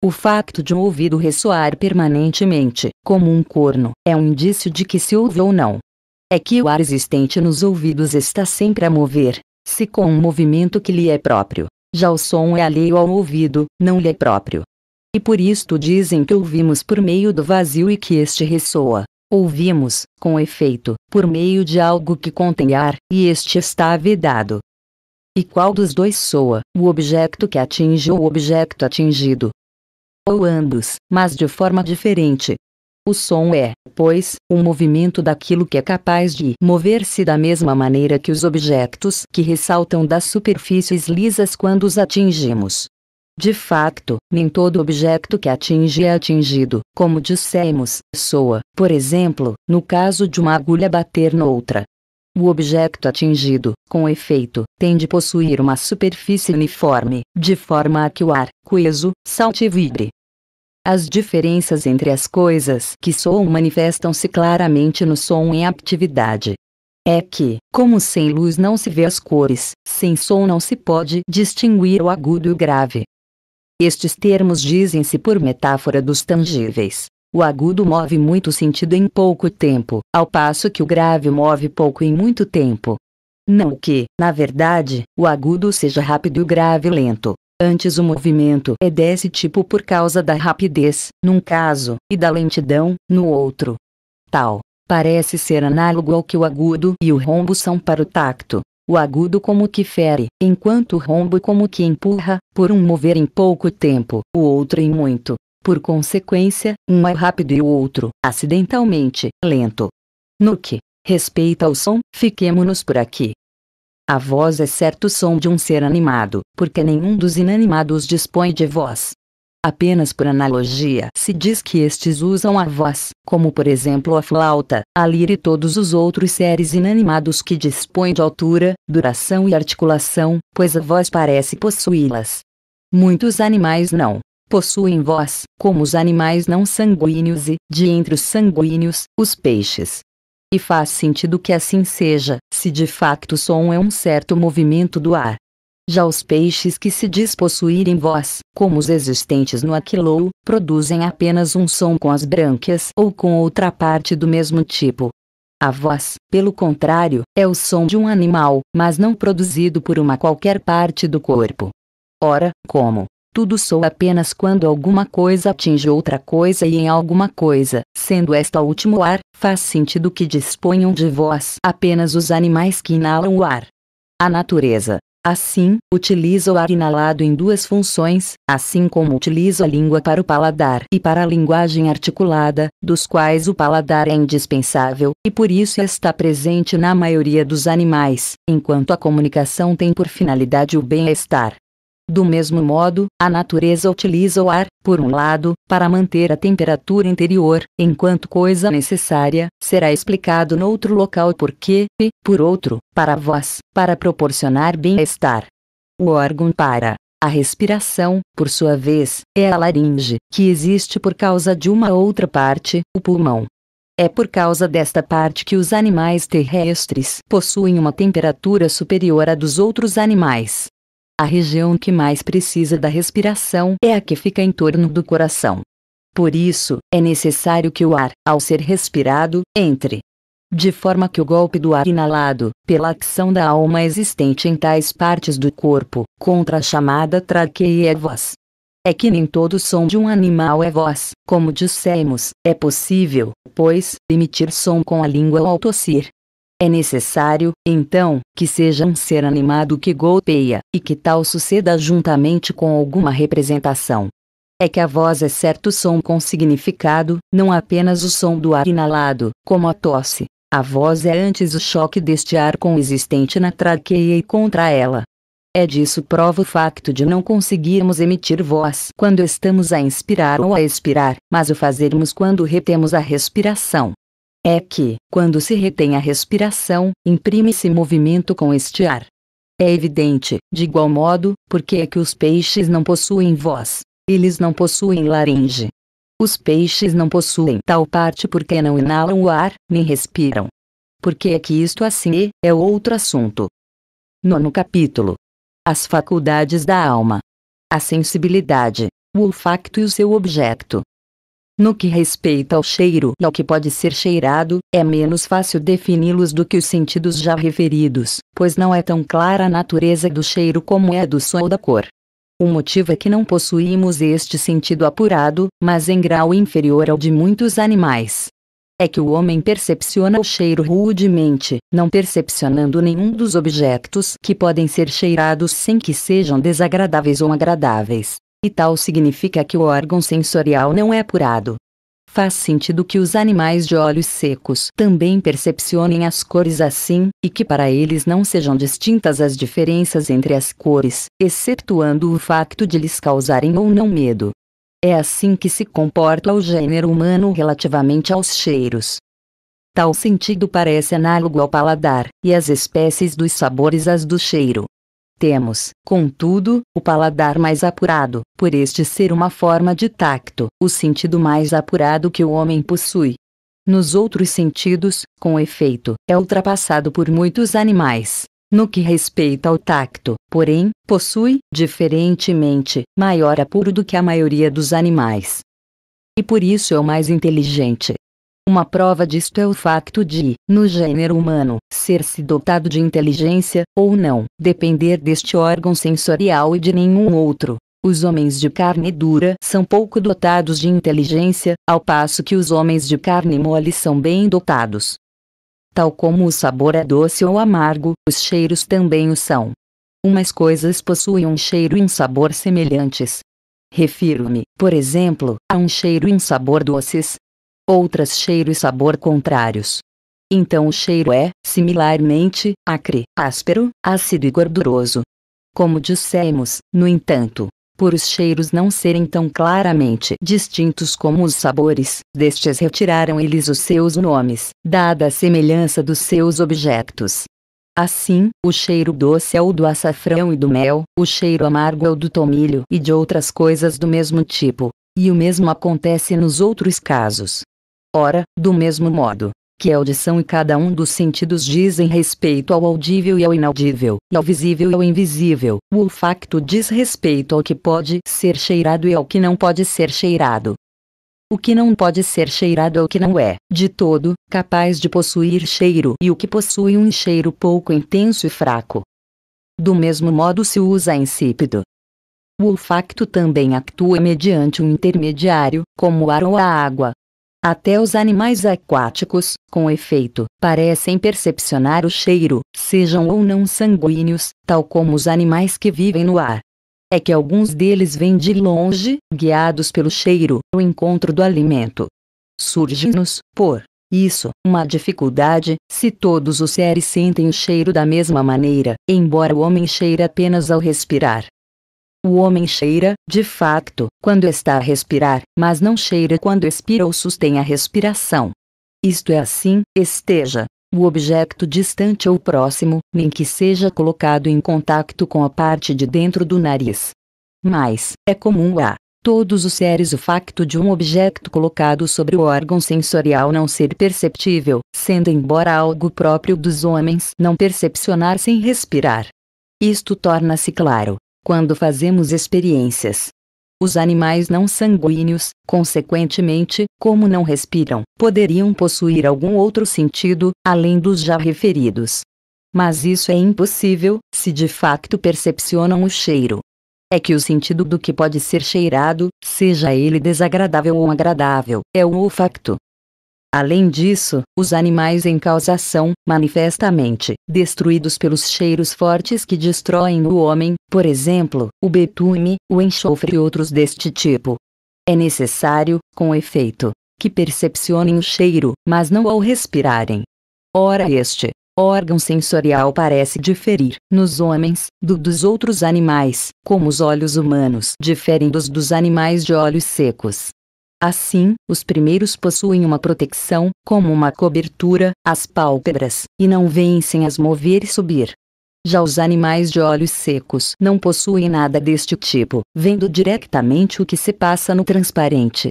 O facto de um ouvido ressoar permanentemente, como um corno, é um indício de que se ouve ou não. É que o ar existente nos ouvidos está sempre a mover, se com um movimento que lhe é próprio. Já o som é alheio ao ouvido, não lhe é próprio, e por isto dizem que ouvimos por meio do vazio e que este ressoa. Ouvimos, com efeito, por meio de algo que contém ar, e este está vedado. E qual dos dois soa, o objeto que atinge ou o objeto atingido? Ou ambos, mas de forma diferente. O som é, pois, o um movimento daquilo que é capaz de mover-se da mesma maneira que os objetos que ressaltam das superfícies lisas quando os atingimos. De facto, nem todo objeto que atinge é atingido, como dissemos, soa, por exemplo, no caso de uma agulha bater noutra. O objeto atingido, com efeito, tem de possuir uma superfície uniforme, de forma a que o ar, coeso, salte e vibre. As diferenças entre as coisas que soam manifestam-se claramente no som em atividade. É que, como sem luz não se vê as cores, sem som não se pode distinguir o agudo e o grave, estes termos dizem-se por metáfora dos tangíveis. O agudo move muito sentido em pouco tempo, ao passo que o grave move pouco em muito tempo. Não que, na verdade, o agudo seja rápido e o grave lento. Antes o movimento é desse tipo por causa da rapidez, num caso, e da lentidão, no outro. Tal, parece ser análogo ao que o agudo e o rombo são para o tacto o agudo como que fere, enquanto o rombo como que empurra, por um mover em pouco tempo, o outro em muito. Por consequência, um é rápido e o outro, acidentalmente, lento. No que respeita ao som, fiquemo-nos por aqui. A voz é certo som de um ser animado, porque nenhum dos inanimados dispõe de voz. Apenas por analogia se diz que estes usam a voz, como por exemplo a flauta, a lira e todos os outros seres inanimados que dispõem de altura, duração e articulação, pois a voz parece possuí-las. Muitos animais não possuem voz, como os animais não sanguíneos e, de entre os sanguíneos, os peixes. E faz sentido que assim seja, se de facto o som é um certo movimento do ar, já os peixes que se diz possuírem voz, como os existentes no aquilou, produzem apenas um som com as brânquias ou com outra parte do mesmo tipo. A voz, pelo contrário, é o som de um animal, mas não produzido por uma qualquer parte do corpo. Ora, como tudo soa apenas quando alguma coisa atinge outra coisa e em alguma coisa, sendo esta o último ar, faz sentido que disponham de voz apenas os animais que inalam o ar. A natureza, Assim, utiliza o ar inalado em duas funções, assim como utiliza a língua para o paladar e para a linguagem articulada, dos quais o paladar é indispensável, e por isso está presente na maioria dos animais, enquanto a comunicação tem por finalidade o bem-estar. Do mesmo modo, a natureza utiliza o ar, por um lado, para manter a temperatura interior, enquanto coisa necessária, será explicado noutro local porque, e, por outro, para vós, para proporcionar bem-estar. O órgão para a respiração, por sua vez, é a laringe, que existe por causa de uma outra parte, o pulmão. É por causa desta parte que os animais terrestres possuem uma temperatura superior à dos outros animais. A região que mais precisa da respiração é a que fica em torno do coração. Por isso, é necessário que o ar, ao ser respirado, entre. De forma que o golpe do ar inalado, pela ação da alma existente em tais partes do corpo, contra a chamada traqueia é voz. É que nem todo som de um animal é voz, como dissemos, é possível, pois, emitir som com a língua ou tossir, é necessário, então, que seja um ser animado que golpeia, e que tal suceda juntamente com alguma representação. É que a voz é certo som com significado, não apenas o som do ar inalado, como a tosse. A voz é antes o choque deste ar existente na traqueia e contra ela. É disso prova o facto de não conseguirmos emitir voz quando estamos a inspirar ou a expirar, mas o fazermos quando retemos a respiração. É que, quando se retém a respiração, imprime-se movimento com este ar. É evidente, de igual modo, porque é que os peixes não possuem voz. Eles não possuem laringe. Os peixes não possuem tal parte porque não inalam o ar, nem respiram. Porque é que isto assim é, é outro assunto. Nono capítulo. As faculdades da alma. A sensibilidade, o olfacto e o seu objeto. No que respeita ao cheiro e ao que pode ser cheirado, é menos fácil defini-los do que os sentidos já referidos, pois não é tão clara a natureza do cheiro como é a do som ou da cor. O motivo é que não possuímos este sentido apurado, mas em grau inferior ao de muitos animais. É que o homem percepciona o cheiro rudemente, não percepcionando nenhum dos objetos que podem ser cheirados sem que sejam desagradáveis ou agradáveis e tal significa que o órgão sensorial não é apurado. Faz sentido que os animais de olhos secos também percepcionem as cores assim, e que para eles não sejam distintas as diferenças entre as cores, exceptuando o facto de lhes causarem ou não medo. É assim que se comporta o gênero humano relativamente aos cheiros. Tal sentido parece análogo ao paladar, e as espécies dos sabores às do cheiro. Temos, contudo, o paladar mais apurado, por este ser uma forma de tacto, o sentido mais apurado que o homem possui. Nos outros sentidos, com efeito, é ultrapassado por muitos animais. No que respeita ao tacto, porém, possui, diferentemente, maior apuro do que a maioria dos animais. E por isso é o mais inteligente. Uma prova disto é o facto de, no gênero humano, ser-se dotado de inteligência, ou não, depender deste órgão sensorial e de nenhum outro. Os homens de carne dura são pouco dotados de inteligência, ao passo que os homens de carne mole são bem dotados. Tal como o sabor é doce ou amargo, os cheiros também o são. Umas coisas possuem um cheiro e um sabor semelhantes. Refiro-me, por exemplo, a um cheiro e um sabor doces, outras cheiro e sabor contrários. Então o cheiro é, similarmente, acre, áspero, ácido e gorduroso. Como dissemos, no entanto, por os cheiros não serem tão claramente distintos como os sabores, destes retiraram eles os seus nomes, dada a semelhança dos seus objetos. Assim, o cheiro doce é o do açafrão e do mel, o cheiro amargo é o do tomilho e de outras coisas do mesmo tipo, e o mesmo acontece nos outros casos. Ora, do mesmo modo que a é audição e cada um dos sentidos dizem respeito ao audível e ao inaudível, e ao visível e ao invisível, o olfacto diz respeito ao que pode ser cheirado e ao que não pode ser cheirado. O que não pode ser cheirado é o que não é, de todo, capaz de possuir cheiro e o que possui um cheiro pouco intenso e fraco. Do mesmo modo se usa insípido. O olfacto também atua mediante um intermediário, como o ar ou a água, até os animais aquáticos, com efeito, parecem percepcionar o cheiro, sejam ou não sanguíneos, tal como os animais que vivem no ar. É que alguns deles vêm de longe, guiados pelo cheiro, o encontro do alimento. Surge-nos, por isso, uma dificuldade, se todos os seres sentem o cheiro da mesma maneira, embora o homem cheire apenas ao respirar. O homem cheira, de facto, quando está a respirar, mas não cheira quando expira ou sustém a respiração. Isto é assim, esteja o objeto distante ou próximo, nem que seja colocado em contato com a parte de dentro do nariz. Mas, é comum a todos os seres o facto de um objeto colocado sobre o órgão sensorial não ser perceptível, sendo embora algo próprio dos homens não percepcionar sem respirar. Isto torna-se claro quando fazemos experiências. Os animais não sanguíneos, consequentemente, como não respiram, poderiam possuir algum outro sentido, além dos já referidos. Mas isso é impossível, se de facto percepcionam o cheiro. É que o sentido do que pode ser cheirado, seja ele desagradável ou agradável, é o olfacto. Além disso, os animais em causa são, manifestamente, destruídos pelos cheiros fortes que destroem o homem, por exemplo, o betume, o enxofre e outros deste tipo. É necessário, com efeito, que percepcionem o cheiro, mas não ao respirarem. Ora, este órgão sensorial parece diferir, nos homens, do dos outros animais, como os olhos humanos diferem dos dos animais de olhos secos. Assim, os primeiros possuem uma proteção, como uma cobertura, as pálpebras, e não veem sem as mover e subir. Já os animais de olhos secos não possuem nada deste tipo, vendo diretamente o que se passa no transparente.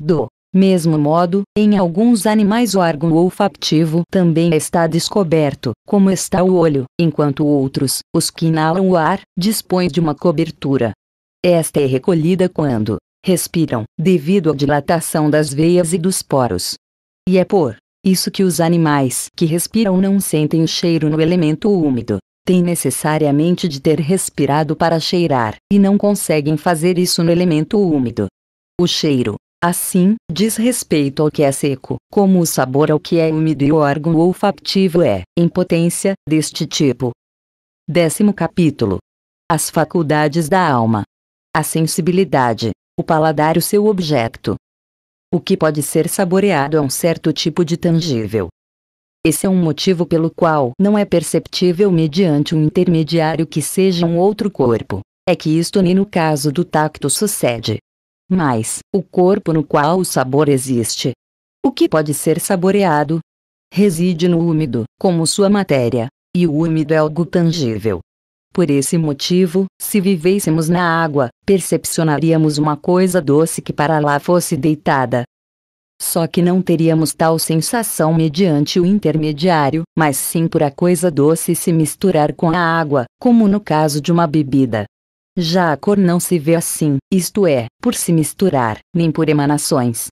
Do mesmo modo, em alguns animais o órgão olfativo também está descoberto, como está o olho, enquanto outros, os que inalam o ar, dispõem de uma cobertura. Esta é recolhida quando respiram, devido à dilatação das veias e dos poros. E é por isso que os animais que respiram não sentem o cheiro no elemento úmido. Têm necessariamente de ter respirado para cheirar, e não conseguem fazer isso no elemento úmido. O cheiro, assim, diz respeito ao que é seco, como o sabor ao que é úmido e o órgão olfativo é, em potência, deste tipo. Décimo capítulo: As faculdades da alma. A sensibilidade, o paladar o seu objeto. O que pode ser saboreado é um certo tipo de tangível. Esse é um motivo pelo qual não é perceptível mediante um intermediário que seja um outro corpo. É que isto nem no caso do tacto sucede. Mas, o corpo no qual o sabor existe. O que pode ser saboreado? Reside no úmido, como sua matéria, e o úmido é algo tangível. Por esse motivo, se vivêssemos na água, percepcionaríamos uma coisa doce que para lá fosse deitada. Só que não teríamos tal sensação mediante o intermediário, mas sim por a coisa doce se misturar com a água, como no caso de uma bebida. Já a cor não se vê assim, isto é, por se misturar, nem por emanações.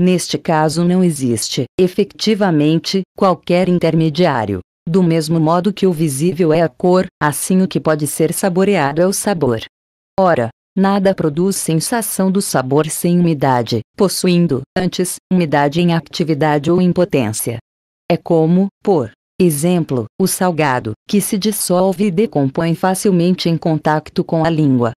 Neste caso não existe, efetivamente, qualquer intermediário. Do mesmo modo que o visível é a cor, assim o que pode ser saboreado é o sabor. Ora, nada produz sensação do sabor sem umidade, possuindo, antes, umidade em atividade ou impotência. É como, por exemplo, o salgado, que se dissolve e decompõe facilmente em contacto com a língua,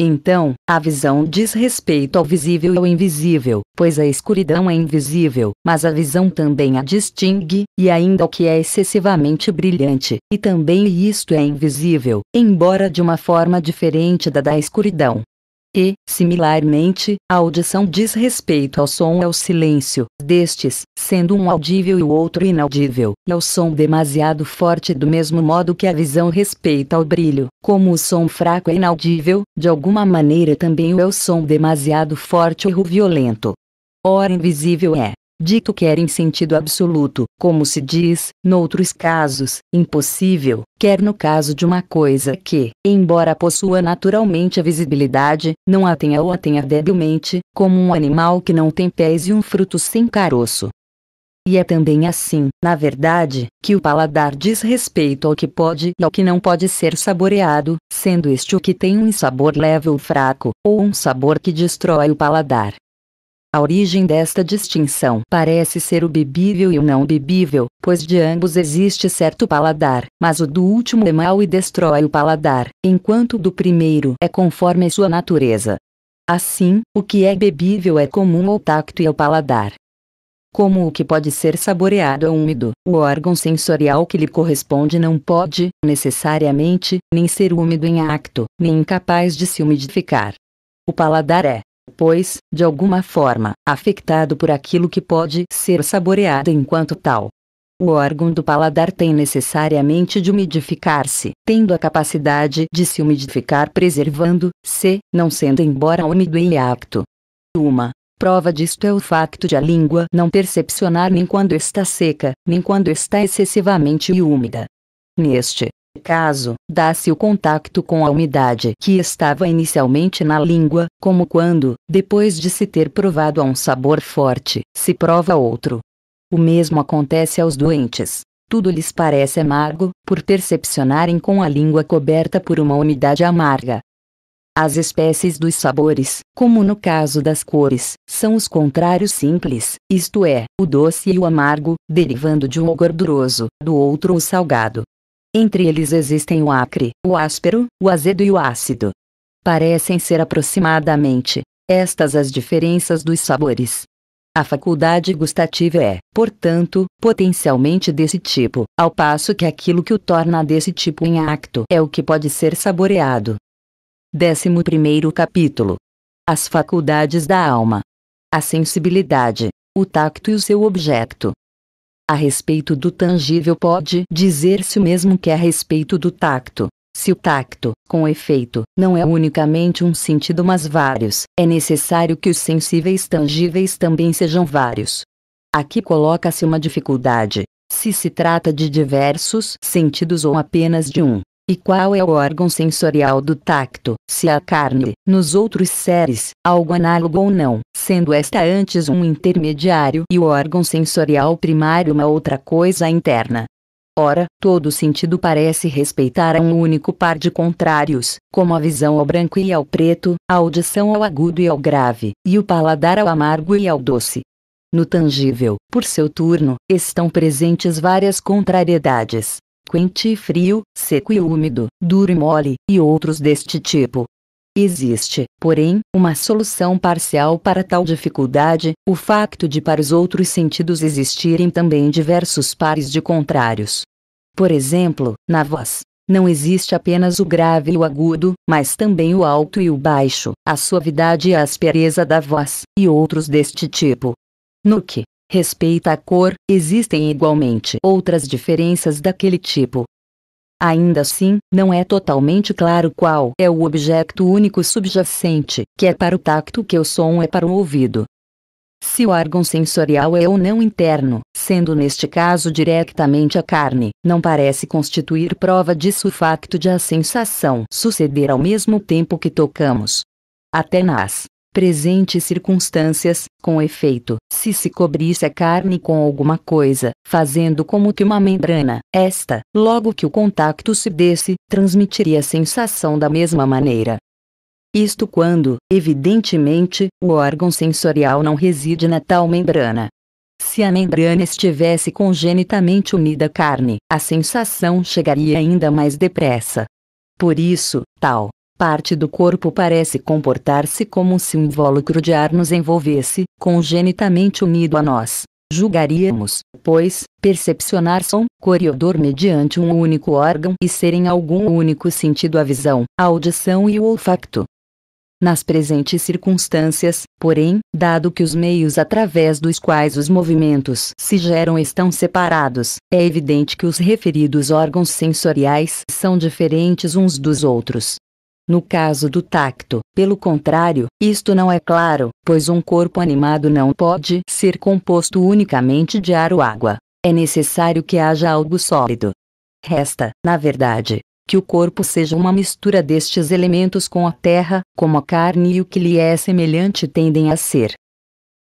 então, a visão diz respeito ao visível e ao invisível, pois a escuridão é invisível, mas a visão também a distingue, e ainda o que é excessivamente brilhante, e também isto é invisível, embora de uma forma diferente da da escuridão e, similarmente, a audição diz respeito ao som e ao silêncio destes, sendo um audível e o outro inaudível, e ao som demasiado forte do mesmo modo que a visão respeita ao brilho, como o som fraco é inaudível, de alguma maneira também o é o som demasiado forte ou violento. Ora invisível é, dito quer em sentido absoluto, como se diz, noutros casos, impossível, quer no caso de uma coisa que, embora possua naturalmente a visibilidade, não a tenha ou a tenha debilmente, como um animal que não tem pés e um fruto sem caroço. E é também assim, na verdade, que o paladar diz respeito ao que pode e ao que não pode ser saboreado, sendo este o que tem um sabor leve ou fraco, ou um sabor que destrói o paladar. A origem desta distinção parece ser o bebível e o não bebível, pois de ambos existe certo paladar, mas o do último é mau e destrói o paladar, enquanto o do primeiro é conforme sua natureza. Assim, o que é bebível é comum ao tacto e ao paladar. Como o que pode ser saboreado é úmido, o órgão sensorial que lhe corresponde não pode, necessariamente, nem ser úmido em acto, nem incapaz de se umidificar. O paladar é, pois, de alguma forma, afetado por aquilo que pode ser saboreado enquanto tal. O órgão do paladar tem necessariamente de umidificar-se, tendo a capacidade de se umidificar preservando-se, não sendo embora úmido e apto. Uma prova disto é o facto de a língua não percepcionar nem quando está seca, nem quando está excessivamente úmida. Neste Caso, dá-se o contacto com a umidade que estava inicialmente na língua, como quando, depois de se ter provado a um sabor forte, se prova outro. O mesmo acontece aos doentes. Tudo lhes parece amargo, por percepcionarem com a língua coberta por uma umidade amarga. As espécies dos sabores, como no caso das cores, são os contrários simples, isto é, o doce e o amargo, derivando de um o gorduroso, do outro o salgado. Entre eles existem o acre, o áspero, o azedo e o ácido. Parecem ser aproximadamente estas as diferenças dos sabores. A faculdade gustativa é, portanto, potencialmente desse tipo, ao passo que aquilo que o torna desse tipo em acto é o que pode ser saboreado. 11 capítulo: As faculdades da alma. A sensibilidade, o tacto e o seu objeto. A respeito do tangível pode dizer-se o mesmo que a respeito do tacto. Se o tacto, com efeito, não é unicamente um sentido mas vários, é necessário que os sensíveis tangíveis também sejam vários. Aqui coloca-se uma dificuldade, se se trata de diversos sentidos ou apenas de um. E qual é o órgão sensorial do tacto? Se a carne, nos outros seres, algo análogo ou não, sendo esta antes um intermediário e o órgão sensorial primário uma outra coisa interna. Ora, todo sentido parece respeitar a um único par de contrários, como a visão ao branco e ao preto, a audição ao agudo e ao grave, e o paladar ao amargo e ao doce. No tangível, por seu turno, estão presentes várias contrariedades, quente e frio, seco e úmido, duro e mole, e outros deste tipo. Existe, porém, uma solução parcial para tal dificuldade, o facto de para os outros sentidos existirem também diversos pares de contrários. Por exemplo, na voz, não existe apenas o grave e o agudo, mas também o alto e o baixo, a suavidade e a aspereza da voz, e outros deste tipo. No que, respeita à cor, existem igualmente outras diferenças daquele tipo. Ainda assim, não é totalmente claro qual é o objeto único subjacente, que é para o tacto que o som é para o ouvido. Se o órgão sensorial é ou não interno, sendo neste caso diretamente a carne, não parece constituir prova disso o facto de a sensação suceder ao mesmo tempo que tocamos. Até nas presentes circunstâncias, com efeito, se se cobrisse a carne com alguma coisa, fazendo como que uma membrana, esta, logo que o contacto se desse, transmitiria a sensação da mesma maneira. Isto quando, evidentemente, o órgão sensorial não reside na tal membrana. Se a membrana estivesse congenitamente unida à carne, a sensação chegaria ainda mais depressa. Por isso, tal parte do corpo parece comportar-se como se um invólucro de ar nos envolvesse, congenitamente unido a nós. Julgaríamos, pois, percepcionar som, cor e odor mediante um único órgão e ser em algum único sentido a visão, a audição e o olfacto. Nas presentes circunstâncias, porém, dado que os meios através dos quais os movimentos se geram estão separados, é evidente que os referidos órgãos sensoriais são diferentes uns dos outros, no caso do tacto, pelo contrário, isto não é claro, pois um corpo animado não pode ser composto unicamente de ar ou água. É necessário que haja algo sólido. Resta, na verdade, que o corpo seja uma mistura destes elementos com a terra, como a carne e o que lhe é semelhante tendem a ser.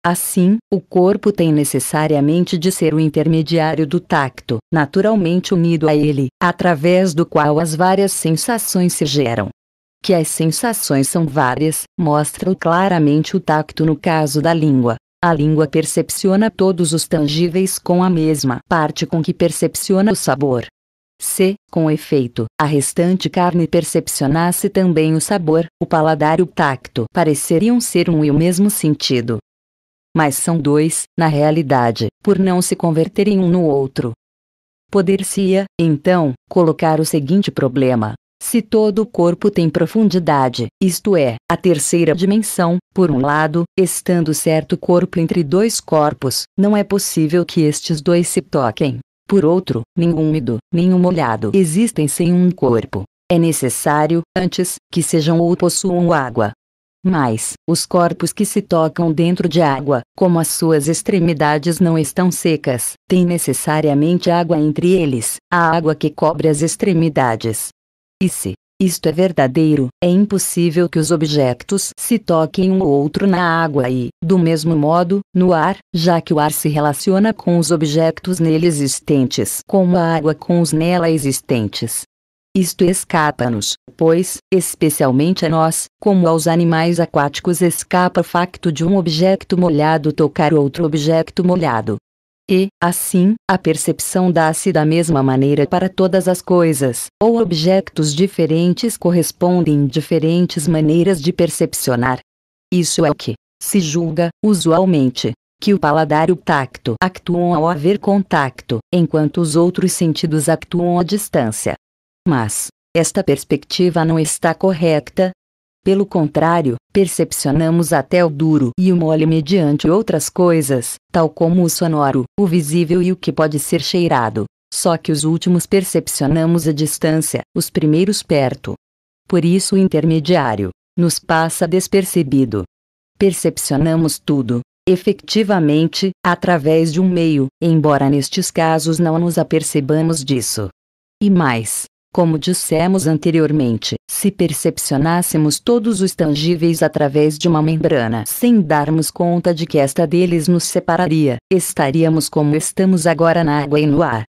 Assim, o corpo tem necessariamente de ser o intermediário do tacto, naturalmente unido a ele, através do qual as várias sensações se geram que as sensações são várias, mostra-o claramente o tacto no caso da língua. A língua percepciona todos os tangíveis com a mesma parte com que percepciona o sabor. Se, com efeito, a restante carne percepcionasse também o sabor, o paladar e o tacto pareceriam ser um e o mesmo sentido. Mas são dois, na realidade, por não se converterem um no outro. Poder-se-ia, então, colocar o seguinte problema: se todo o corpo tem profundidade, isto é, a terceira dimensão, por um lado, estando certo corpo entre dois corpos, não é possível que estes dois se toquem. Por outro, nenhum úmido, nenhum molhado existem sem um corpo. É necessário, antes, que sejam ou possuam água. Mas, os corpos que se tocam dentro de água, como as suas extremidades não estão secas, têm necessariamente água entre eles, a água que cobre as extremidades. E se isto é verdadeiro, é impossível que os objetos se toquem um ou outro na água e, do mesmo modo, no ar, já que o ar se relaciona com os objetos nele existentes como a água com os nela existentes. Isto escapa-nos, pois, especialmente a nós, como aos animais aquáticos escapa o facto de um objeto molhado tocar outro objeto molhado e, assim, a percepção dá-se da mesma maneira para todas as coisas, ou objetos diferentes correspondem diferentes maneiras de percepcionar. Isso é o que se julga, usualmente, que o paladar e o tacto actuam ao haver contacto, enquanto os outros sentidos actuam à distância. Mas, esta perspectiva não está correta, pelo contrário, percepcionamos até o duro e o mole mediante outras coisas, tal como o sonoro, o visível e o que pode ser cheirado. Só que os últimos percepcionamos a distância, os primeiros perto. Por isso o intermediário nos passa despercebido. Percepcionamos tudo, efetivamente, através de um meio, embora nestes casos não nos apercebamos disso. E mais, como dissemos anteriormente, se percepcionássemos todos os tangíveis através de uma membrana sem darmos conta de que esta deles nos separaria, estaríamos como estamos agora na água e no ar.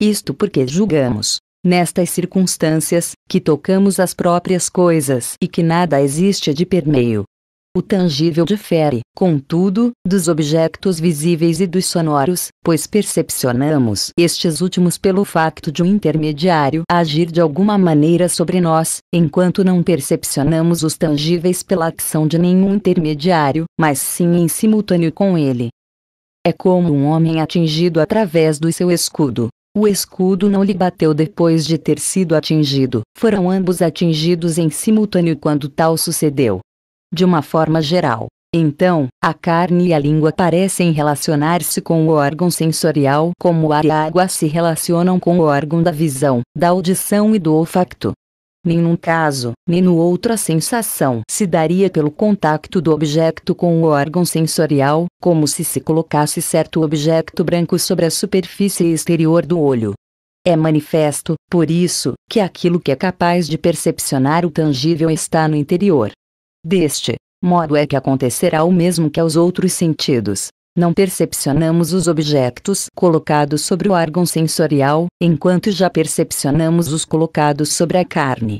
Isto porque julgamos, nestas circunstâncias, que tocamos as próprias coisas e que nada existe de permeio, o tangível difere, contudo, dos objetos visíveis e dos sonoros, pois percepcionamos estes últimos pelo facto de um intermediário agir de alguma maneira sobre nós, enquanto não percepcionamos os tangíveis pela ação de nenhum intermediário, mas sim em simultâneo com ele. É como um homem atingido através do seu escudo. O escudo não lhe bateu depois de ter sido atingido. Foram ambos atingidos em simultâneo quando tal sucedeu de uma forma geral. Então, a carne e a língua parecem relacionar-se com o órgão sensorial como ar e a água se relacionam com o órgão da visão, da audição e do olfato. Nem num caso, nem no outro a sensação se daria pelo contacto do objeto com o órgão sensorial, como se se colocasse certo objeto branco sobre a superfície exterior do olho. É manifesto, por isso, que aquilo que é capaz de percepcionar o tangível está no interior, Deste modo é que acontecerá o mesmo que aos outros sentidos. Não percepcionamos os objetos colocados sobre o órgão sensorial, enquanto já percepcionamos os colocados sobre a carne.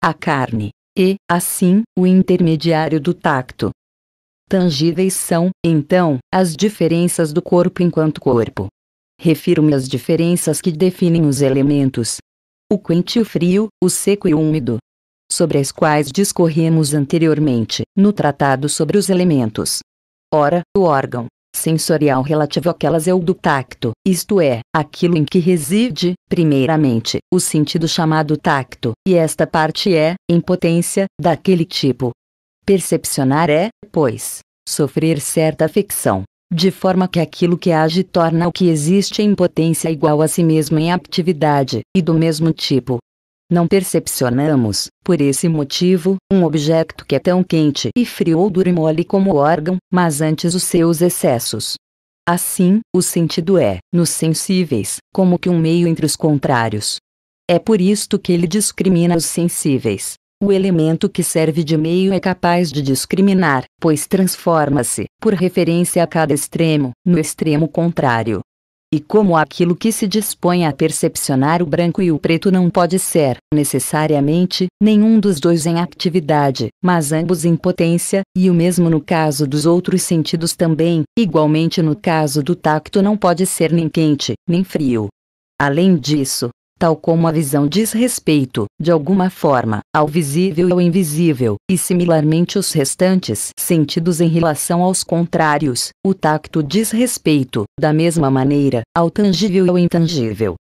A carne e, assim, o intermediário do tacto. Tangíveis são, então, as diferenças do corpo enquanto corpo. Refiro-me às diferenças que definem os elementos. O quente e o frio, o seco e o úmido, sobre as quais discorremos anteriormente, no Tratado sobre os Elementos. Ora, o órgão sensorial relativo àquelas é o do tacto, isto é, aquilo em que reside, primeiramente, o sentido chamado tacto, e esta parte é, em potência, daquele tipo. Percepcionar é, pois, sofrer certa afecção, de forma que aquilo que age torna o que existe em potência igual a si mesmo em atividade, e do mesmo tipo, não percepcionamos, por esse motivo, um objeto que é tão quente e frio ou duro e mole como órgão, mas antes os seus excessos. Assim, o sentido é, nos sensíveis, como que um meio entre os contrários. É por isto que ele discrimina os sensíveis. O elemento que serve de meio é capaz de discriminar, pois transforma-se, por referência a cada extremo, no extremo contrário e como aquilo que se dispõe a percepcionar o branco e o preto não pode ser, necessariamente, nenhum dos dois em atividade, mas ambos em potência, e o mesmo no caso dos outros sentidos também, igualmente no caso do tacto não pode ser nem quente, nem frio. Além disso, tal como a visão diz respeito, de alguma forma, ao visível e ao invisível, e similarmente os restantes sentidos em relação aos contrários, o tacto diz respeito, da mesma maneira, ao tangível e ao intangível.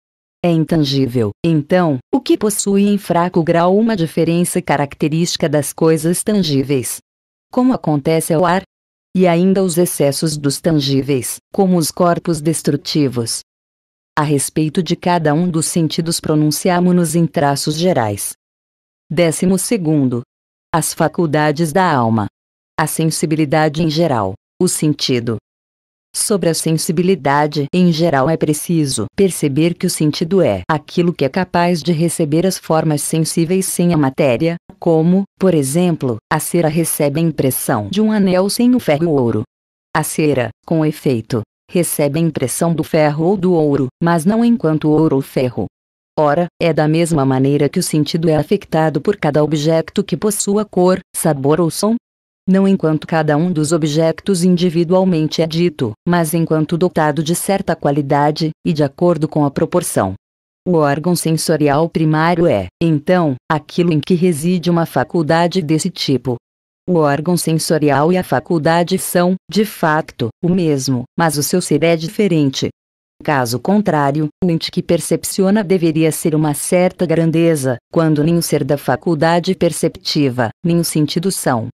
É intangível, então, o que possui em fraco grau uma diferença característica das coisas tangíveis. Como acontece ao ar, e ainda os excessos dos tangíveis, como os corpos destrutivos, a respeito de cada um dos sentidos pronunciamo-nos em traços gerais. Décimo segundo. As faculdades da alma. A sensibilidade em geral, o sentido. Sobre a sensibilidade em geral é preciso perceber que o sentido é aquilo que é capaz de receber as formas sensíveis sem a matéria, como, por exemplo, a cera recebe a impressão de um anel sem o ferro ou ouro. A cera, com efeito, recebe a impressão do ferro ou do ouro, mas não enquanto ouro ou ferro. Ora, é da mesma maneira que o sentido é afetado por cada objeto que possua cor, sabor ou som. Não enquanto cada um dos objetos individualmente é dito, mas enquanto dotado de certa qualidade, e de acordo com a proporção. O órgão sensorial primário é, então, aquilo em que reside uma faculdade desse tipo, o órgão sensorial e a faculdade são, de facto, o mesmo, mas o seu ser é diferente. Caso contrário, o ente que percepciona deveria ser uma certa grandeza, quando nem o ser da faculdade perceptiva, nem o sentido são.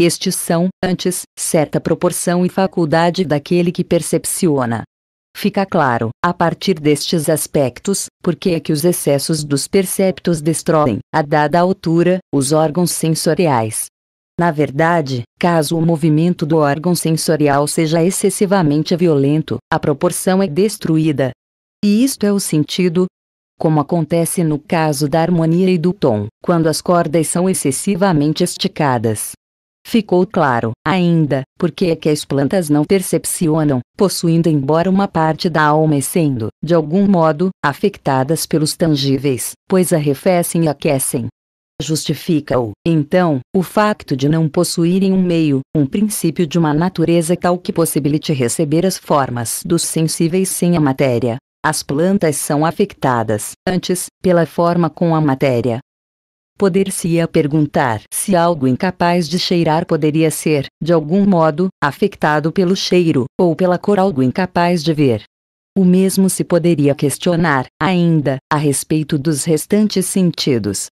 Estes são, antes, certa proporção e faculdade daquele que percepciona. Fica claro, a partir destes aspectos, porque é que os excessos dos perceptos destroem, a dada altura, os órgãos sensoriais. Na verdade, caso o movimento do órgão sensorial seja excessivamente violento, a proporção é destruída. E isto é o sentido, como acontece no caso da harmonia e do tom, quando as cordas são excessivamente esticadas. Ficou claro, ainda, porque é que as plantas não percepcionam, possuindo embora uma parte da alma e sendo, de algum modo, afetadas pelos tangíveis, pois arrefecem e aquecem, justifica-o, então, o facto de não possuírem um meio, um princípio de uma natureza tal que possibilite receber as formas dos sensíveis sem a matéria. As plantas são afectadas, antes, pela forma com a matéria. Poder-se-ia perguntar se algo incapaz de cheirar poderia ser, de algum modo, afetado pelo cheiro, ou pela cor algo incapaz de ver. O mesmo se poderia questionar, ainda, a respeito dos restantes sentidos,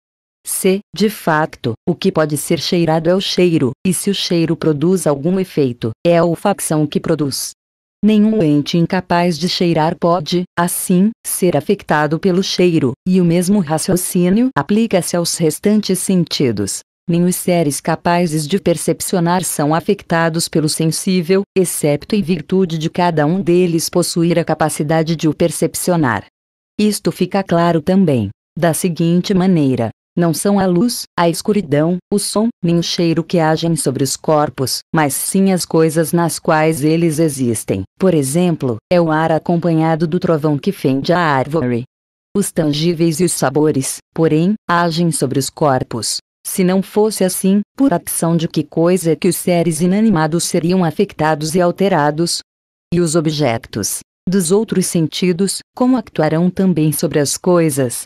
se, de facto, o que pode ser cheirado é o cheiro, e se o cheiro produz algum efeito, é a olfação que produz. Nenhum ente incapaz de cheirar pode, assim, ser afetado pelo cheiro, e o mesmo raciocínio aplica-se aos restantes sentidos. Nem os seres capazes de percepcionar são afetados pelo sensível, excepto em virtude de cada um deles possuir a capacidade de o percepcionar. Isto fica claro também. Da seguinte maneira, não são a luz, a escuridão, o som, nem o cheiro que agem sobre os corpos, mas sim as coisas nas quais eles existem. Por exemplo, é o ar acompanhado do trovão que fende a árvore. Os tangíveis e os sabores, porém, agem sobre os corpos. Se não fosse assim, por ação de que coisa que os seres inanimados seriam afetados e alterados? E os objetos dos outros sentidos, como atuarão também sobre as coisas?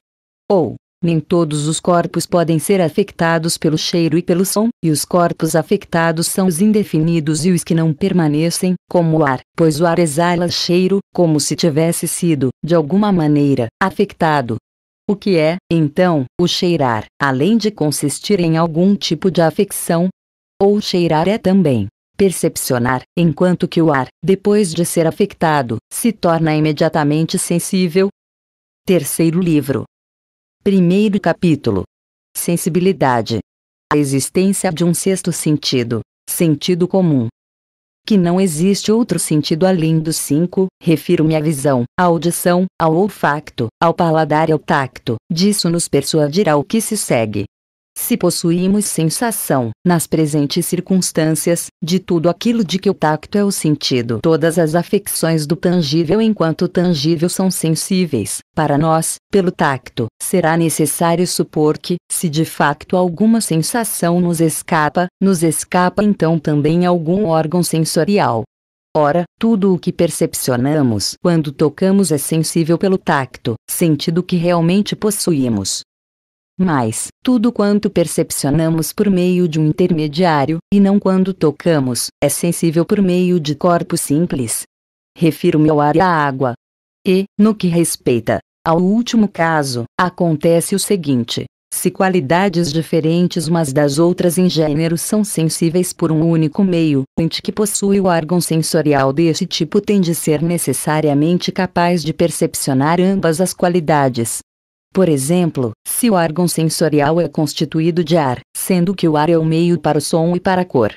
Ou, nem todos os corpos podem ser afetados pelo cheiro e pelo som, e os corpos afetados são os indefinidos e os que não permanecem, como o ar, pois o ar exala cheiro, como se tivesse sido, de alguma maneira, afetado. O que é, então, o cheirar, além de consistir em algum tipo de afecção? Ou cheirar é também percepcionar, enquanto que o ar, depois de ser afetado, se torna imediatamente sensível? Terceiro livro Primeiro capítulo. Sensibilidade. A existência de um sexto sentido, sentido comum. Que não existe outro sentido além dos cinco, refiro-me à visão, à audição, ao olfacto, ao paladar e ao tacto, disso nos persuadirá o que se segue. Se possuímos sensação, nas presentes circunstâncias, de tudo aquilo de que o tacto é o sentido, todas as afecções do tangível enquanto tangível são sensíveis, para nós, pelo tacto, será necessário supor que, se de facto alguma sensação nos escapa, nos escapa então também algum órgão sensorial. Ora, tudo o que percepcionamos quando tocamos é sensível pelo tacto, sentido que realmente possuímos. Mas, tudo quanto percepcionamos por meio de um intermediário, e não quando tocamos, é sensível por meio de corpo simples. Refiro-me ao ar e à água. E, no que respeita ao último caso, acontece o seguinte: se qualidades diferentes umas das outras em gênero são sensíveis por um único meio, ente que possui o órgão sensorial desse tipo tem de ser necessariamente capaz de percepcionar ambas as qualidades, por exemplo, se o órgão sensorial é constituído de ar, sendo que o ar é o meio para o som e para a cor.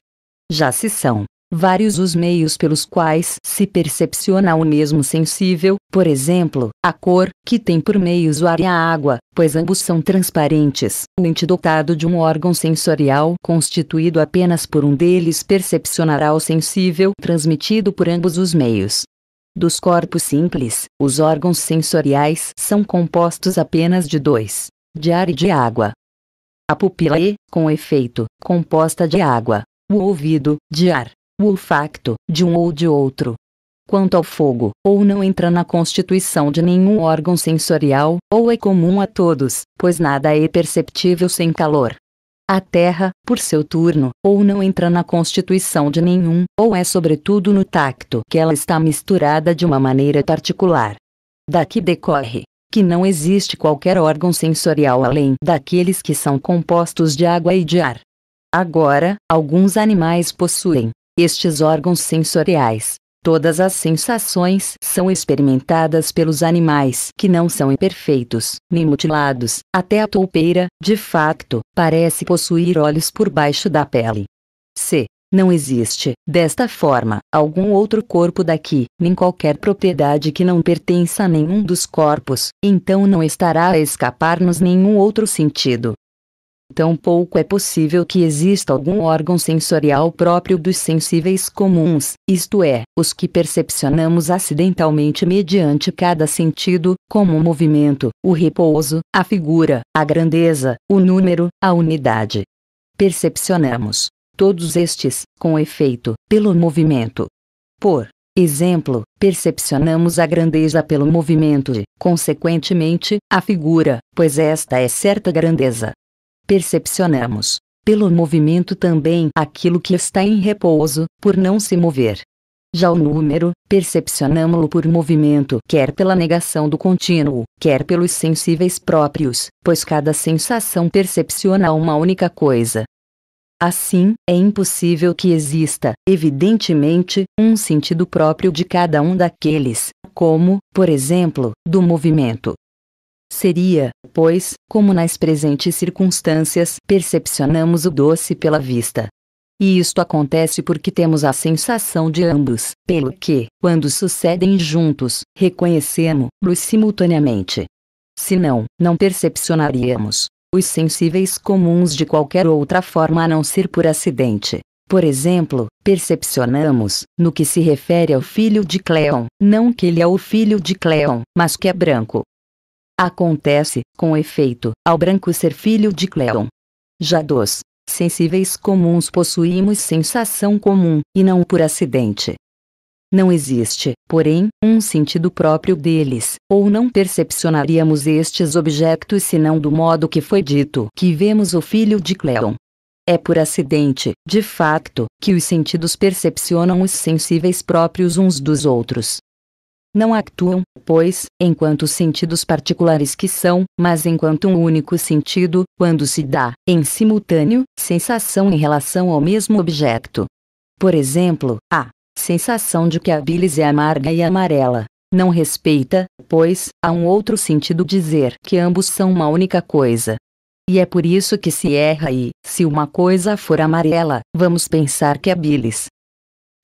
Já se são vários os meios pelos quais se percepciona o mesmo sensível, por exemplo, a cor, que tem por meios o ar e a água, pois ambos são transparentes. O ente dotado de um órgão sensorial constituído apenas por um deles percepcionará o sensível transmitido por ambos os meios. Dos corpos simples, os órgãos sensoriais são compostos apenas de dois: de ar e de água. A pupila é, com efeito, composta de água, o ouvido, de ar, o olfato, de um ou de outro. Quanto ao fogo, ou não entra na constituição de nenhum órgão sensorial, ou é comum a todos, pois nada é perceptível sem calor. A terra, por seu turno, ou não entra na constituição de nenhum, ou é sobretudo no tacto que ela está misturada de uma maneira particular. Daqui decorre que não existe qualquer órgão sensorial além daqueles que são compostos de água e de ar. Agora, alguns animais possuem estes órgãos sensoriais, Todas as sensações são experimentadas pelos animais que não são imperfeitos, nem mutilados, até a toupeira, de facto, parece possuir olhos por baixo da pele. C. Não existe, desta forma, algum outro corpo daqui, nem qualquer propriedade que não pertença a nenhum dos corpos, então não estará a escapar-nos nenhum outro sentido, Tampouco é possível que exista algum órgão sensorial próprio dos sensíveis comuns, isto é, os que percepcionamos acidentalmente mediante cada sentido, como o movimento, o repouso, a figura, a grandeza, o número, a unidade. Percepcionamos todos estes, com efeito, pelo movimento. Por exemplo, percepcionamos a grandeza pelo movimento e, consequentemente, a figura, pois esta é certa grandeza percepcionamos, pelo movimento também aquilo que está em repouso, por não se mover. Já o número, percepcionamos-lo por movimento, quer pela negação do contínuo, quer pelos sensíveis próprios, pois cada sensação percepciona uma única coisa. Assim, é impossível que exista, evidentemente, um sentido próprio de cada um daqueles, como, por exemplo, do movimento, Seria, pois, como nas presentes circunstâncias percepcionamos o doce pela vista. E isto acontece porque temos a sensação de ambos, pelo que, quando sucedem juntos, reconhecemos-los simultaneamente. Se não, não percepcionaríamos os sensíveis comuns de qualquer outra forma a não ser por acidente. Por exemplo, percepcionamos, no que se refere ao filho de Cleon, não que ele é o filho de Cleon, mas que é branco, Acontece, com efeito, ao branco ser filho de Cleon. Já dos sensíveis comuns possuímos sensação comum, e não por acidente. Não existe, porém, um sentido próprio deles, ou não percepcionaríamos estes objetos senão do modo que foi dito que vemos o filho de Cleon. É por acidente, de facto, que os sentidos percepcionam os sensíveis próprios uns dos outros não actuam, pois, enquanto sentidos particulares que são, mas enquanto um único sentido, quando se dá, em simultâneo, sensação em relação ao mesmo objeto. Por exemplo, a sensação de que a bilis é amarga e amarela. Não respeita, pois, há um outro sentido dizer que ambos são uma única coisa. E é por isso que se erra e, se uma coisa for amarela, vamos pensar que é bilis,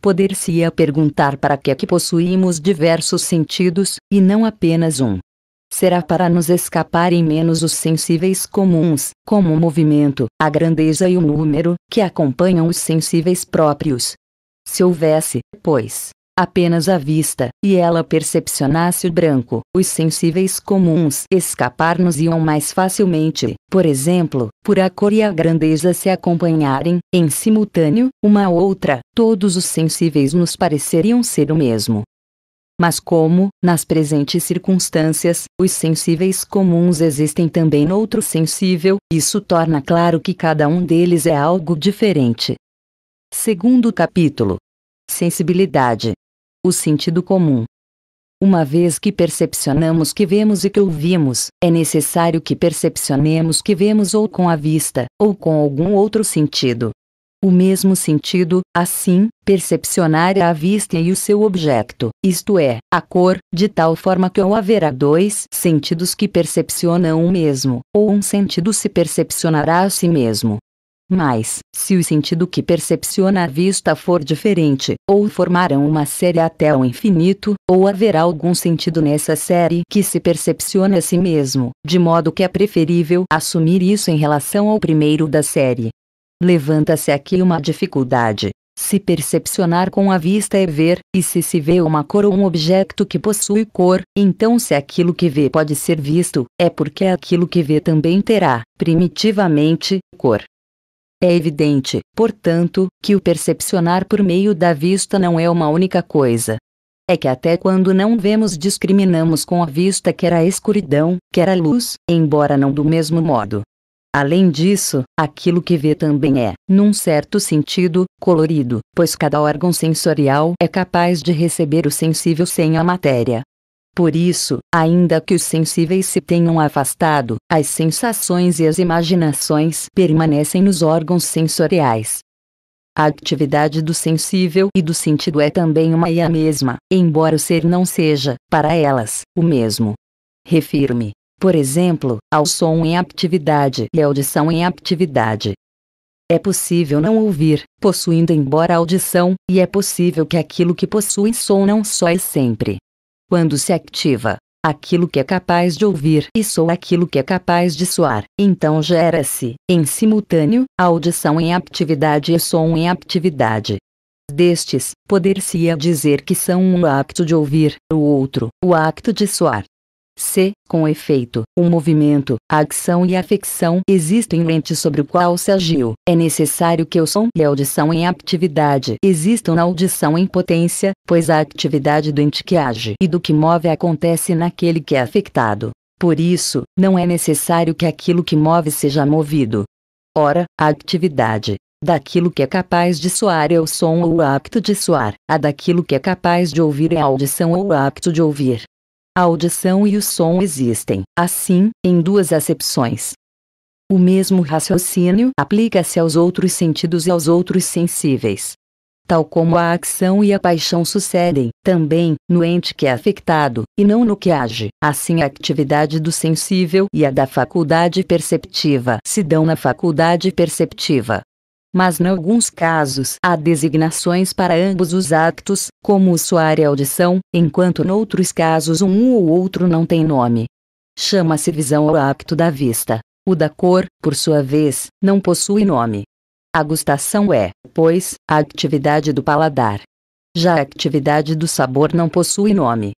poder-se-ia perguntar para que é que possuímos diversos sentidos, e não apenas um. Será para nos escaparem menos os sensíveis comuns, como o movimento, a grandeza e o número, que acompanham os sensíveis próprios. Se houvesse, pois, apenas a vista, e ela percepcionasse o branco, os sensíveis comuns escapar-nos iam mais facilmente, por exemplo, por a cor e a grandeza se acompanharem, em simultâneo, uma a outra, todos os sensíveis nos pareceriam ser o mesmo. Mas como, nas presentes circunstâncias, os sensíveis comuns existem também outro sensível, isso torna claro que cada um deles é algo diferente. Segundo capítulo. Sensibilidade o sentido comum. Uma vez que percepcionamos que vemos e que ouvimos, é necessário que percepcionemos que vemos ou com a vista, ou com algum outro sentido. O mesmo sentido, assim, percepcionar a vista e o seu objeto, isto é, a cor, de tal forma que ou haverá dois sentidos que percepcionam o mesmo, ou um sentido se percepcionará a si mesmo, mas, se o sentido que percepciona a vista for diferente, ou formarão uma série até ao infinito, ou haverá algum sentido nessa série que se percepciona a si mesmo, de modo que é preferível assumir isso em relação ao primeiro da série. Levanta-se aqui uma dificuldade. Se percepcionar com a vista é ver, e se se vê uma cor ou um objeto que possui cor, então se aquilo que vê pode ser visto, é porque aquilo que vê também terá, primitivamente, cor. É evidente, portanto, que o percepcionar por meio da vista não é uma única coisa. É que até quando não vemos discriminamos com a vista quer a escuridão, quer a luz, embora não do mesmo modo. Além disso, aquilo que vê também é, num certo sentido, colorido, pois cada órgão sensorial é capaz de receber o sensível sem a matéria. Por isso, ainda que os sensíveis se tenham afastado, as sensações e as imaginações permanecem nos órgãos sensoriais. A atividade do sensível e do sentido é também uma e a mesma, embora o ser não seja, para elas, o mesmo. Refiro-me, por exemplo, ao som em atividade e à audição em atividade. É possível não ouvir, possuindo embora audição, e é possível que aquilo que possui som não só é sempre, quando se ativa, aquilo que é capaz de ouvir e soa aquilo que é capaz de soar, então gera-se, em simultâneo, audição em atividade e som em atividade. Destes, poder-se-ia dizer que são um acto de ouvir, o outro, o acto de soar se Com efeito, o movimento, a ação e a afecção existem lente sobre o qual se agiu. É necessário que o som e a audição em atividade existam na audição em potência, pois a atividade do ente que age e do que move acontece naquele que é afectado. Por isso, não é necessário que aquilo que move seja movido. Ora, a atividade daquilo que é capaz de soar é o som ou o acto de soar, a daquilo que é capaz de ouvir é a audição ou o acto de ouvir. A audição e o som existem, assim, em duas acepções. O mesmo raciocínio aplica-se aos outros sentidos e aos outros sensíveis. Tal como a ação e a paixão sucedem, também, no ente que é afetado, e não no que age, assim a atividade do sensível e a da faculdade perceptiva se dão na faculdade perceptiva mas em alguns casos há designações para ambos os actos, como o usuário e audição, enquanto noutros casos um ou outro não tem nome. Chama-se visão ao acto da vista. O da cor, por sua vez, não possui nome. A gustação é, pois, a atividade do paladar. Já a atividade do sabor não possui nome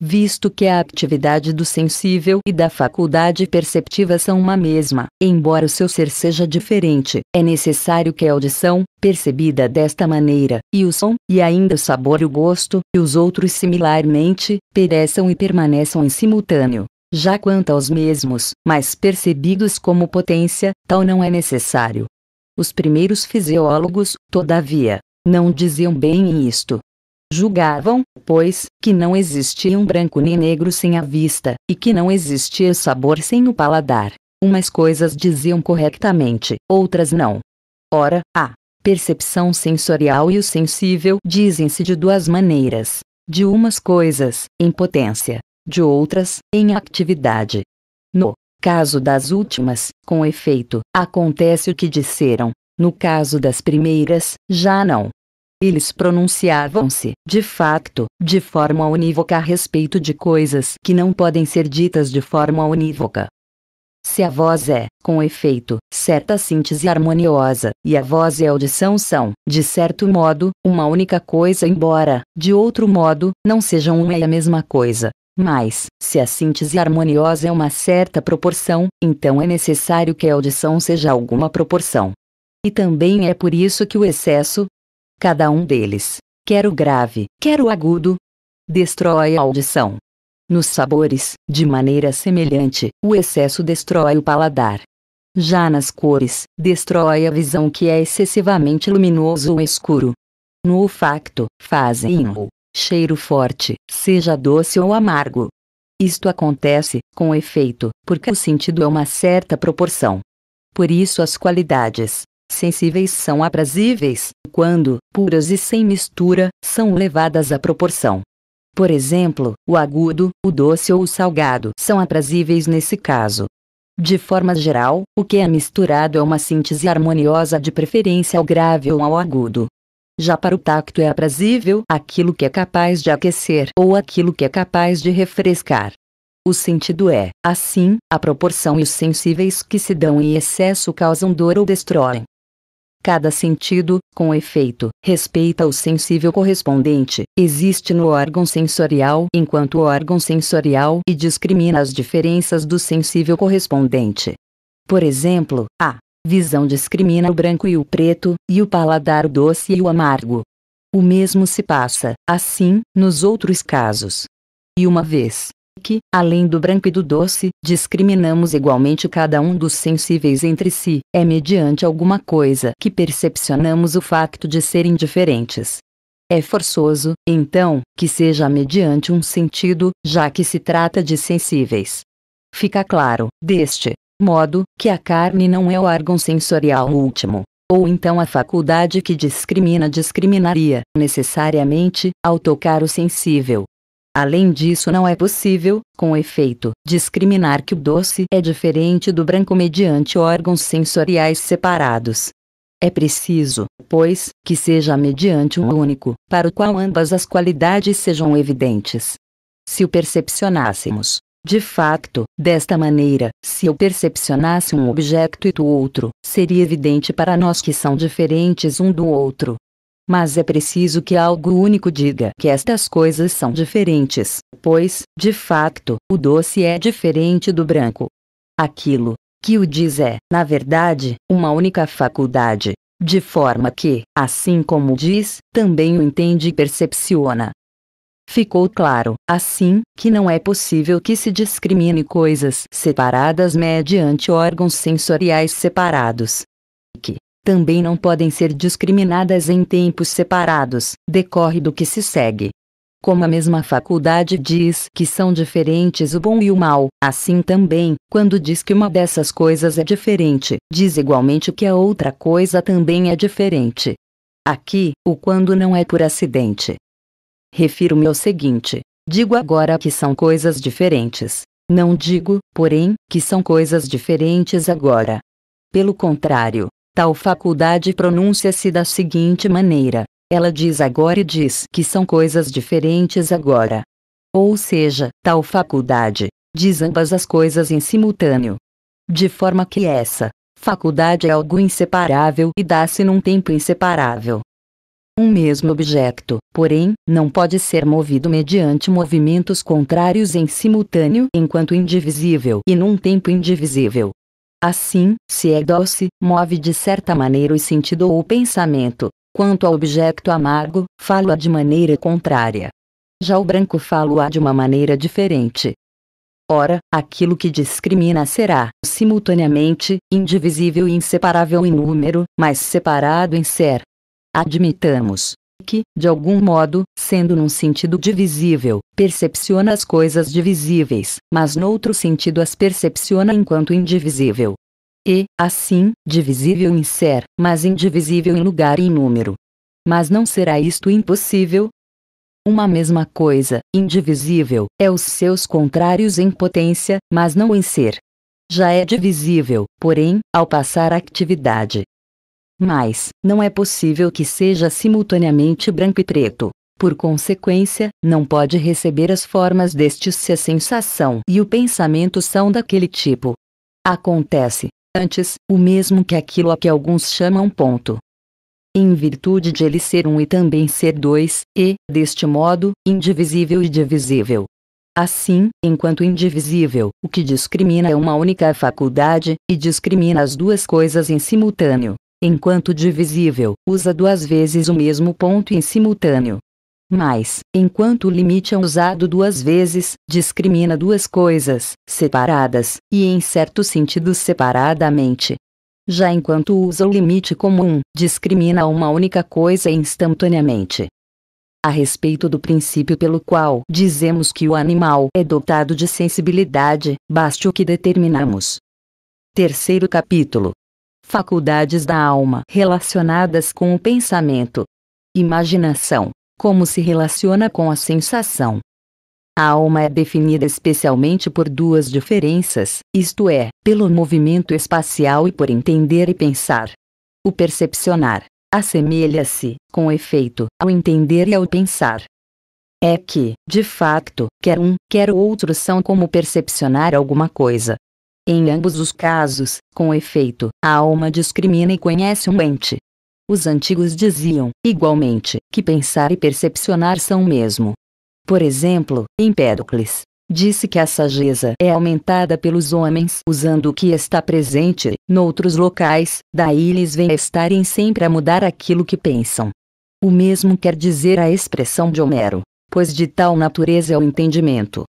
visto que a atividade do sensível e da faculdade perceptiva são uma mesma, embora o seu ser seja diferente, é necessário que a audição, percebida desta maneira, e o som, e ainda o sabor e o gosto, e os outros similarmente, pereçam e permaneçam em simultâneo. Já quanto aos mesmos, mas percebidos como potência, tal não é necessário. Os primeiros fisiólogos, todavia, não diziam bem isto, Julgavam, pois, que não existia um branco nem negro sem a vista, e que não existia sabor sem o paladar. Umas coisas diziam corretamente, outras não. Ora, a percepção sensorial e o sensível dizem-se de duas maneiras: de umas coisas, em potência, de outras, em atividade. No caso das últimas, com efeito, acontece o que disseram, no caso das primeiras, já não eles pronunciavam-se, de facto, de forma unívoca a respeito de coisas que não podem ser ditas de forma unívoca. Se a voz é, com efeito, certa síntese harmoniosa, e a voz e a audição são, de certo modo, uma única coisa, embora, de outro modo, não sejam uma e a mesma coisa. Mas, se a síntese harmoniosa é uma certa proporção, então é necessário que a audição seja alguma proporção. E também é por isso que o excesso, Cada um deles, quer o grave, quer o agudo, destrói a audição. Nos sabores, de maneira semelhante, o excesso destrói o paladar. Já nas cores, destrói a visão que é excessivamente luminoso ou escuro. No olfacto, fazem o cheiro forte, seja doce ou amargo. Isto acontece, com efeito, porque o sentido é uma certa proporção. Por isso as qualidades, sensíveis são aprazíveis, quando, puras e sem mistura, são levadas à proporção. Por exemplo, o agudo, o doce ou o salgado são aprazíveis nesse caso. De forma geral, o que é misturado é uma síntese harmoniosa de preferência ao grave ou ao agudo. Já para o tacto é aprazível aquilo que é capaz de aquecer ou aquilo que é capaz de refrescar. O sentido é, assim, a proporção e os sensíveis que se dão em excesso causam dor ou destroem. Cada sentido, com efeito, respeita o sensível correspondente, existe no órgão sensorial enquanto órgão sensorial e discrimina as diferenças do sensível correspondente. Por exemplo, a visão discrimina o branco e o preto, e o paladar o doce e o amargo. O mesmo se passa, assim, nos outros casos. E uma vez que, além do branco e do doce, discriminamos igualmente cada um dos sensíveis entre si, é mediante alguma coisa que percepcionamos o facto de serem diferentes. É forçoso, então, que seja mediante um sentido, já que se trata de sensíveis. Fica claro, deste modo, que a carne não é o órgão sensorial último, ou então a faculdade que discrimina discriminaria, necessariamente, ao tocar o sensível, Além disso não é possível, com efeito, discriminar que o doce é diferente do branco mediante órgãos sensoriais separados. É preciso, pois, que seja mediante um único, para o qual ambas as qualidades sejam evidentes. Se o percepcionássemos, de facto, desta maneira, se eu percepcionasse um objeto e do outro, seria evidente para nós que são diferentes um do outro, mas é preciso que algo único diga que estas coisas são diferentes, pois, de facto, o doce é diferente do branco. Aquilo que o diz é, na verdade, uma única faculdade, de forma que, assim como diz, também o entende e percepciona. Ficou claro, assim, que não é possível que se discrimine coisas separadas mediante órgãos sensoriais separados. Que, também não podem ser discriminadas em tempos separados, decorre do que se segue. Como a mesma faculdade diz que são diferentes o bom e o mal, assim também, quando diz que uma dessas coisas é diferente, diz igualmente que a outra coisa também é diferente. Aqui, o quando não é por acidente. Refiro-me ao seguinte: digo agora que são coisas diferentes. Não digo, porém, que são coisas diferentes agora. Pelo contrário, Tal faculdade pronuncia-se da seguinte maneira: ela diz agora e diz que são coisas diferentes agora. Ou seja, tal faculdade diz ambas as coisas em simultâneo. De forma que essa faculdade é algo inseparável e dá-se num tempo inseparável. Um mesmo objeto, porém, não pode ser movido mediante movimentos contrários em simultâneo enquanto indivisível e num tempo indivisível. Assim, se é doce, move de certa maneira o sentido ou o pensamento. Quanto ao objeto amargo, falo a de maneira contrária. Já o branco falo a de uma maneira diferente. Ora, aquilo que discrimina será, simultaneamente, indivisível e inseparável em número, mas separado em ser. Admitamos, que, de algum modo, sendo num sentido divisível, percepciona as coisas divisíveis, mas noutro sentido as percepciona enquanto indivisível. E, assim, divisível em ser, mas indivisível em lugar e número. Mas não será isto impossível? Uma mesma coisa, indivisível, é os seus contrários em potência, mas não em ser. Já é divisível, porém, ao passar a atividade, mas, não é possível que seja simultaneamente branco e preto. Por consequência, não pode receber as formas destes se a sensação e o pensamento são daquele tipo. Acontece, antes, o mesmo que aquilo a que alguns chamam ponto. Em virtude de ele ser um e também ser dois, e, deste modo, indivisível e divisível. Assim, enquanto indivisível, o que discrimina é uma única faculdade, e discrimina as duas coisas em simultâneo. Enquanto divisível, usa duas vezes o mesmo ponto em simultâneo. Mas, enquanto o limite é usado duas vezes, discrimina duas coisas, separadas, e em certo sentido separadamente. Já enquanto usa o limite comum, discrimina uma única coisa instantaneamente. A respeito do princípio pelo qual dizemos que o animal é dotado de sensibilidade, baste o que determinamos. Terceiro capítulo faculdades da alma relacionadas com o pensamento. Imaginação, como se relaciona com a sensação. A alma é definida especialmente por duas diferenças, isto é, pelo movimento espacial e por entender e pensar. O percepcionar assemelha-se, com efeito, ao entender e ao pensar. É que, de facto, quer um, quer outro são como percepcionar alguma coisa, em ambos os casos, com efeito, a alma discrimina e conhece um ente. Os antigos diziam, igualmente, que pensar e percepcionar são o mesmo. Por exemplo, Empédocles disse que a sageza é aumentada pelos homens usando o que está presente, noutros locais, daí lhes vem estarem sempre a mudar aquilo que pensam. O mesmo quer dizer a expressão de Homero, pois de tal natureza é o entendimento.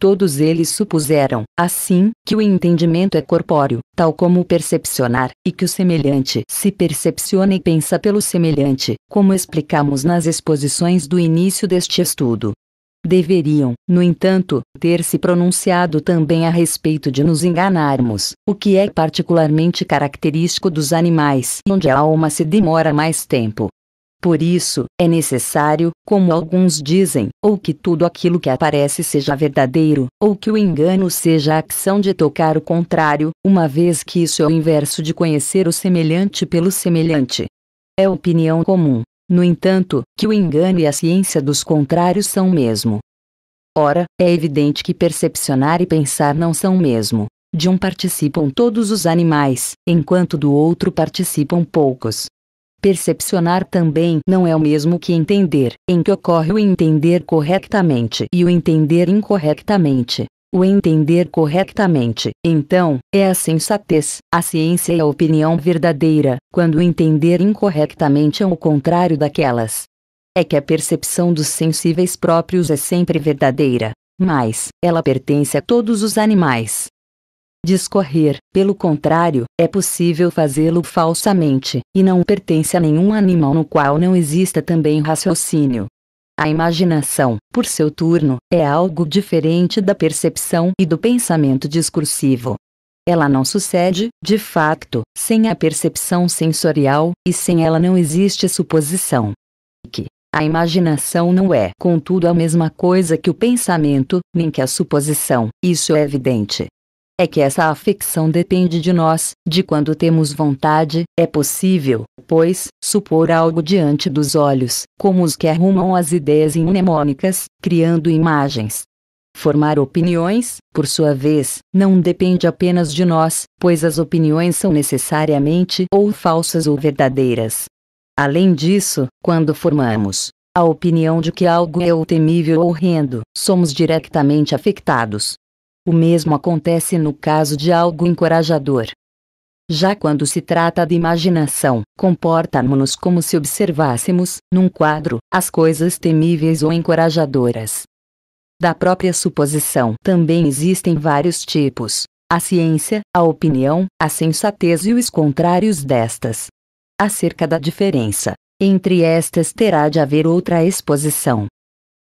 Todos eles supuseram, assim, que o entendimento é corpóreo, tal como o percepcionar, e que o semelhante se percepciona e pensa pelo semelhante, como explicamos nas exposições do início deste estudo. Deveriam, no entanto, ter se pronunciado também a respeito de nos enganarmos, o que é particularmente característico dos animais, onde a alma se demora mais tempo, por isso, é necessário, como alguns dizem, ou que tudo aquilo que aparece seja verdadeiro, ou que o engano seja a ação de tocar o contrário, uma vez que isso é o inverso de conhecer o semelhante pelo semelhante. É opinião comum, no entanto, que o engano e a ciência dos contrários são mesmo. Ora, é evidente que percepcionar e pensar não são mesmo. De um participam todos os animais, enquanto do outro participam poucos. Percepcionar também não é o mesmo que entender, em que ocorre o entender corretamente e o entender incorretamente. O entender corretamente, então, é a sensatez, a ciência e é a opinião verdadeira, quando o entender incorretamente é o contrário daquelas. É que a percepção dos sensíveis próprios é sempre verdadeira, mas ela pertence a todos os animais, discorrer, pelo contrário, é possível fazê-lo falsamente, e não pertence a nenhum animal no qual não exista também raciocínio. A imaginação, por seu turno, é algo diferente da percepção e do pensamento discursivo. Ela não sucede, de facto, sem a percepção sensorial, e sem ela não existe suposição. Que a imaginação não é, contudo, a mesma coisa que o pensamento, nem que a suposição, isso é evidente é que essa afecção depende de nós, de quando temos vontade, é possível, pois, supor algo diante dos olhos, como os que arrumam as ideias em mnemônicas, criando imagens. Formar opiniões, por sua vez, não depende apenas de nós, pois as opiniões são necessariamente ou falsas ou verdadeiras. Além disso, quando formamos a opinião de que algo é ou temível ou horrendo, somos diretamente afetados, o mesmo acontece no caso de algo encorajador. Já quando se trata de imaginação, comportamo-nos como se observássemos, num quadro, as coisas temíveis ou encorajadoras. Da própria suposição também existem vários tipos: a ciência, a opinião, a sensatez e os contrários destas. Acerca da diferença entre estas terá de haver outra exposição,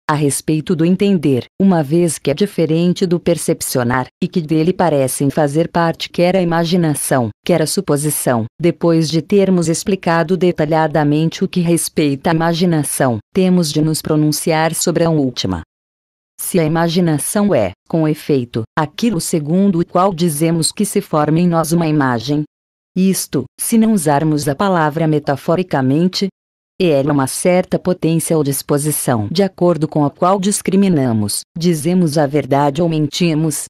a respeito do entender, uma vez que é diferente do percepcionar, e que dele parecem fazer parte quer a imaginação, quer a suposição. Depois de termos explicado detalhadamente o que respeita à imaginação, temos de nos pronunciar sobre a última. Se a imaginação é, com efeito, aquilo segundo o qual dizemos que se forma em nós uma imagem, isto, se não usarmos a palavra metaforicamente, e ela é uma certa potência ou disposição de acordo com a qual discriminamos, dizemos a verdade ou mentimos.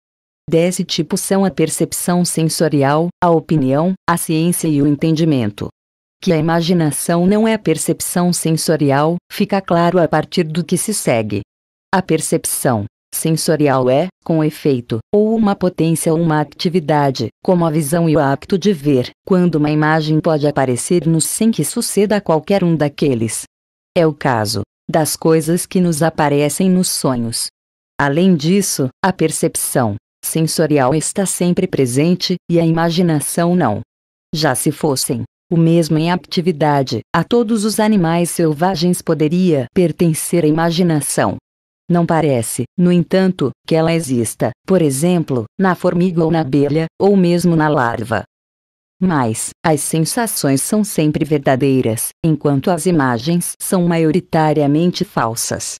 Desse tipo são a percepção sensorial, a opinião, a ciência e o entendimento. Que a imaginação não é a percepção sensorial, fica claro a partir do que se segue. A percepção Sensorial é, com efeito, ou uma potência ou uma atividade, como a visão e o apto de ver, quando uma imagem pode aparecer-nos sem que suceda a qualquer um daqueles. É o caso das coisas que nos aparecem nos sonhos. Além disso, a percepção sensorial está sempre presente e a imaginação não. Já se fossem o mesmo em atividade, a todos os animais selvagens poderia pertencer a imaginação, não parece, no entanto, que ela exista, por exemplo, na formiga ou na abelha, ou mesmo na larva. Mas, as sensações são sempre verdadeiras, enquanto as imagens são maioritariamente falsas.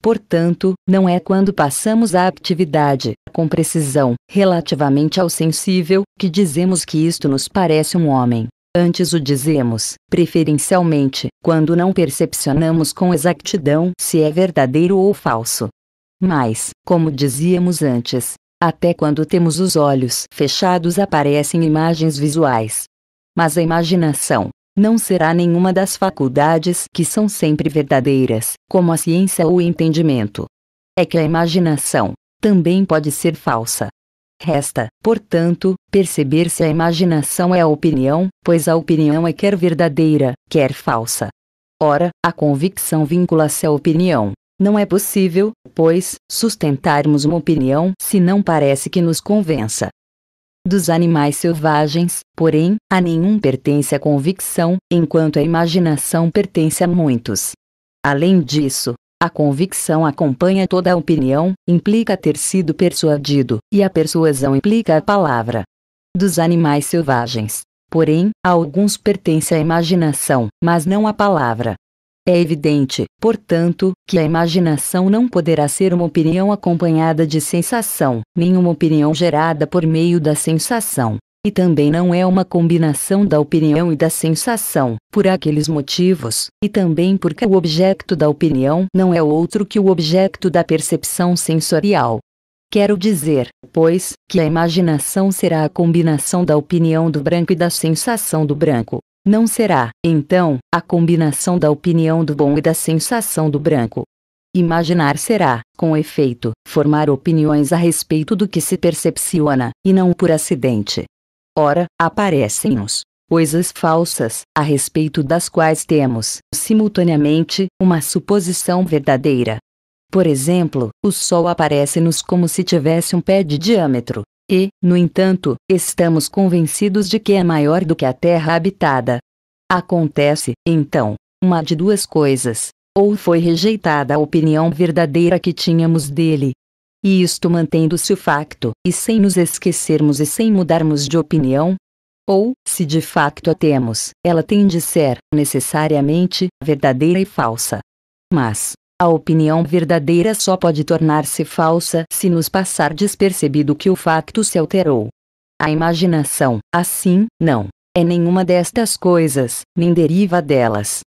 Portanto, não é quando passamos a atividade, com precisão, relativamente ao sensível, que dizemos que isto nos parece um homem. Antes o dizemos, preferencialmente, quando não percepcionamos com exatidão se é verdadeiro ou falso. Mas, como dizíamos antes, até quando temos os olhos fechados aparecem imagens visuais. Mas a imaginação não será nenhuma das faculdades que são sempre verdadeiras, como a ciência ou o entendimento. É que a imaginação também pode ser falsa. Resta, portanto, perceber se a imaginação é a opinião, pois a opinião é quer verdadeira, quer falsa. Ora, a convicção vincula-se à opinião. Não é possível, pois, sustentarmos uma opinião se não parece que nos convença. Dos animais selvagens, porém, a nenhum pertence a convicção, enquanto a imaginação pertence a muitos. Além disso, a convicção acompanha toda a opinião, implica ter sido persuadido, e a persuasão implica a palavra. Dos animais selvagens, porém, a alguns pertence à imaginação, mas não à palavra. É evidente, portanto, que a imaginação não poderá ser uma opinião acompanhada de sensação, nem uma opinião gerada por meio da sensação e também não é uma combinação da opinião e da sensação, por aqueles motivos, e também porque o objeto da opinião não é outro que o objeto da percepção sensorial. Quero dizer, pois, que a imaginação será a combinação da opinião do branco e da sensação do branco. Não será, então, a combinação da opinião do bom e da sensação do branco. Imaginar será, com efeito, formar opiniões a respeito do que se percepciona, e não por acidente, Ora, aparecem-nos coisas falsas, a respeito das quais temos, simultaneamente, uma suposição verdadeira. Por exemplo, o Sol aparece-nos como se tivesse um pé de diâmetro, e, no entanto, estamos convencidos de que é maior do que a Terra habitada. Acontece, então, uma de duas coisas: ou foi rejeitada a opinião verdadeira que tínhamos dele, e isto mantendo-se o facto, e sem nos esquecermos e sem mudarmos de opinião? Ou, se de facto a temos, ela tem de ser, necessariamente, verdadeira e falsa. Mas, a opinião verdadeira só pode tornar-se falsa se nos passar despercebido que o facto se alterou. A imaginação, assim, não é nenhuma destas coisas, nem deriva delas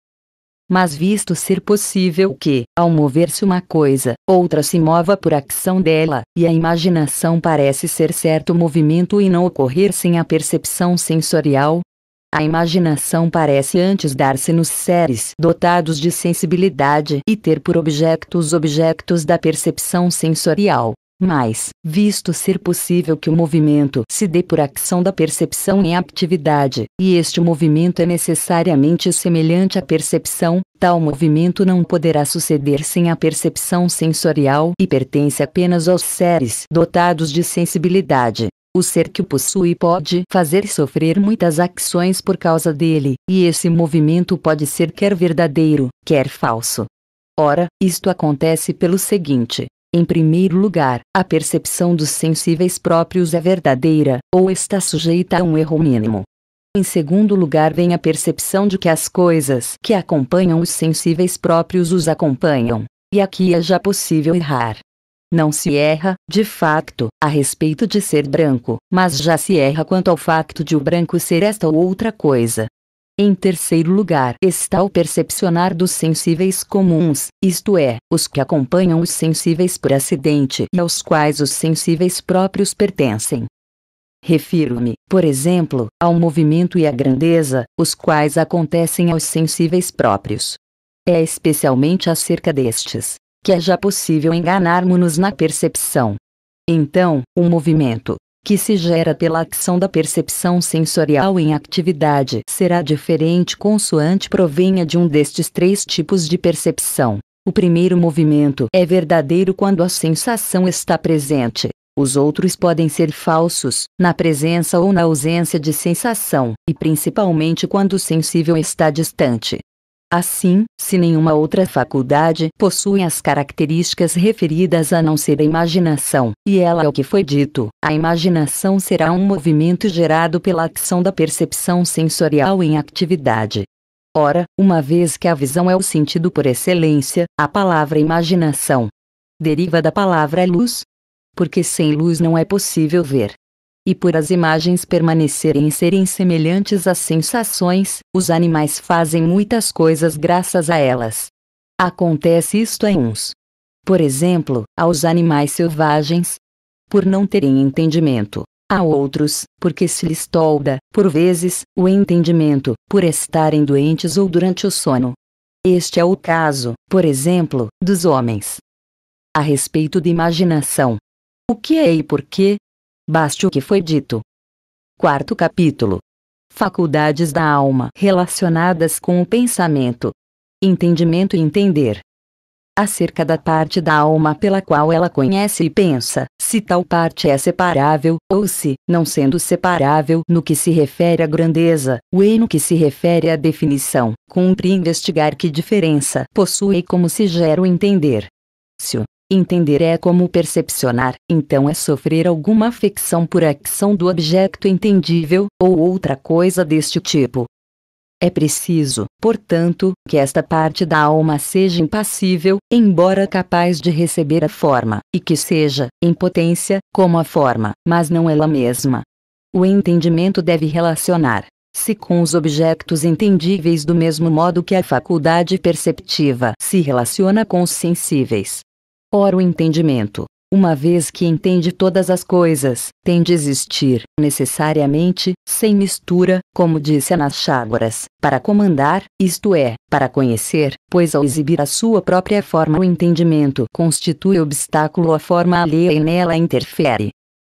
mas visto ser possível que, ao mover-se uma coisa, outra se mova por ação dela, e a imaginação parece ser certo movimento e não ocorrer sem a percepção sensorial, a imaginação parece antes dar-se nos seres dotados de sensibilidade e ter por objeto os objetos da percepção sensorial. Mas, visto ser possível que o movimento se dê por ação da percepção em atividade, e este movimento é necessariamente semelhante à percepção, tal movimento não poderá suceder sem a percepção sensorial e pertence apenas aos seres dotados de sensibilidade. O ser que o possui pode fazer sofrer muitas ações por causa dele, e esse movimento pode ser quer verdadeiro, quer falso. Ora, isto acontece pelo seguinte: em primeiro lugar, a percepção dos sensíveis próprios é verdadeira, ou está sujeita a um erro mínimo. Em segundo lugar, vem a percepção de que as coisas que acompanham os sensíveis próprios os acompanham, e aqui é já possível errar. Não se erra, de facto, a respeito de ser branco, mas já se erra quanto ao facto de o branco ser esta ou outra coisa, em terceiro lugar está o percepcionar dos sensíveis comuns, isto é, os que acompanham os sensíveis por acidente e aos quais os sensíveis próprios pertencem. Refiro-me, por exemplo, ao movimento e à grandeza, os quais acontecem aos sensíveis próprios. É especialmente acerca destes que é já possível enganarmo nos na percepção. Então, o movimento, que se gera pela ação da percepção sensorial em atividade será diferente consoante provenha de um destes três tipos de percepção. O primeiro movimento é verdadeiro quando a sensação está presente. Os outros podem ser falsos, na presença ou na ausência de sensação, e principalmente quando o sensível está distante. Assim, se nenhuma outra faculdade possui as características referidas a não ser a imaginação, e ela é o que foi dito, a imaginação será um movimento gerado pela ação da percepção sensorial em atividade. Ora, uma vez que a visão é o sentido por excelência, a palavra imaginação deriva da palavra luz, porque sem luz não é possível ver e por as imagens permanecerem e serem semelhantes às sensações, os animais fazem muitas coisas graças a elas. Acontece isto a uns. Por exemplo, aos animais selvagens, por não terem entendimento. A outros, porque se lhes tolda, por vezes, o entendimento, por estarem doentes ou durante o sono. Este é o caso, por exemplo, dos homens. A respeito de imaginação. O que é e por que, Baste o que foi dito. Quarto capítulo: Faculdades da alma relacionadas com o pensamento. Entendimento e entender. Acerca da parte da alma pela qual ela conhece e pensa, se tal parte é separável, ou se, não sendo separável no que se refere à grandeza, o e no que se refere à definição, cumpre investigar que diferença possui e como se gera o entender. Se o Entender é como percepcionar, então é sofrer alguma afecção por ação do objeto entendível, ou outra coisa deste tipo. É preciso, portanto, que esta parte da alma seja impassível, embora capaz de receber a forma, e que seja, em potência, como a forma, mas não ela mesma. O entendimento deve relacionar-se com os objetos entendíveis do mesmo modo que a faculdade perceptiva se relaciona com os sensíveis. Ora, o entendimento, uma vez que entende todas as coisas, tem de existir, necessariamente, sem mistura, como disse Anaxágoras, para comandar, isto é, para conhecer, pois ao exibir a sua própria forma o entendimento constitui obstáculo à forma alheia e nela interfere.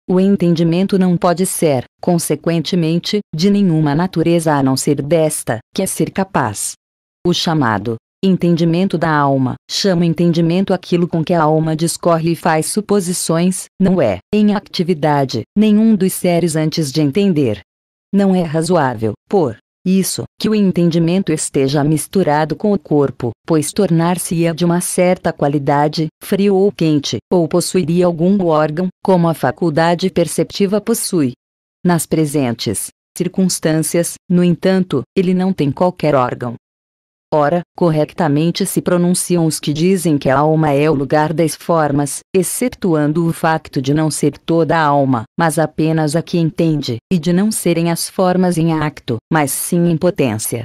O entendimento não pode ser, consequentemente, de nenhuma natureza a não ser desta, que é ser capaz. O chamado Entendimento da alma. Chama entendimento aquilo com que a alma discorre e faz suposições, não é, em atividade, nenhum dos seres antes de entender. Não é razoável, por isso, que o entendimento esteja misturado com o corpo, pois tornar-se-ia de uma certa qualidade, frio ou quente, ou possuiria algum órgão, como a faculdade perceptiva possui. Nas presentes circunstâncias, no entanto, ele não tem qualquer órgão, Ora, corretamente se pronunciam os que dizem que a alma é o lugar das formas, excetuando o facto de não ser toda a alma, mas apenas a que entende, e de não serem as formas em acto, mas sim em potência.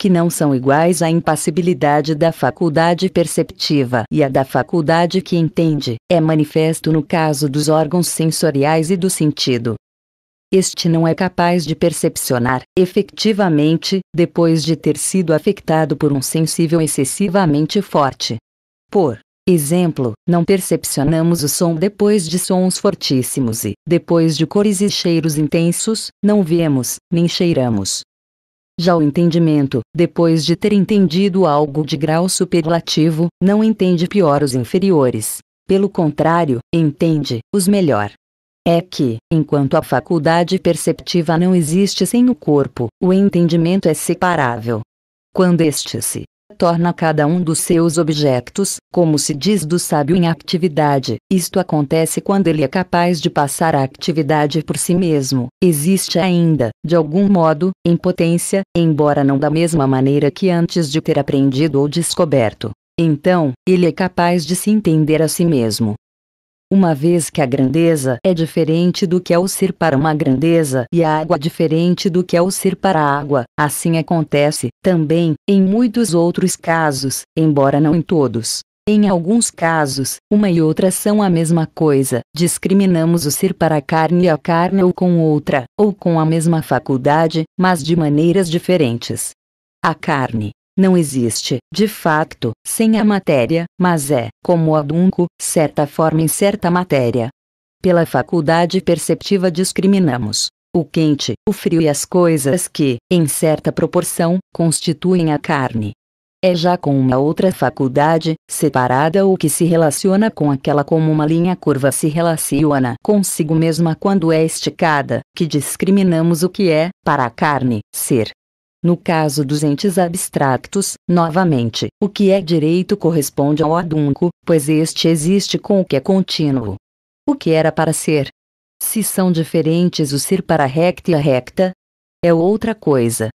Que não são iguais à impassibilidade da faculdade perceptiva e a da faculdade que entende, é manifesto no caso dos órgãos sensoriais e do sentido, este não é capaz de percepcionar, efetivamente, depois de ter sido afetado por um sensível excessivamente forte. Por exemplo, não percepcionamos o som depois de sons fortíssimos e, depois de cores e cheiros intensos, não vemos, nem cheiramos. Já o entendimento, depois de ter entendido algo de grau superlativo, não entende pior os inferiores. Pelo contrário, entende os melhor é que, enquanto a faculdade perceptiva não existe sem o corpo, o entendimento é separável. Quando este se torna cada um dos seus objetos, como se diz do sábio em atividade. Isto acontece quando ele é capaz de passar a atividade por si mesmo. Existe ainda, de algum modo, em potência, embora não da mesma maneira que antes de ter aprendido ou descoberto. Então, ele é capaz de se entender a si mesmo, uma vez que a grandeza é diferente do que é o ser para uma grandeza e a água diferente do que é o ser para a água, assim acontece, também, em muitos outros casos, embora não em todos. Em alguns casos, uma e outra são a mesma coisa, discriminamos o ser para a carne e a carne ou com outra, ou com a mesma faculdade, mas de maneiras diferentes. A carne, não existe, de facto, sem a matéria, mas é, como o adunco, certa forma em certa matéria. Pela faculdade perceptiva discriminamos o quente, o frio e as coisas que, em certa proporção, constituem a carne. É já com uma outra faculdade, separada o que se relaciona com aquela como uma linha curva se relaciona consigo mesma quando é esticada, que discriminamos o que é, para a carne, ser, no caso dos entes abstratos, novamente, o que é direito corresponde ao adunco, pois este existe com o que é contínuo. O que era para ser? Se são diferentes o ser para recta e a recta, é outra coisa.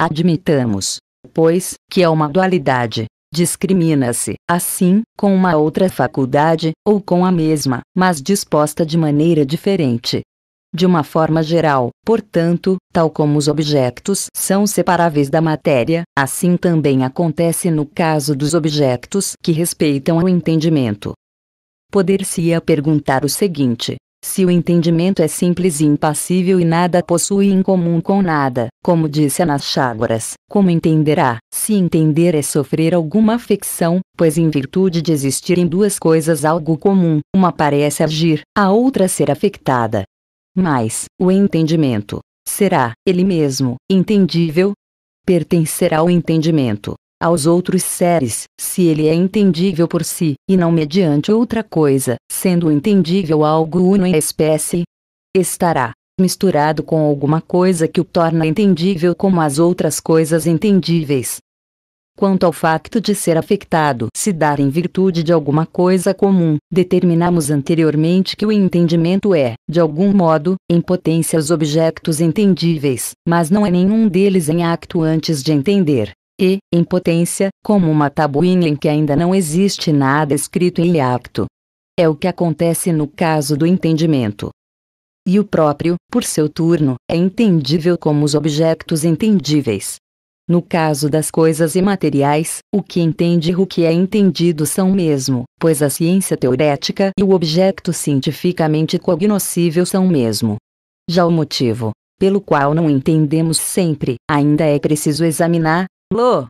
Admitamos, pois, que é uma dualidade. Discrimina-se, assim, com uma outra faculdade, ou com a mesma, mas disposta de maneira diferente, de uma forma geral. Portanto, tal como os objetos são separáveis da matéria, assim também acontece no caso dos objetos que respeitam o entendimento. Poder-se-ia perguntar o seguinte: se o entendimento é simples e impassível e nada possui em comum com nada, como disse Anaxágoras, como entenderá? Se entender é sofrer alguma afecção, pois em virtude de existirem duas coisas algo comum, uma parece agir, a outra ser afectada, mas, o entendimento será, ele mesmo, entendível? Pertencerá ao entendimento, aos outros seres, se ele é entendível por si, e não mediante outra coisa, sendo entendível algo uno em espécie, estará misturado com alguma coisa que o torna entendível como as outras coisas entendíveis, quanto ao facto de ser afectado, se dar em virtude de alguma coisa comum, determinamos anteriormente que o entendimento é, de algum modo, em potência os objetos entendíveis, mas não é nenhum deles em acto antes de entender. E, em potência, como uma tabuinha em que ainda não existe nada escrito em acto. É o que acontece no caso do entendimento. E o próprio, por seu turno, é entendível como os objetos entendíveis, no caso das coisas imateriais, o que entende e o que é entendido são mesmo, pois a ciência teorética e o objeto cientificamente cognoscível são mesmo. Já o motivo, pelo qual não entendemos sempre, ainda é preciso examinar-lo.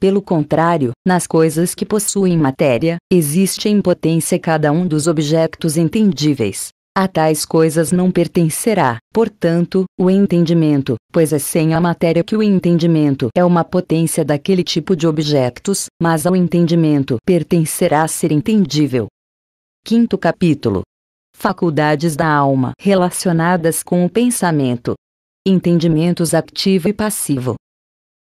Pelo contrário, nas coisas que possuem matéria, existe em potência cada um dos objetos entendíveis, a tais coisas não pertencerá, portanto, o entendimento, pois é sem a matéria que o entendimento é uma potência daquele tipo de objetos, mas ao entendimento pertencerá ser entendível. Quinto capítulo: Faculdades da alma relacionadas com o pensamento. Entendimentos ativo e passivo.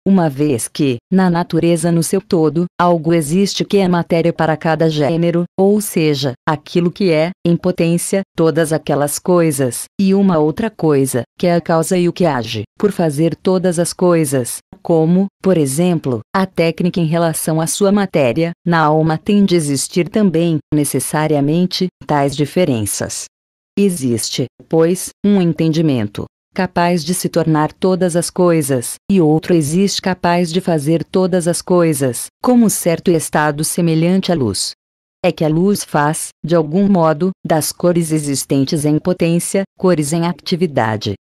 Uma vez que, na natureza no seu todo, algo existe que é matéria para cada gênero, ou seja, aquilo que é, em potência, todas aquelas coisas, e uma outra coisa, que é a causa e o que age, por fazer todas as coisas, como, por exemplo, a técnica em relação à sua matéria, na alma tem de existir também, necessariamente, tais diferenças. Existe, pois, um entendimento, capaz de se tornar todas as coisas, e outro existe capaz de fazer todas as coisas, como um certo estado semelhante à luz. É que a luz faz, de algum modo, das cores existentes em potência, cores em atividade.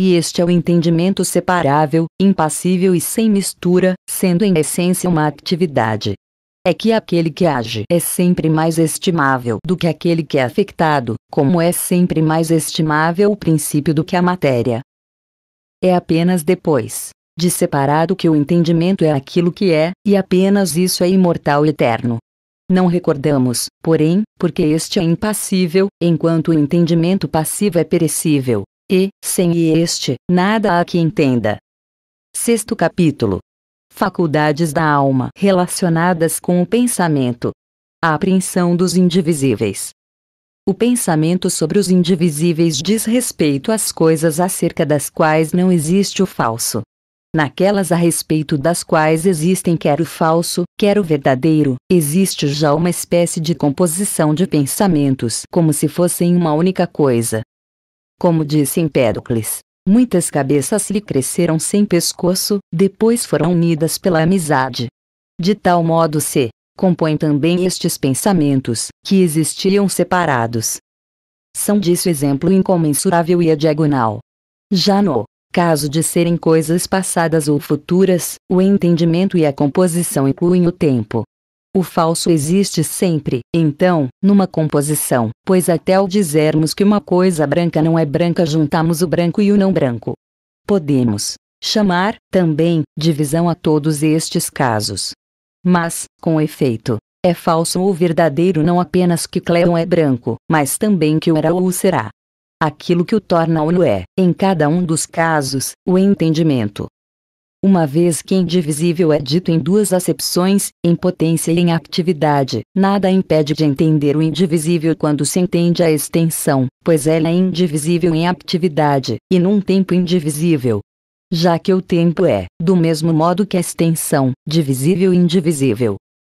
E este é o entendimento separável, impassível e sem mistura, sendo em essência uma atividade é que aquele que age é sempre mais estimável do que aquele que é afectado, como é sempre mais estimável o princípio do que a matéria. É apenas depois de separado que o entendimento é aquilo que é, e apenas isso é imortal e eterno. Não recordamos, porém, porque este é impassível, enquanto o entendimento passivo é perecível, e, sem este, nada há que entenda. Sexto capítulo faculdades da alma relacionadas com o pensamento. A apreensão dos indivisíveis. O pensamento sobre os indivisíveis diz respeito às coisas acerca das quais não existe o falso. Naquelas a respeito das quais existem quer o falso, quer o verdadeiro, existe já uma espécie de composição de pensamentos como se fossem uma única coisa. Como disse Empédocles, Muitas cabeças lhe cresceram sem pescoço, depois foram unidas pela amizade. De tal modo se compõem também estes pensamentos, que existiam separados. São disso exemplo incomensurável e a diagonal. Já no caso de serem coisas passadas ou futuras, o entendimento e a composição incluem o tempo. O falso existe sempre, então, numa composição, pois até ao dizermos que uma coisa branca não é branca juntamos o branco e o não branco. Podemos chamar, também, divisão a todos estes casos. Mas, com efeito, é falso ou verdadeiro não apenas que Cleon é branco, mas também que o era ou o será. Aquilo que o torna ou é, em cada um dos casos, o entendimento uma vez que indivisível é dito em duas acepções, em potência e em atividade. Nada impede de entender o indivisível quando se entende a extensão, pois ela é indivisível em atividade, e num tempo indivisível. Já que o tempo é, do mesmo modo que a extensão, divisível e indivisível.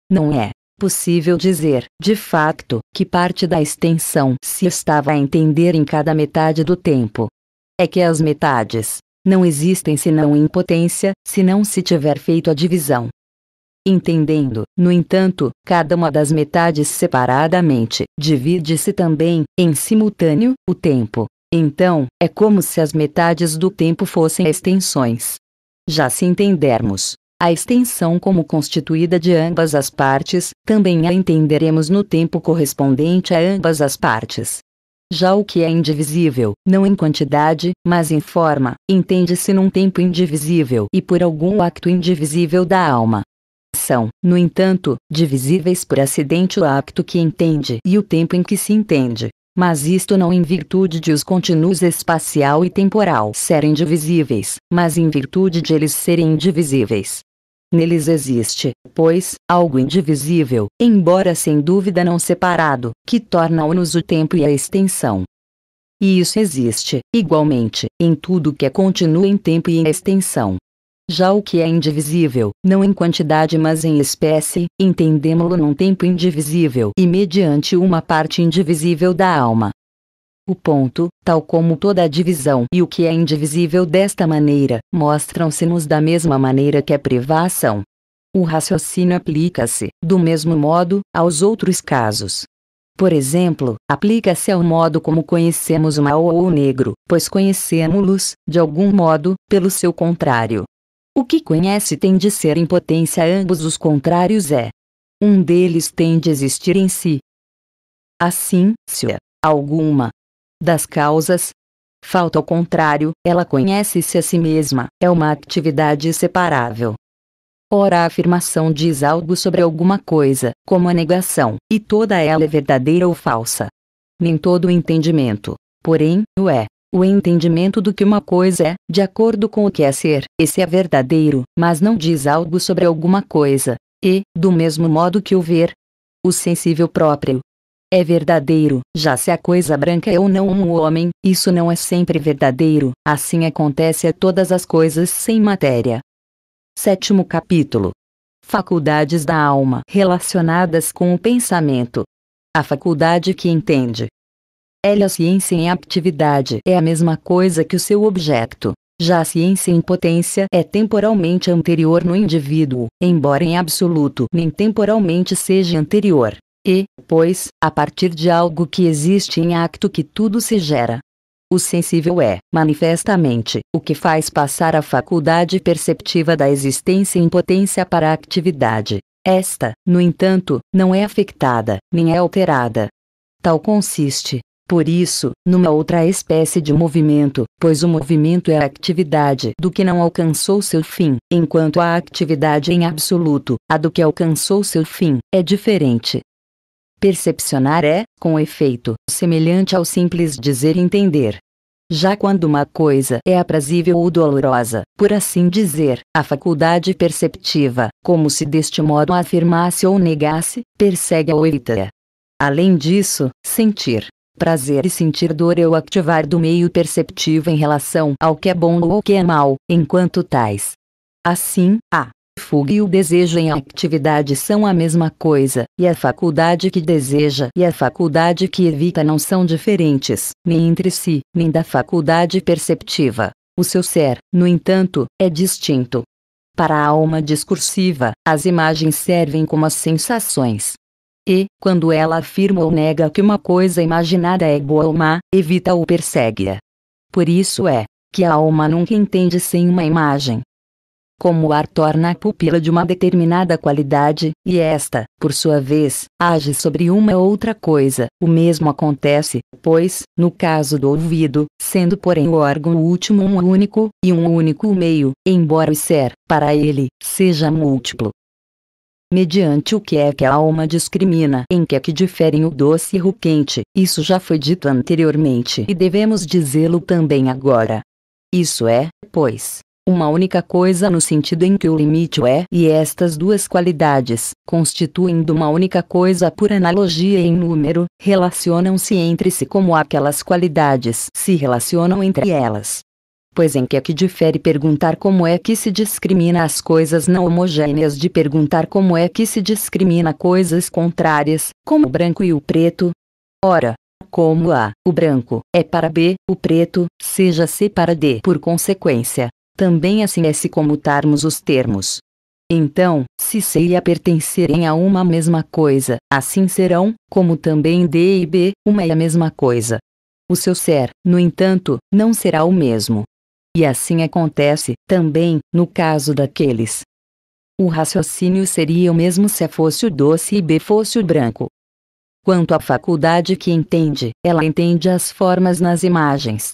Não é possível dizer, de facto, que parte da extensão se estava a entender em cada metade do tempo. É que as metades não existem senão em potência, se não se tiver feito a divisão. Entendendo, no entanto, cada uma das metades separadamente, divide-se também, em simultâneo, o tempo. Então, é como se as metades do tempo fossem extensões. Já se entendermos a extensão como constituída de ambas as partes, também a entenderemos no tempo correspondente a ambas as partes. Já o que é indivisível, não em quantidade, mas em forma, entende-se num tempo indivisível e por algum acto indivisível da alma. São, no entanto, divisíveis por acidente o acto que entende e o tempo em que se entende. Mas isto não em virtude de os contínuos espacial e temporal serem divisíveis, mas em virtude de eles serem indivisíveis. Neles existe, pois, algo indivisível, embora sem dúvida não separado, que torna-nos o tempo e a extensão. E isso existe, igualmente, em tudo que é continuo em tempo e em extensão. Já o que é indivisível, não em quantidade mas em espécie, entendemo-lo num tempo indivisível e mediante uma parte indivisível da alma, o ponto, tal como toda a divisão e o que é indivisível desta maneira, mostram-se-nos da mesma maneira que a privação. O raciocínio aplica-se, do mesmo modo, aos outros casos. Por exemplo, aplica-se ao modo como conhecemos o mal ou o negro, pois conhecemos-los, de algum modo, pelo seu contrário. O que conhece tem de ser em potência ambos os contrários é. Um deles tem de existir em si. Assim, se é alguma das causas. Falta ao contrário, ela conhece-se a si mesma, é uma atividade separável. Ora, a afirmação diz algo sobre alguma coisa, como a negação, e toda ela é verdadeira ou falsa. Nem todo o entendimento, porém, o é. O entendimento do que uma coisa é, de acordo com o que é ser, esse é verdadeiro, mas não diz algo sobre alguma coisa, e, do mesmo modo que o ver, o sensível próprio, é verdadeiro, já se a coisa branca é ou não um homem, isso não é sempre verdadeiro, assim acontece a todas as coisas sem matéria. Sétimo capítulo: Faculdades da alma relacionadas com o pensamento. A faculdade que entende. Ela é a ciência em atividade é a mesma coisa que o seu objeto. Já a ciência em potência é temporalmente anterior no indivíduo, embora em absoluto nem temporalmente seja anterior. E, pois, a partir de algo que existe em acto que tudo se gera. O sensível é, manifestamente, o que faz passar a faculdade perceptiva da existência em potência para a atividade. Esta, no entanto, não é afectada, nem é alterada. Tal consiste, por isso, numa outra espécie de movimento, pois o movimento é a atividade do que não alcançou seu fim, enquanto a atividade em absoluto, a do que alcançou seu fim, é diferente. Percepcionar é, com efeito, semelhante ao simples dizer entender. Já quando uma coisa é aprazível ou dolorosa, por assim dizer, a faculdade perceptiva, como se deste modo afirmasse ou negasse, persegue ou evita. Além disso, sentir prazer e sentir dor é o ativar do meio perceptivo em relação ao que é bom ou ao que é mal, enquanto tais. Assim, a fuga e o desejo em atividade são a mesma coisa, e a faculdade que deseja e a faculdade que evita não são diferentes, nem entre si, nem da faculdade perceptiva. O seu ser, no entanto, é distinto. Para a alma discursiva, as imagens servem como as sensações. E, quando ela afirma ou nega que uma coisa imaginada é boa ou má, evita ou persegue-a. Por isso é que a alma nunca entende sem uma imagem, como o ar torna a pupila de uma determinada qualidade, e esta, por sua vez, age sobre uma outra coisa. O mesmo acontece, pois, no caso do ouvido, sendo porém o órgão último um único, e um único meio, embora o ser, para ele, seja múltiplo. Mediante o que é que a alma discrimina em que é que diferem o doce e o quente, isso já foi dito anteriormente e devemos dizê-lo também agora. Isso é, pois, uma única coisa no sentido em que o limite é e estas duas qualidades, constituindo uma única coisa por analogia em número, relacionam-se entre si como aquelas qualidades se relacionam entre elas. Pois em que é que difere perguntar como é que se discrimina as coisas não homogêneas de perguntar como é que se discrimina coisas contrárias, como o branco e o preto? Ora, como A, o branco, é para B, o preto, seja C para D. Por consequência, também assim é se comutarmos os termos. Então, se c A pertencerem a uma mesma coisa, assim serão, como também D e B, uma e a mesma coisa. O seu ser, no entanto, não será o mesmo. E assim acontece, também, no caso daqueles. O raciocínio seria o mesmo se A fosse o doce e B fosse o branco. Quanto à faculdade que entende, ela entende as formas nas imagens,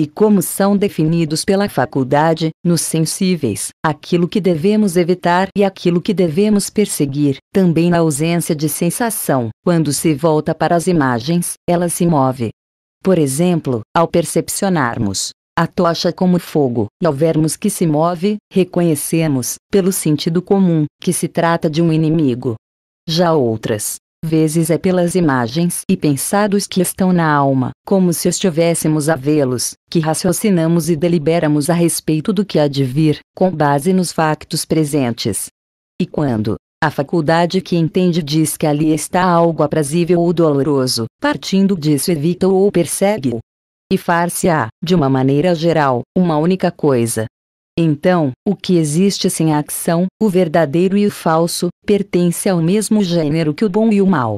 e como são definidos pela faculdade, nos sensíveis, aquilo que devemos evitar e aquilo que devemos perseguir, também na ausência de sensação. Quando se volta para as imagens, ela se move. Por exemplo, ao percepcionarmos a tocha como fogo, e ao vermos que se move, reconhecemos, pelo sentido comum, que se trata de um inimigo. Já outras, vezes é pelas imagens e pensados que estão na alma, como se estivéssemos a vê-los, que raciocinamos e deliberamos a respeito do que há de vir, com base nos factos presentes. E quando, a faculdade que entende diz que ali está algo aprazível ou doloroso, partindo disso evita ou persegue-o. E far-se-á, de uma maneira geral, uma única coisa, então, o que existe sem a ação, o verdadeiro e o falso, pertence ao mesmo gênero que o bom e o mal.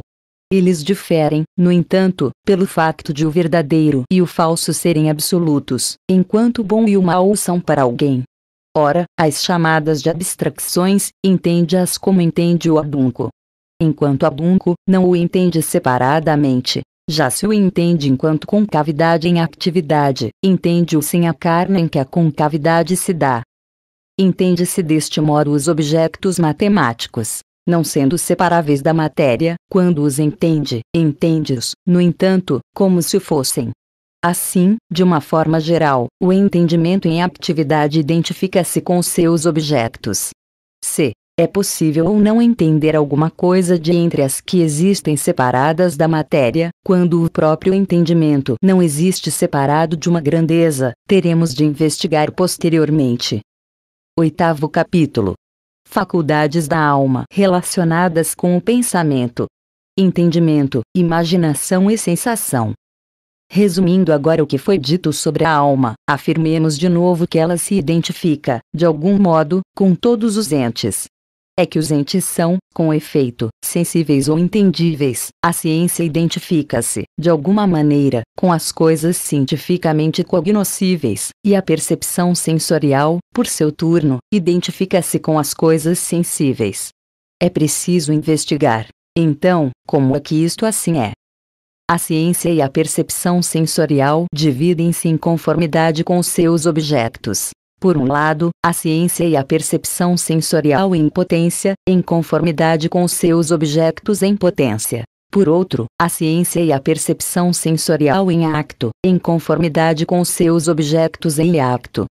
Eles diferem, no entanto, pelo facto de o verdadeiro e o falso serem absolutos, enquanto o bom e o mal são para alguém. Ora, as chamadas de abstrações, entende-as como entende o abunco. Enquanto abunco, não o entende separadamente, já se o entende enquanto concavidade em atividade, entende-o sem a carne em que a concavidade se dá. Entende-se deste modo os objetos matemáticos, não sendo separáveis da matéria, quando os entende, entende-os, no entanto, como se fossem. Assim, de uma forma geral, o entendimento em atividade identifica-se com seus objetos. C. É possível ou não entender alguma coisa de entre as que existem separadas da matéria, quando o próprio entendimento não existe separado de uma grandeza, teremos de investigar posteriormente. Oitavo capítulo: Faculdades da alma relacionadas com o pensamento, entendimento, imaginação e sensação. Resumindo agora o que foi dito sobre a alma, afirmemos de novo que ela se identifica, de algum modo, com todos os entes, é que os entes são, com efeito, sensíveis ou entendíveis. A ciência identifica-se, de alguma maneira, com as coisas cientificamente cognoscíveis, e a percepção sensorial, por seu turno, identifica-se com as coisas sensíveis. É preciso investigar. Então, como é que isto assim é? A ciência e a percepção sensorial dividem-se em conformidade com seus objetos. Por um lado, a ciência e a percepção sensorial em potência, em conformidade com seus objetos em potência. Por outro, a ciência e a percepção sensorial em acto, em conformidade com seus objetos em acto.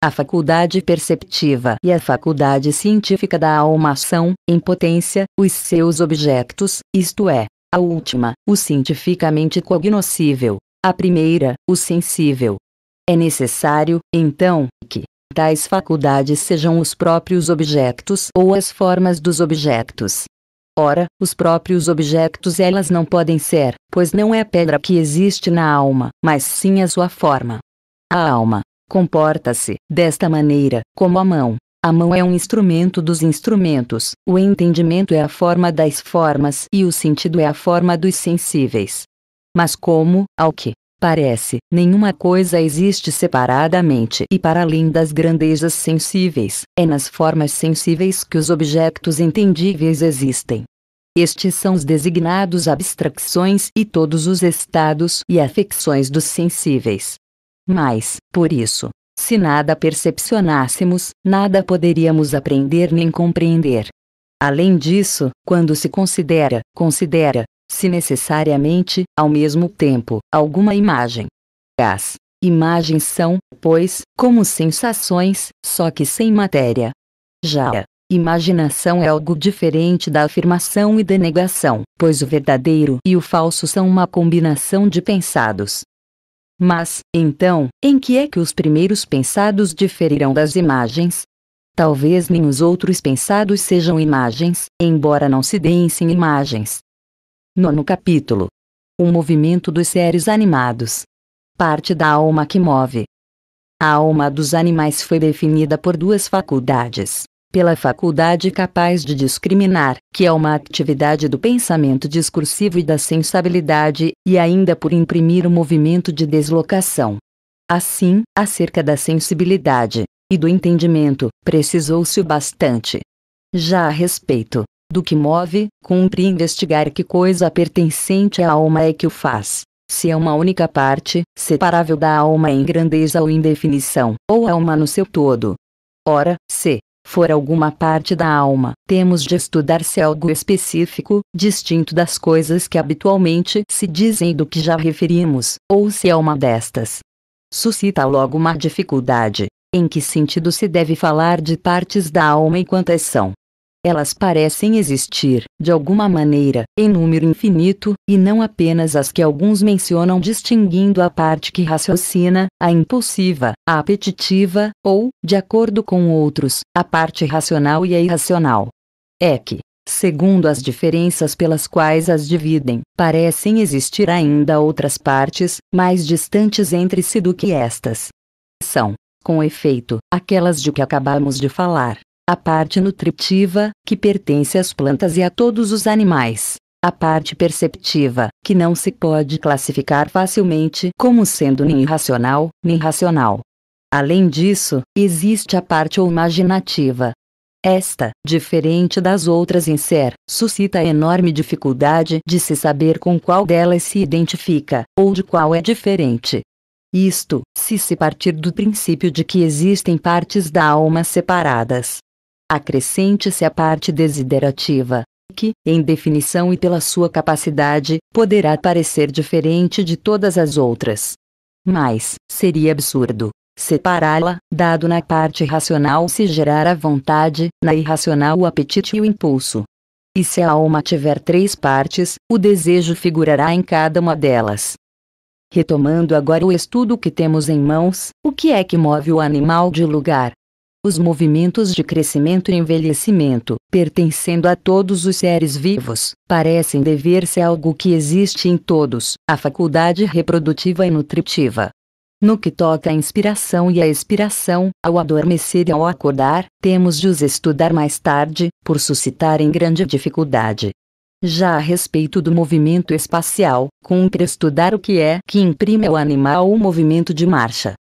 A faculdade perceptiva e a faculdade científica da alma são, em potência, os seus objetos, isto é, a última, o cientificamente cognoscível, a primeira, o sensível, é necessário, então, que tais faculdades sejam os próprios objetos ou as formas dos objetos. Ora, os próprios objetos elas não podem ser, pois não é a pedra que existe na alma, mas sim a sua forma. A alma comporta-se desta maneira, como a mão. A mão é um instrumento dos instrumentos, o entendimento é a forma das formas e o sentido é a forma dos sensíveis. Mas como, ao que Parece, nenhuma coisa existe separadamente e para além das grandezas sensíveis, é nas formas sensíveis que os objetos entendíveis existem. Estes são os designados abstrações e todos os estados e afecções dos sensíveis. Mas, por isso, se nada percepcionássemos, nada poderíamos aprender nem compreender. Além disso, quando se considera, considera, se necessariamente, ao mesmo tempo, alguma imagem. As imagens são, pois, como sensações, só que sem matéria. Já a imaginação é algo diferente da afirmação e da negação, pois o verdadeiro e o falso são uma combinação de pensados. Mas, então, em que é que os primeiros pensados diferirão das imagens? Talvez nem os outros pensados sejam imagens, embora não se deem sem imagens, Nono capítulo. O movimento dos seres animados. Parte da alma que move. A alma dos animais foi definida por duas faculdades. Pela faculdade capaz de discriminar, que é uma atividade do pensamento discursivo e da sensibilidade, e ainda por imprimir o movimento de deslocação. Assim, acerca da sensibilidade e do entendimento, precisou-se bastante. Já a respeito do que move, cumpre investigar que coisa pertencente à alma é que o faz. Se é uma única parte, separável da alma em grandeza ou indefinição, ou alma no seu todo. Ora, se for alguma parte da alma, temos de estudar se é algo específico, distinto das coisas que habitualmente se dizem do que já referimos, ou se é uma destas. Suscita logo uma dificuldade. Em que sentido se deve falar de partes da alma e quantas são? Elas parecem existir, de alguma maneira, em número infinito, e não apenas as que alguns mencionam distinguindo a parte que raciocina, a impulsiva, a apetitiva, ou, de acordo com outros, a parte racional e a irracional. É que, segundo as diferenças pelas quais as dividem, parecem existir ainda outras partes, mais distantes entre si do que estas. São, com efeito, aquelas de que acabamos de falar a parte nutritiva, que pertence às plantas e a todos os animais, a parte perceptiva, que não se pode classificar facilmente como sendo nem irracional, nem racional. Além disso, existe a parte imaginativa, esta, diferente das outras em ser, suscita enorme dificuldade de se saber com qual delas se identifica, ou de qual é diferente. Isto, se se partir do princípio de que existem partes da alma separadas, Acrescente-se a parte desiderativa, que, em definição e pela sua capacidade, poderá parecer diferente de todas as outras. Mas, seria absurdo separá-la, dado na parte racional se gerar a vontade, na irracional o apetite e o impulso. E se a alma tiver três partes, o desejo figurará em cada uma delas. Retomando agora o estudo que temos em mãos, o que é que move o animal de lugar? os movimentos de crescimento e envelhecimento, pertencendo a todos os seres vivos, parecem dever-se a algo que existe em todos, a faculdade reprodutiva e nutritiva. No que toca à inspiração e à expiração, ao adormecer e ao acordar, temos de os estudar mais tarde, por suscitarem grande dificuldade. Já a respeito do movimento espacial, cumpre estudar o que é que imprime ao animal o movimento de marcha,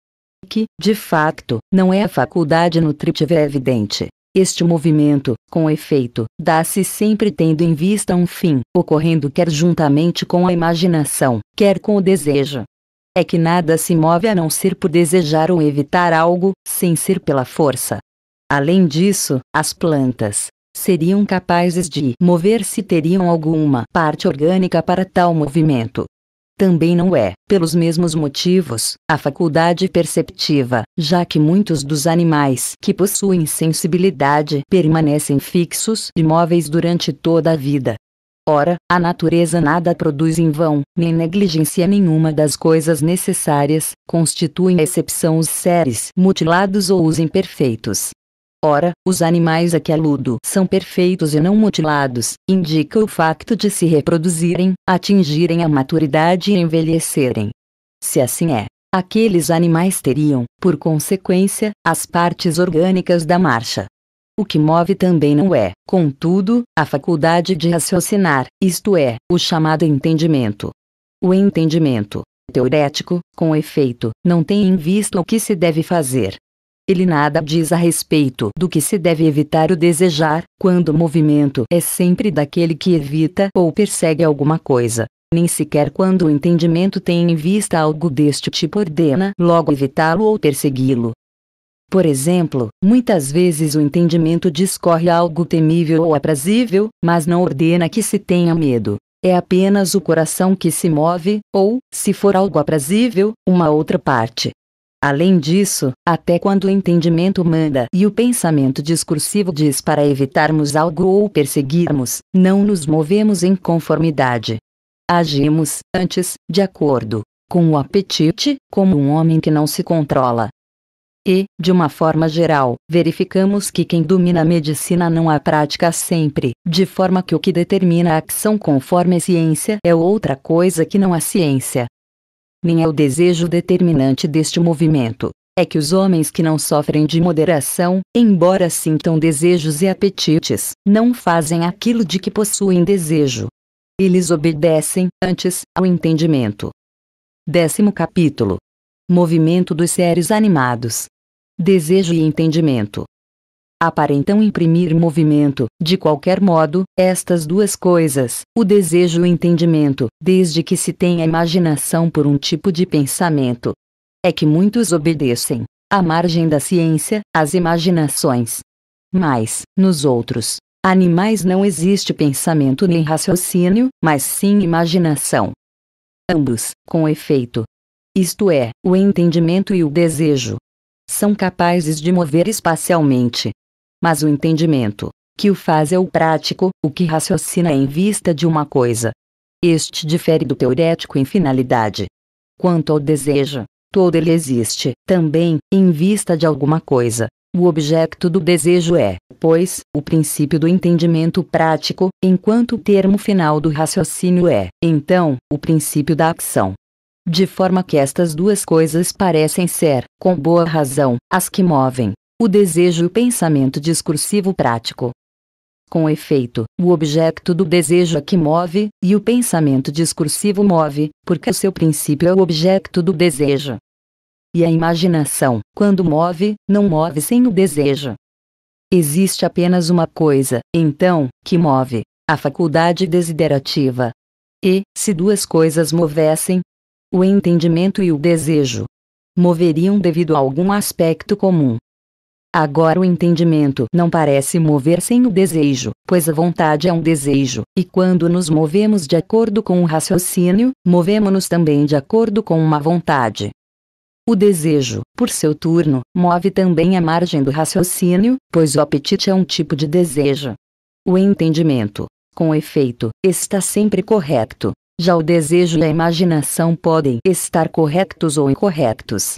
que, de facto, não é a faculdade nutritiva é evidente. Este movimento, com efeito, dá-se sempre tendo em vista um fim, ocorrendo quer juntamente com a imaginação, quer com o desejo. É que nada se move a não ser por desejar ou evitar algo, sem ser pela força. Além disso, as plantas, seriam capazes de mover-se teriam alguma parte orgânica para tal movimento, também não é, pelos mesmos motivos, a faculdade perceptiva, já que muitos dos animais que possuem sensibilidade permanecem fixos e móveis durante toda a vida. Ora, a natureza nada produz em vão, nem negligencia nenhuma das coisas necessárias, constituem exceção os seres mutilados ou os imperfeitos. Ora, os animais a que aludo são perfeitos e não mutilados, indica o facto de se reproduzirem, atingirem a maturidade e envelhecerem. Se assim é, aqueles animais teriam, por consequência, as partes orgânicas da marcha. O que move também não é, contudo, a faculdade de raciocinar, isto é, o chamado entendimento. O entendimento, teorético, com efeito, não tem em vista o que se deve fazer, ele nada diz a respeito do que se deve evitar ou desejar, quando o movimento é sempre daquele que evita ou persegue alguma coisa. Nem sequer quando o entendimento tem em vista algo deste tipo ordena logo evitá-lo ou persegui-lo. Por exemplo, muitas vezes o entendimento discorre algo temível ou aprazível, mas não ordena que se tenha medo. É apenas o coração que se move, ou, se for algo aprazível, uma outra parte. Além disso, até quando o entendimento manda e o pensamento discursivo diz para evitarmos algo ou perseguirmos, não nos movemos em conformidade. Agimos, antes, de acordo com o apetite, como um homem que não se controla. E, de uma forma geral, verificamos que quem domina a medicina não a prática sempre, de forma que o que determina a ação conforme a ciência é outra coisa que não a ciência nem é o desejo determinante deste movimento. É que os homens que não sofrem de moderação, embora sintam desejos e apetites, não fazem aquilo de que possuem desejo. Eles obedecem, antes, ao entendimento. Décimo capítulo: Movimento dos seres animados. Desejo e entendimento aparentam imprimir movimento, de qualquer modo, estas duas coisas, o desejo e o entendimento, desde que se tenha imaginação por um tipo de pensamento. É que muitos obedecem, à margem da ciência, às imaginações. Mas, nos outros, animais não existe pensamento nem raciocínio, mas sim imaginação. Ambos, com efeito. Isto é, o entendimento e o desejo, são capazes de mover espacialmente, mas o entendimento, que o faz é o prático, o que raciocina em vista de uma coisa. Este difere do teorético em finalidade. Quanto ao desejo, todo ele existe, também, em vista de alguma coisa. O objeto do desejo é, pois, o princípio do entendimento prático, enquanto o termo final do raciocínio é, então, o princípio da ação. De forma que estas duas coisas parecem ser, com boa razão, as que movem, o desejo e o pensamento discursivo prático. Com efeito, o objeto do desejo é que move, e o pensamento discursivo move, porque seu princípio é o objeto do desejo. E a imaginação, quando move, não move sem o desejo. Existe apenas uma coisa, então, que move: a faculdade desiderativa. E, se duas coisas movessem, o entendimento e o desejo, moveriam devido a algum aspecto comum, Agora o entendimento não parece mover sem o desejo, pois a vontade é um desejo, e quando nos movemos de acordo com o raciocínio, movemos-nos também de acordo com uma vontade. O desejo, por seu turno, move também a margem do raciocínio, pois o apetite é um tipo de desejo. O entendimento, com efeito, está sempre correto. Já o desejo e a imaginação podem estar corretos ou incorretos,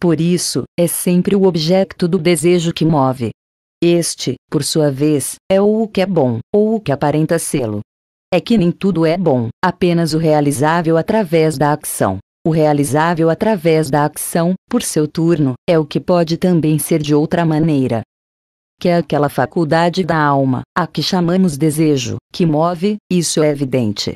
por isso, é sempre o objeto do desejo que move. Este, por sua vez, é ou o que é bom, ou o que aparenta sê-lo. É que nem tudo é bom, apenas o realizável através da ação. O realizável através da ação, por seu turno, é o que pode também ser de outra maneira. Que é aquela faculdade da alma, a que chamamos desejo, que move, isso é evidente.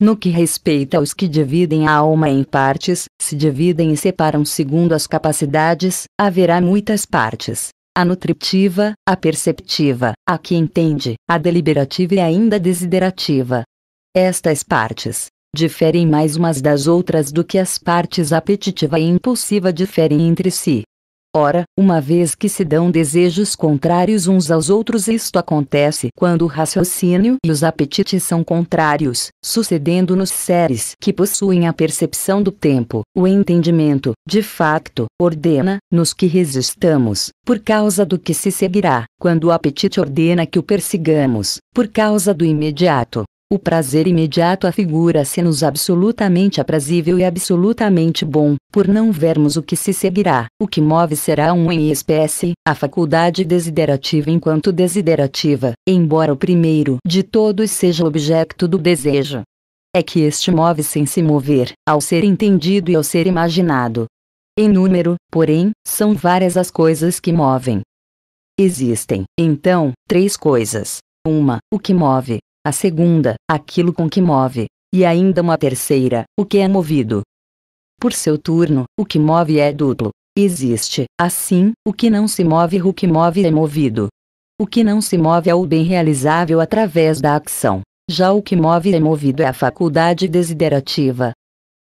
No que respeita aos que dividem a alma em partes, se dividem e separam segundo as capacidades, haverá muitas partes. A nutritiva, a perceptiva, a que entende, a deliberativa e ainda a desiderativa. Estas partes diferem mais umas das outras do que as partes apetitiva e impulsiva diferem entre si. Ora, uma vez que se dão desejos contrários uns aos outros, isto acontece quando o raciocínio e os apetites são contrários, sucedendo nos seres que possuem a percepção do tempo. O entendimento, de facto, ordena nos que resistamos, por causa do que se seguirá, quando o apetite ordena que o persigamos, por causa do imediato, o prazer imediato afigura-se nos absolutamente aprazível e absolutamente bom, por não vermos o que se seguirá. O que move será um em espécie, a faculdade desiderativa enquanto desiderativa, embora o primeiro de todos seja objeto do desejo. É que este move sem se mover, ao ser entendido e ao ser imaginado. Em número, porém, são várias as coisas que movem. Existem, então, três coisas. Uma, o que move, a segunda, aquilo com que move, e ainda uma terceira, o que é movido. Por seu turno, o que move é duplo. Existe, assim, o que não se move e o que move é movido. O que não se move é o bem realizável através da ação, já o que move é movido é a faculdade desiderativa.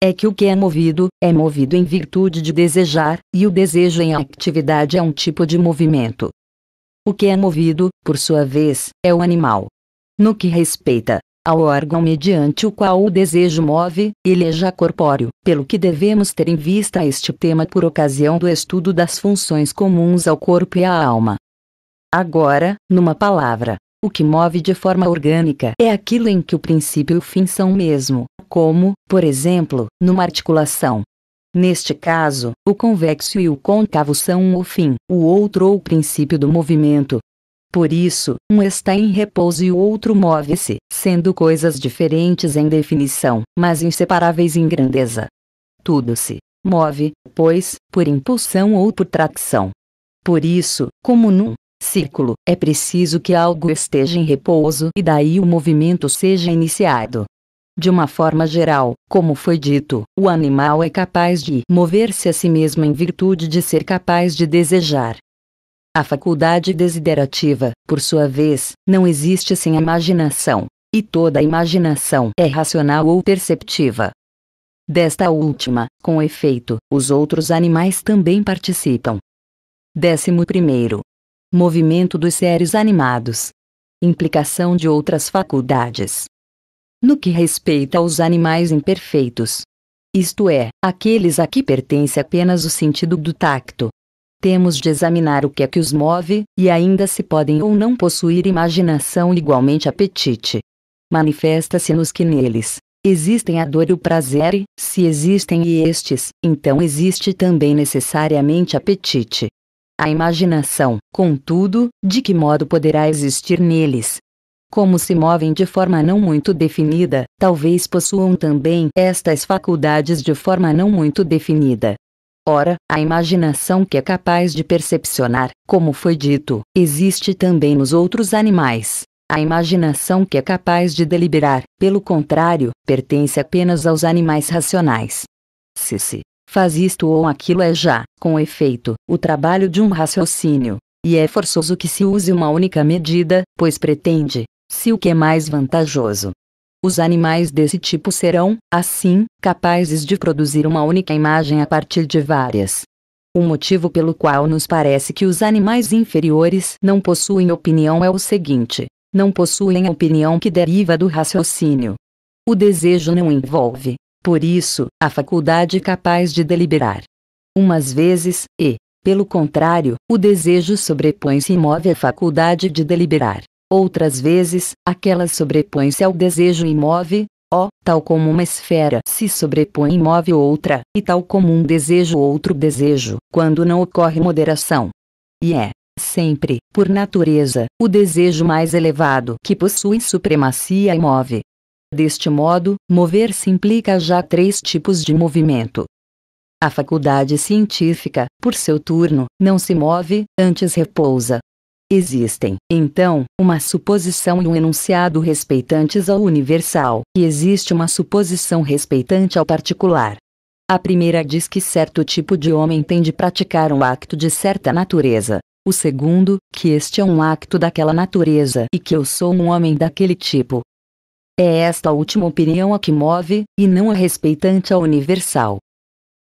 É que o que é movido, é movido em virtude de desejar, e o desejo em atividade é um tipo de movimento. O que é movido, por sua vez, é o animal, no que respeita ao órgão mediante o qual o desejo move, ele é já corpóreo, pelo que devemos ter em vista este tema por ocasião do estudo das funções comuns ao corpo e à alma. Agora, numa palavra, o que move de forma orgânica é aquilo em que o princípio e o fim são mesmo, como, por exemplo, numa articulação. Neste caso, o convexo e o côncavo são um o fim, o outro ou o princípio do movimento, por isso, um está em repouso e o outro move-se, sendo coisas diferentes em definição, mas inseparáveis em grandeza. Tudo se move, pois, por impulsão ou por tração. Por isso, como num círculo, é preciso que algo esteja em repouso e daí o movimento seja iniciado. De uma forma geral, como foi dito, o animal é capaz de mover-se a si mesmo em virtude de ser capaz de desejar. A faculdade desiderativa, por sua vez, não existe sem imaginação, e toda imaginação é racional ou perceptiva. Desta última, com efeito, os outros animais também participam. Décimo primeiro. Movimento dos seres animados. Implicação de outras faculdades. No que respeita aos animais imperfeitos, isto é, aqueles a que pertence apenas o sentido do tacto, temos de examinar o que é que os move, e ainda se podem ou não possuir imaginação igualmente apetite. Manifesta-se nos que neles existem a dor e o prazer, e, se existem e estes, então existe também necessariamente apetite. A imaginação, contudo, de que modo poderá existir neles? Como se movem de forma não muito definida, talvez possuam também estas faculdades de forma não muito definida Ora, a imaginação que é capaz de percepcionar, como foi dito, existe também nos outros animais. A imaginação que é capaz de deliberar, pelo contrário, pertence apenas aos animais racionais. Se se faz isto ou aquilo é já, com efeito, o trabalho de um raciocínio, e é forçoso que se use uma única medida, pois pretende, se o que é mais vantajoso, os animais desse tipo serão, assim, capazes de produzir uma única imagem a partir de várias. O motivo pelo qual nos parece que os animais inferiores não possuem opinião é o seguinte: não possuem a opinião que deriva do raciocínio. O desejo não envolve, por isso, a faculdade capaz de deliberar. Umas vezes, e, pelo contrário, o desejo sobrepõe-se e move a faculdade de deliberar. Outras vezes, aquela sobrepõe-se ao desejo e move, ó, tal como uma esfera se sobrepõe e move outra, e tal como um desejo outro desejo, quando não ocorre moderação. E é, sempre, por natureza, o desejo mais elevado que possui supremacia e move. Deste modo, mover-se implica já três tipos de movimento. A faculdade científica, por seu turno, não se move, antes repousa, existem, então, uma suposição e um enunciado respeitantes ao universal, e existe uma suposição respeitante ao particular. A primeira diz que certo tipo de homem tem de praticar um acto de certa natureza. O segundo, que este é um acto daquela natureza e que eu sou um homem daquele tipo. É esta última opinião a que move, e não a respeitante ao universal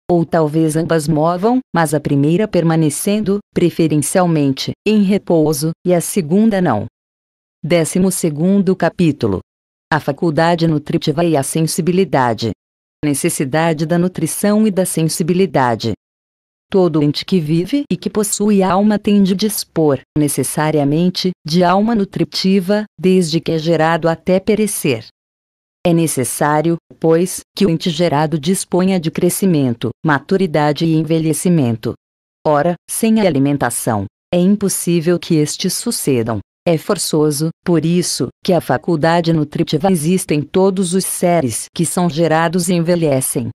ou talvez ambas movam, mas a primeira permanecendo, preferencialmente, em repouso, e a segunda não. 12 capítulo. A faculdade nutritiva e a sensibilidade. Necessidade da nutrição e da sensibilidade. Todo ente que vive e que possui alma tem de dispor, necessariamente, de alma nutritiva, desde que é gerado até perecer. É necessário, pois, que o ente gerado disponha de crescimento, maturidade e envelhecimento. Ora, sem a alimentação, é impossível que estes sucedam. É forçoso, por isso, que a faculdade nutritiva exista em todos os seres que são gerados e envelhecem.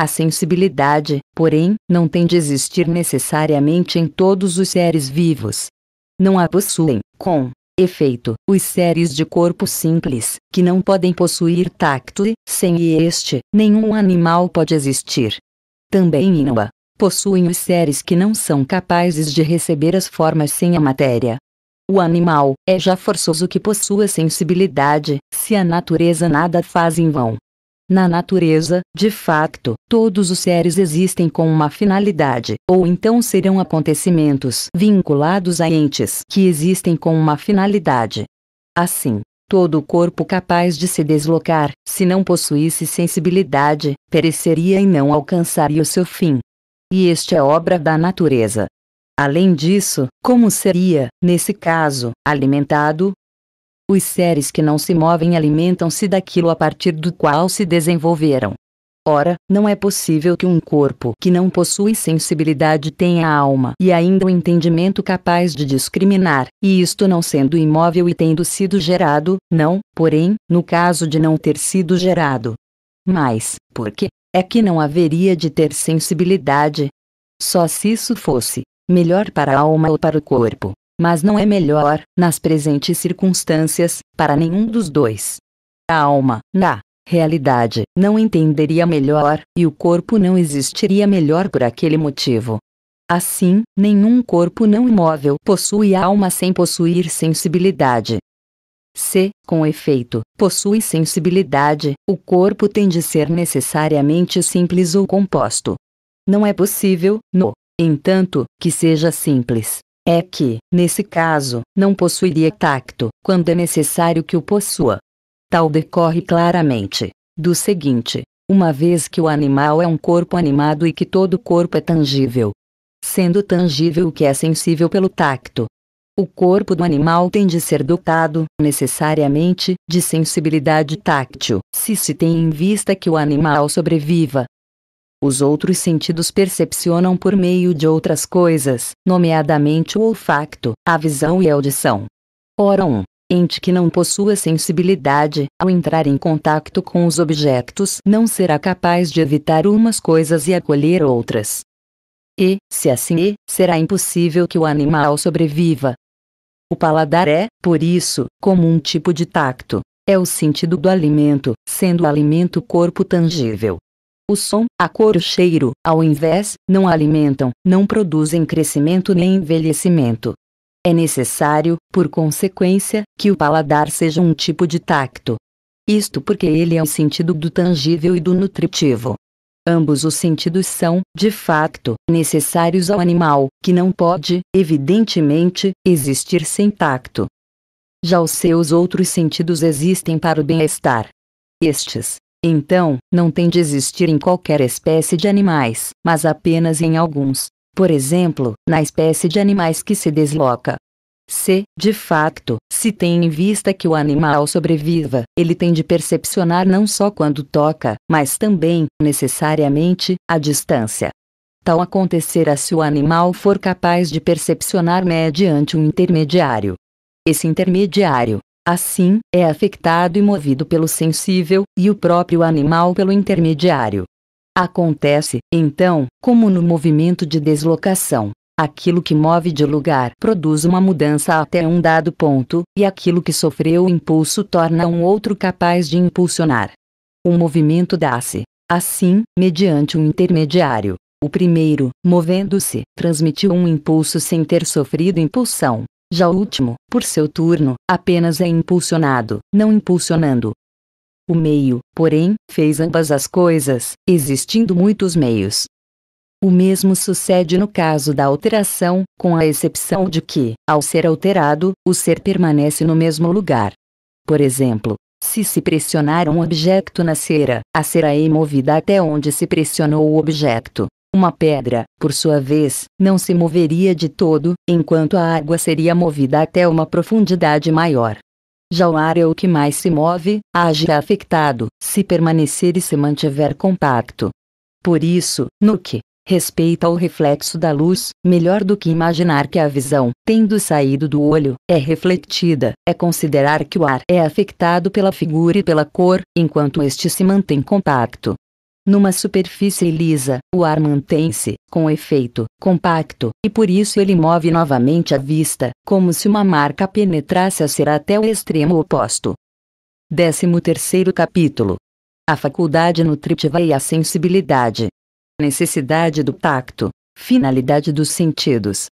A sensibilidade, porém, não tem de existir necessariamente em todos os seres vivos. Não a possuem, com Efeito: os seres de corpo simples, que não podem possuir tacto e, sem este, nenhum animal pode existir. Também Inua. Possuem os seres que não são capazes de receber as formas sem a matéria. O animal é já forçoso que possua sensibilidade, se a natureza nada faz em vão. Na natureza, de facto, todos os seres existem com uma finalidade, ou então serão acontecimentos vinculados a entes que existem com uma finalidade. Assim, todo corpo capaz de se deslocar, se não possuísse sensibilidade, pereceria e não alcançaria o seu fim. E este é obra da natureza. Além disso, como seria, nesse caso, alimentado, os seres que não se movem alimentam-se daquilo a partir do qual se desenvolveram. Ora, não é possível que um corpo que não possui sensibilidade tenha alma e ainda o um entendimento capaz de discriminar, e isto não sendo imóvel e tendo sido gerado, não, porém, no caso de não ter sido gerado. Mas, por que é que não haveria de ter sensibilidade? Só se isso fosse melhor para a alma ou para o corpo mas não é melhor, nas presentes circunstâncias, para nenhum dos dois. A alma, na realidade, não entenderia melhor, e o corpo não existiria melhor por aquele motivo. Assim, nenhum corpo não imóvel possui alma sem possuir sensibilidade. Se, com efeito, possui sensibilidade, o corpo tem de ser necessariamente simples ou composto. Não é possível, no entanto, que seja simples, é que, nesse caso, não possuiria tacto, quando é necessário que o possua. Tal decorre claramente do seguinte: uma vez que o animal é um corpo animado e que todo corpo é tangível, sendo tangível o que é sensível pelo tacto. O corpo do animal tem de ser dotado, necessariamente, de sensibilidade táctil, se se tem em vista que o animal sobreviva, os outros sentidos percepcionam por meio de outras coisas, nomeadamente o olfato, a visão e a audição. Ora, um ente que não possua sensibilidade, ao entrar em contato com os objetos, não será capaz de evitar umas coisas e acolher outras. E, se assim é, será impossível que o animal sobreviva. O paladar é, por isso, como um tipo de tacto. É o sentido do alimento, sendo o alimento corpo tangível o som, a cor o cheiro, ao invés, não alimentam, não produzem crescimento nem envelhecimento. É necessário, por consequência, que o paladar seja um tipo de tacto. Isto porque ele é o sentido do tangível e do nutritivo. Ambos os sentidos são, de facto, necessários ao animal, que não pode, evidentemente, existir sem tacto. Já os seus outros sentidos existem para o bem-estar. Estes, então, não tem de existir em qualquer espécie de animais, mas apenas em alguns. Por exemplo, na espécie de animais que se desloca. Se, de facto, se tem em vista que o animal sobreviva, ele tem de percepcionar não só quando toca, mas também, necessariamente, a distância. Tal acontecerá se o animal for capaz de percepcionar mediante um intermediário. Esse intermediário, Assim, é afetado e movido pelo sensível, e o próprio animal pelo intermediário. Acontece, então, como no movimento de deslocação. Aquilo que move de lugar produz uma mudança até um dado ponto, e aquilo que sofreu o impulso torna um outro capaz de impulsionar. O movimento dá-se, assim, mediante um intermediário. O primeiro, movendo-se, transmitiu um impulso sem ter sofrido impulsão. Já o último, por seu turno, apenas é impulsionado, não impulsionando. O meio, porém, fez ambas as coisas, existindo muitos meios. O mesmo sucede no caso da alteração, com a exceção de que, ao ser alterado, o ser permanece no mesmo lugar. Por exemplo, se se pressionar um objeto na cera, a cera é movida até onde se pressionou o objeto. Uma pedra, por sua vez, não se moveria de todo, enquanto a água seria movida até uma profundidade maior. Já o ar é o que mais se move, age afetado, se permanecer e se mantiver compacto. Por isso, no que respeita ao reflexo da luz, melhor do que imaginar que a visão, tendo saído do olho, é refletida, é considerar que o ar é afetado pela figura e pela cor, enquanto este se mantém compacto. Numa superfície lisa, o ar mantém-se, com efeito, compacto, e por isso ele move novamente a vista, como se uma marca penetrasse a ser até o extremo oposto. 13 capítulo. A faculdade nutritiva e a sensibilidade. Necessidade do tacto. Finalidade dos sentidos.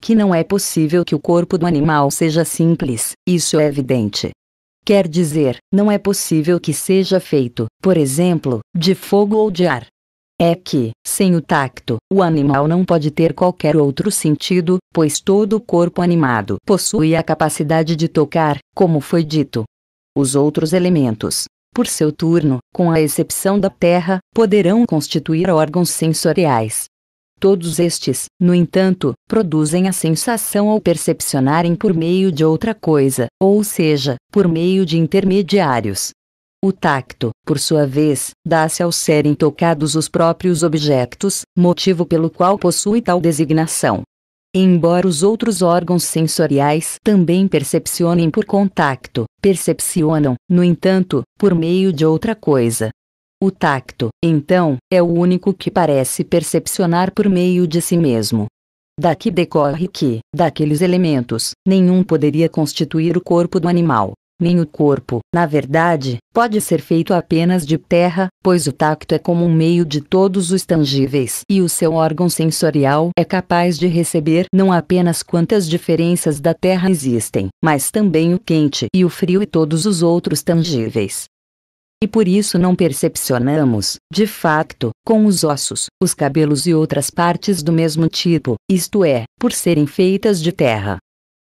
Que não é possível que o corpo do animal seja simples, isso é evidente. Quer dizer, não é possível que seja feito, por exemplo, de fogo ou de ar. É que, sem o tacto, o animal não pode ter qualquer outro sentido, pois todo o corpo animado possui a capacidade de tocar, como foi dito. Os outros elementos, por seu turno, com a exceção da terra, poderão constituir órgãos sensoriais, Todos estes, no entanto, produzem a sensação ao percepcionarem por meio de outra coisa, ou seja, por meio de intermediários. O tacto, por sua vez, dá-se ao serem tocados os próprios objetos, motivo pelo qual possui tal designação. Embora os outros órgãos sensoriais também percepcionem por contacto, percepcionam, no entanto, por meio de outra coisa, o tacto, então, é o único que parece percepcionar por meio de si mesmo. Daqui decorre que, daqueles elementos, nenhum poderia constituir o corpo do animal. Nem o corpo, na verdade, pode ser feito apenas de terra, pois o tacto é como um meio de todos os tangíveis e o seu órgão sensorial é capaz de receber não apenas quantas diferenças da terra existem, mas também o quente e o frio e todos os outros tangíveis e por isso não percepcionamos, de facto, com os ossos, os cabelos e outras partes do mesmo tipo, isto é, por serem feitas de terra.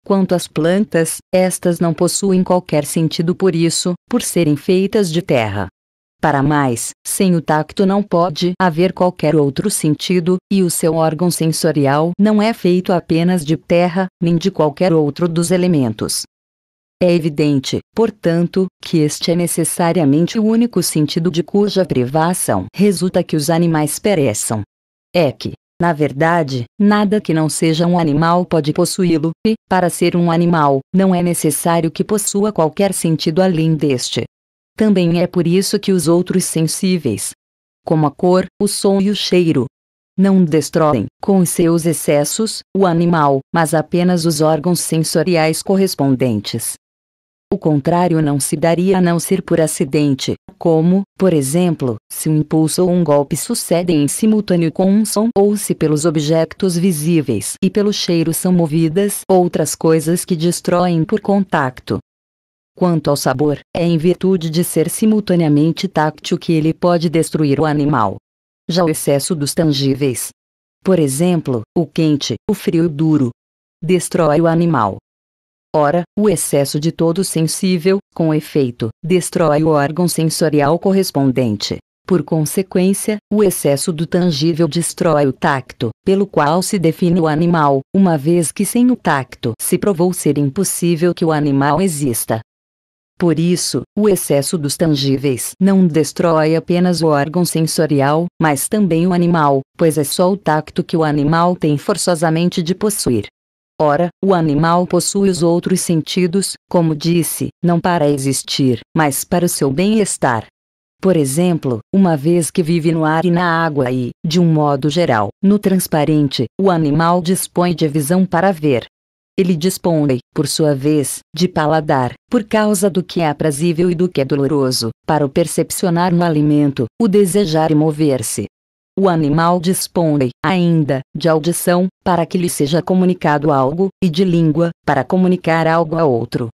Quanto às plantas, estas não possuem qualquer sentido por isso, por serem feitas de terra. Para mais, sem o tacto não pode haver qualquer outro sentido, e o seu órgão sensorial não é feito apenas de terra, nem de qualquer outro dos elementos. É evidente, portanto, que este é necessariamente o único sentido de cuja privação resulta que os animais pereçam. É que, na verdade, nada que não seja um animal pode possuí-lo, e, para ser um animal, não é necessário que possua qualquer sentido além deste. Também é por isso que os outros sensíveis, como a cor, o som e o cheiro, não destroem, com seus excessos, o animal, mas apenas os órgãos sensoriais correspondentes. O contrário não se daria a não ser por acidente, como, por exemplo, se um impulso ou um golpe sucedem em simultâneo com um som ou se pelos objetos visíveis e pelo cheiro são movidas outras coisas que destroem por contacto. Quanto ao sabor, é em virtude de ser simultaneamente táctil que ele pode destruir o animal. Já o excesso dos tangíveis, por exemplo, o quente, o frio o duro, destrói o animal. Ora, o excesso de todo sensível, com efeito, destrói o órgão sensorial correspondente. Por consequência, o excesso do tangível destrói o tacto, pelo qual se define o animal, uma vez que sem o tacto se provou ser impossível que o animal exista. Por isso, o excesso dos tangíveis não destrói apenas o órgão sensorial, mas também o animal, pois é só o tacto que o animal tem forçosamente de possuir. Ora, o animal possui os outros sentidos, como disse, não para existir, mas para o seu bem-estar. Por exemplo, uma vez que vive no ar e na água e, de um modo geral, no transparente, o animal dispõe de visão para ver. Ele dispõe, por sua vez, de paladar, por causa do que é aprazível e do que é doloroso, para o percepcionar no alimento, o desejar e mover-se. O animal dispõe, ainda, de audição, para que lhe seja comunicado algo, e de língua, para comunicar algo a outro.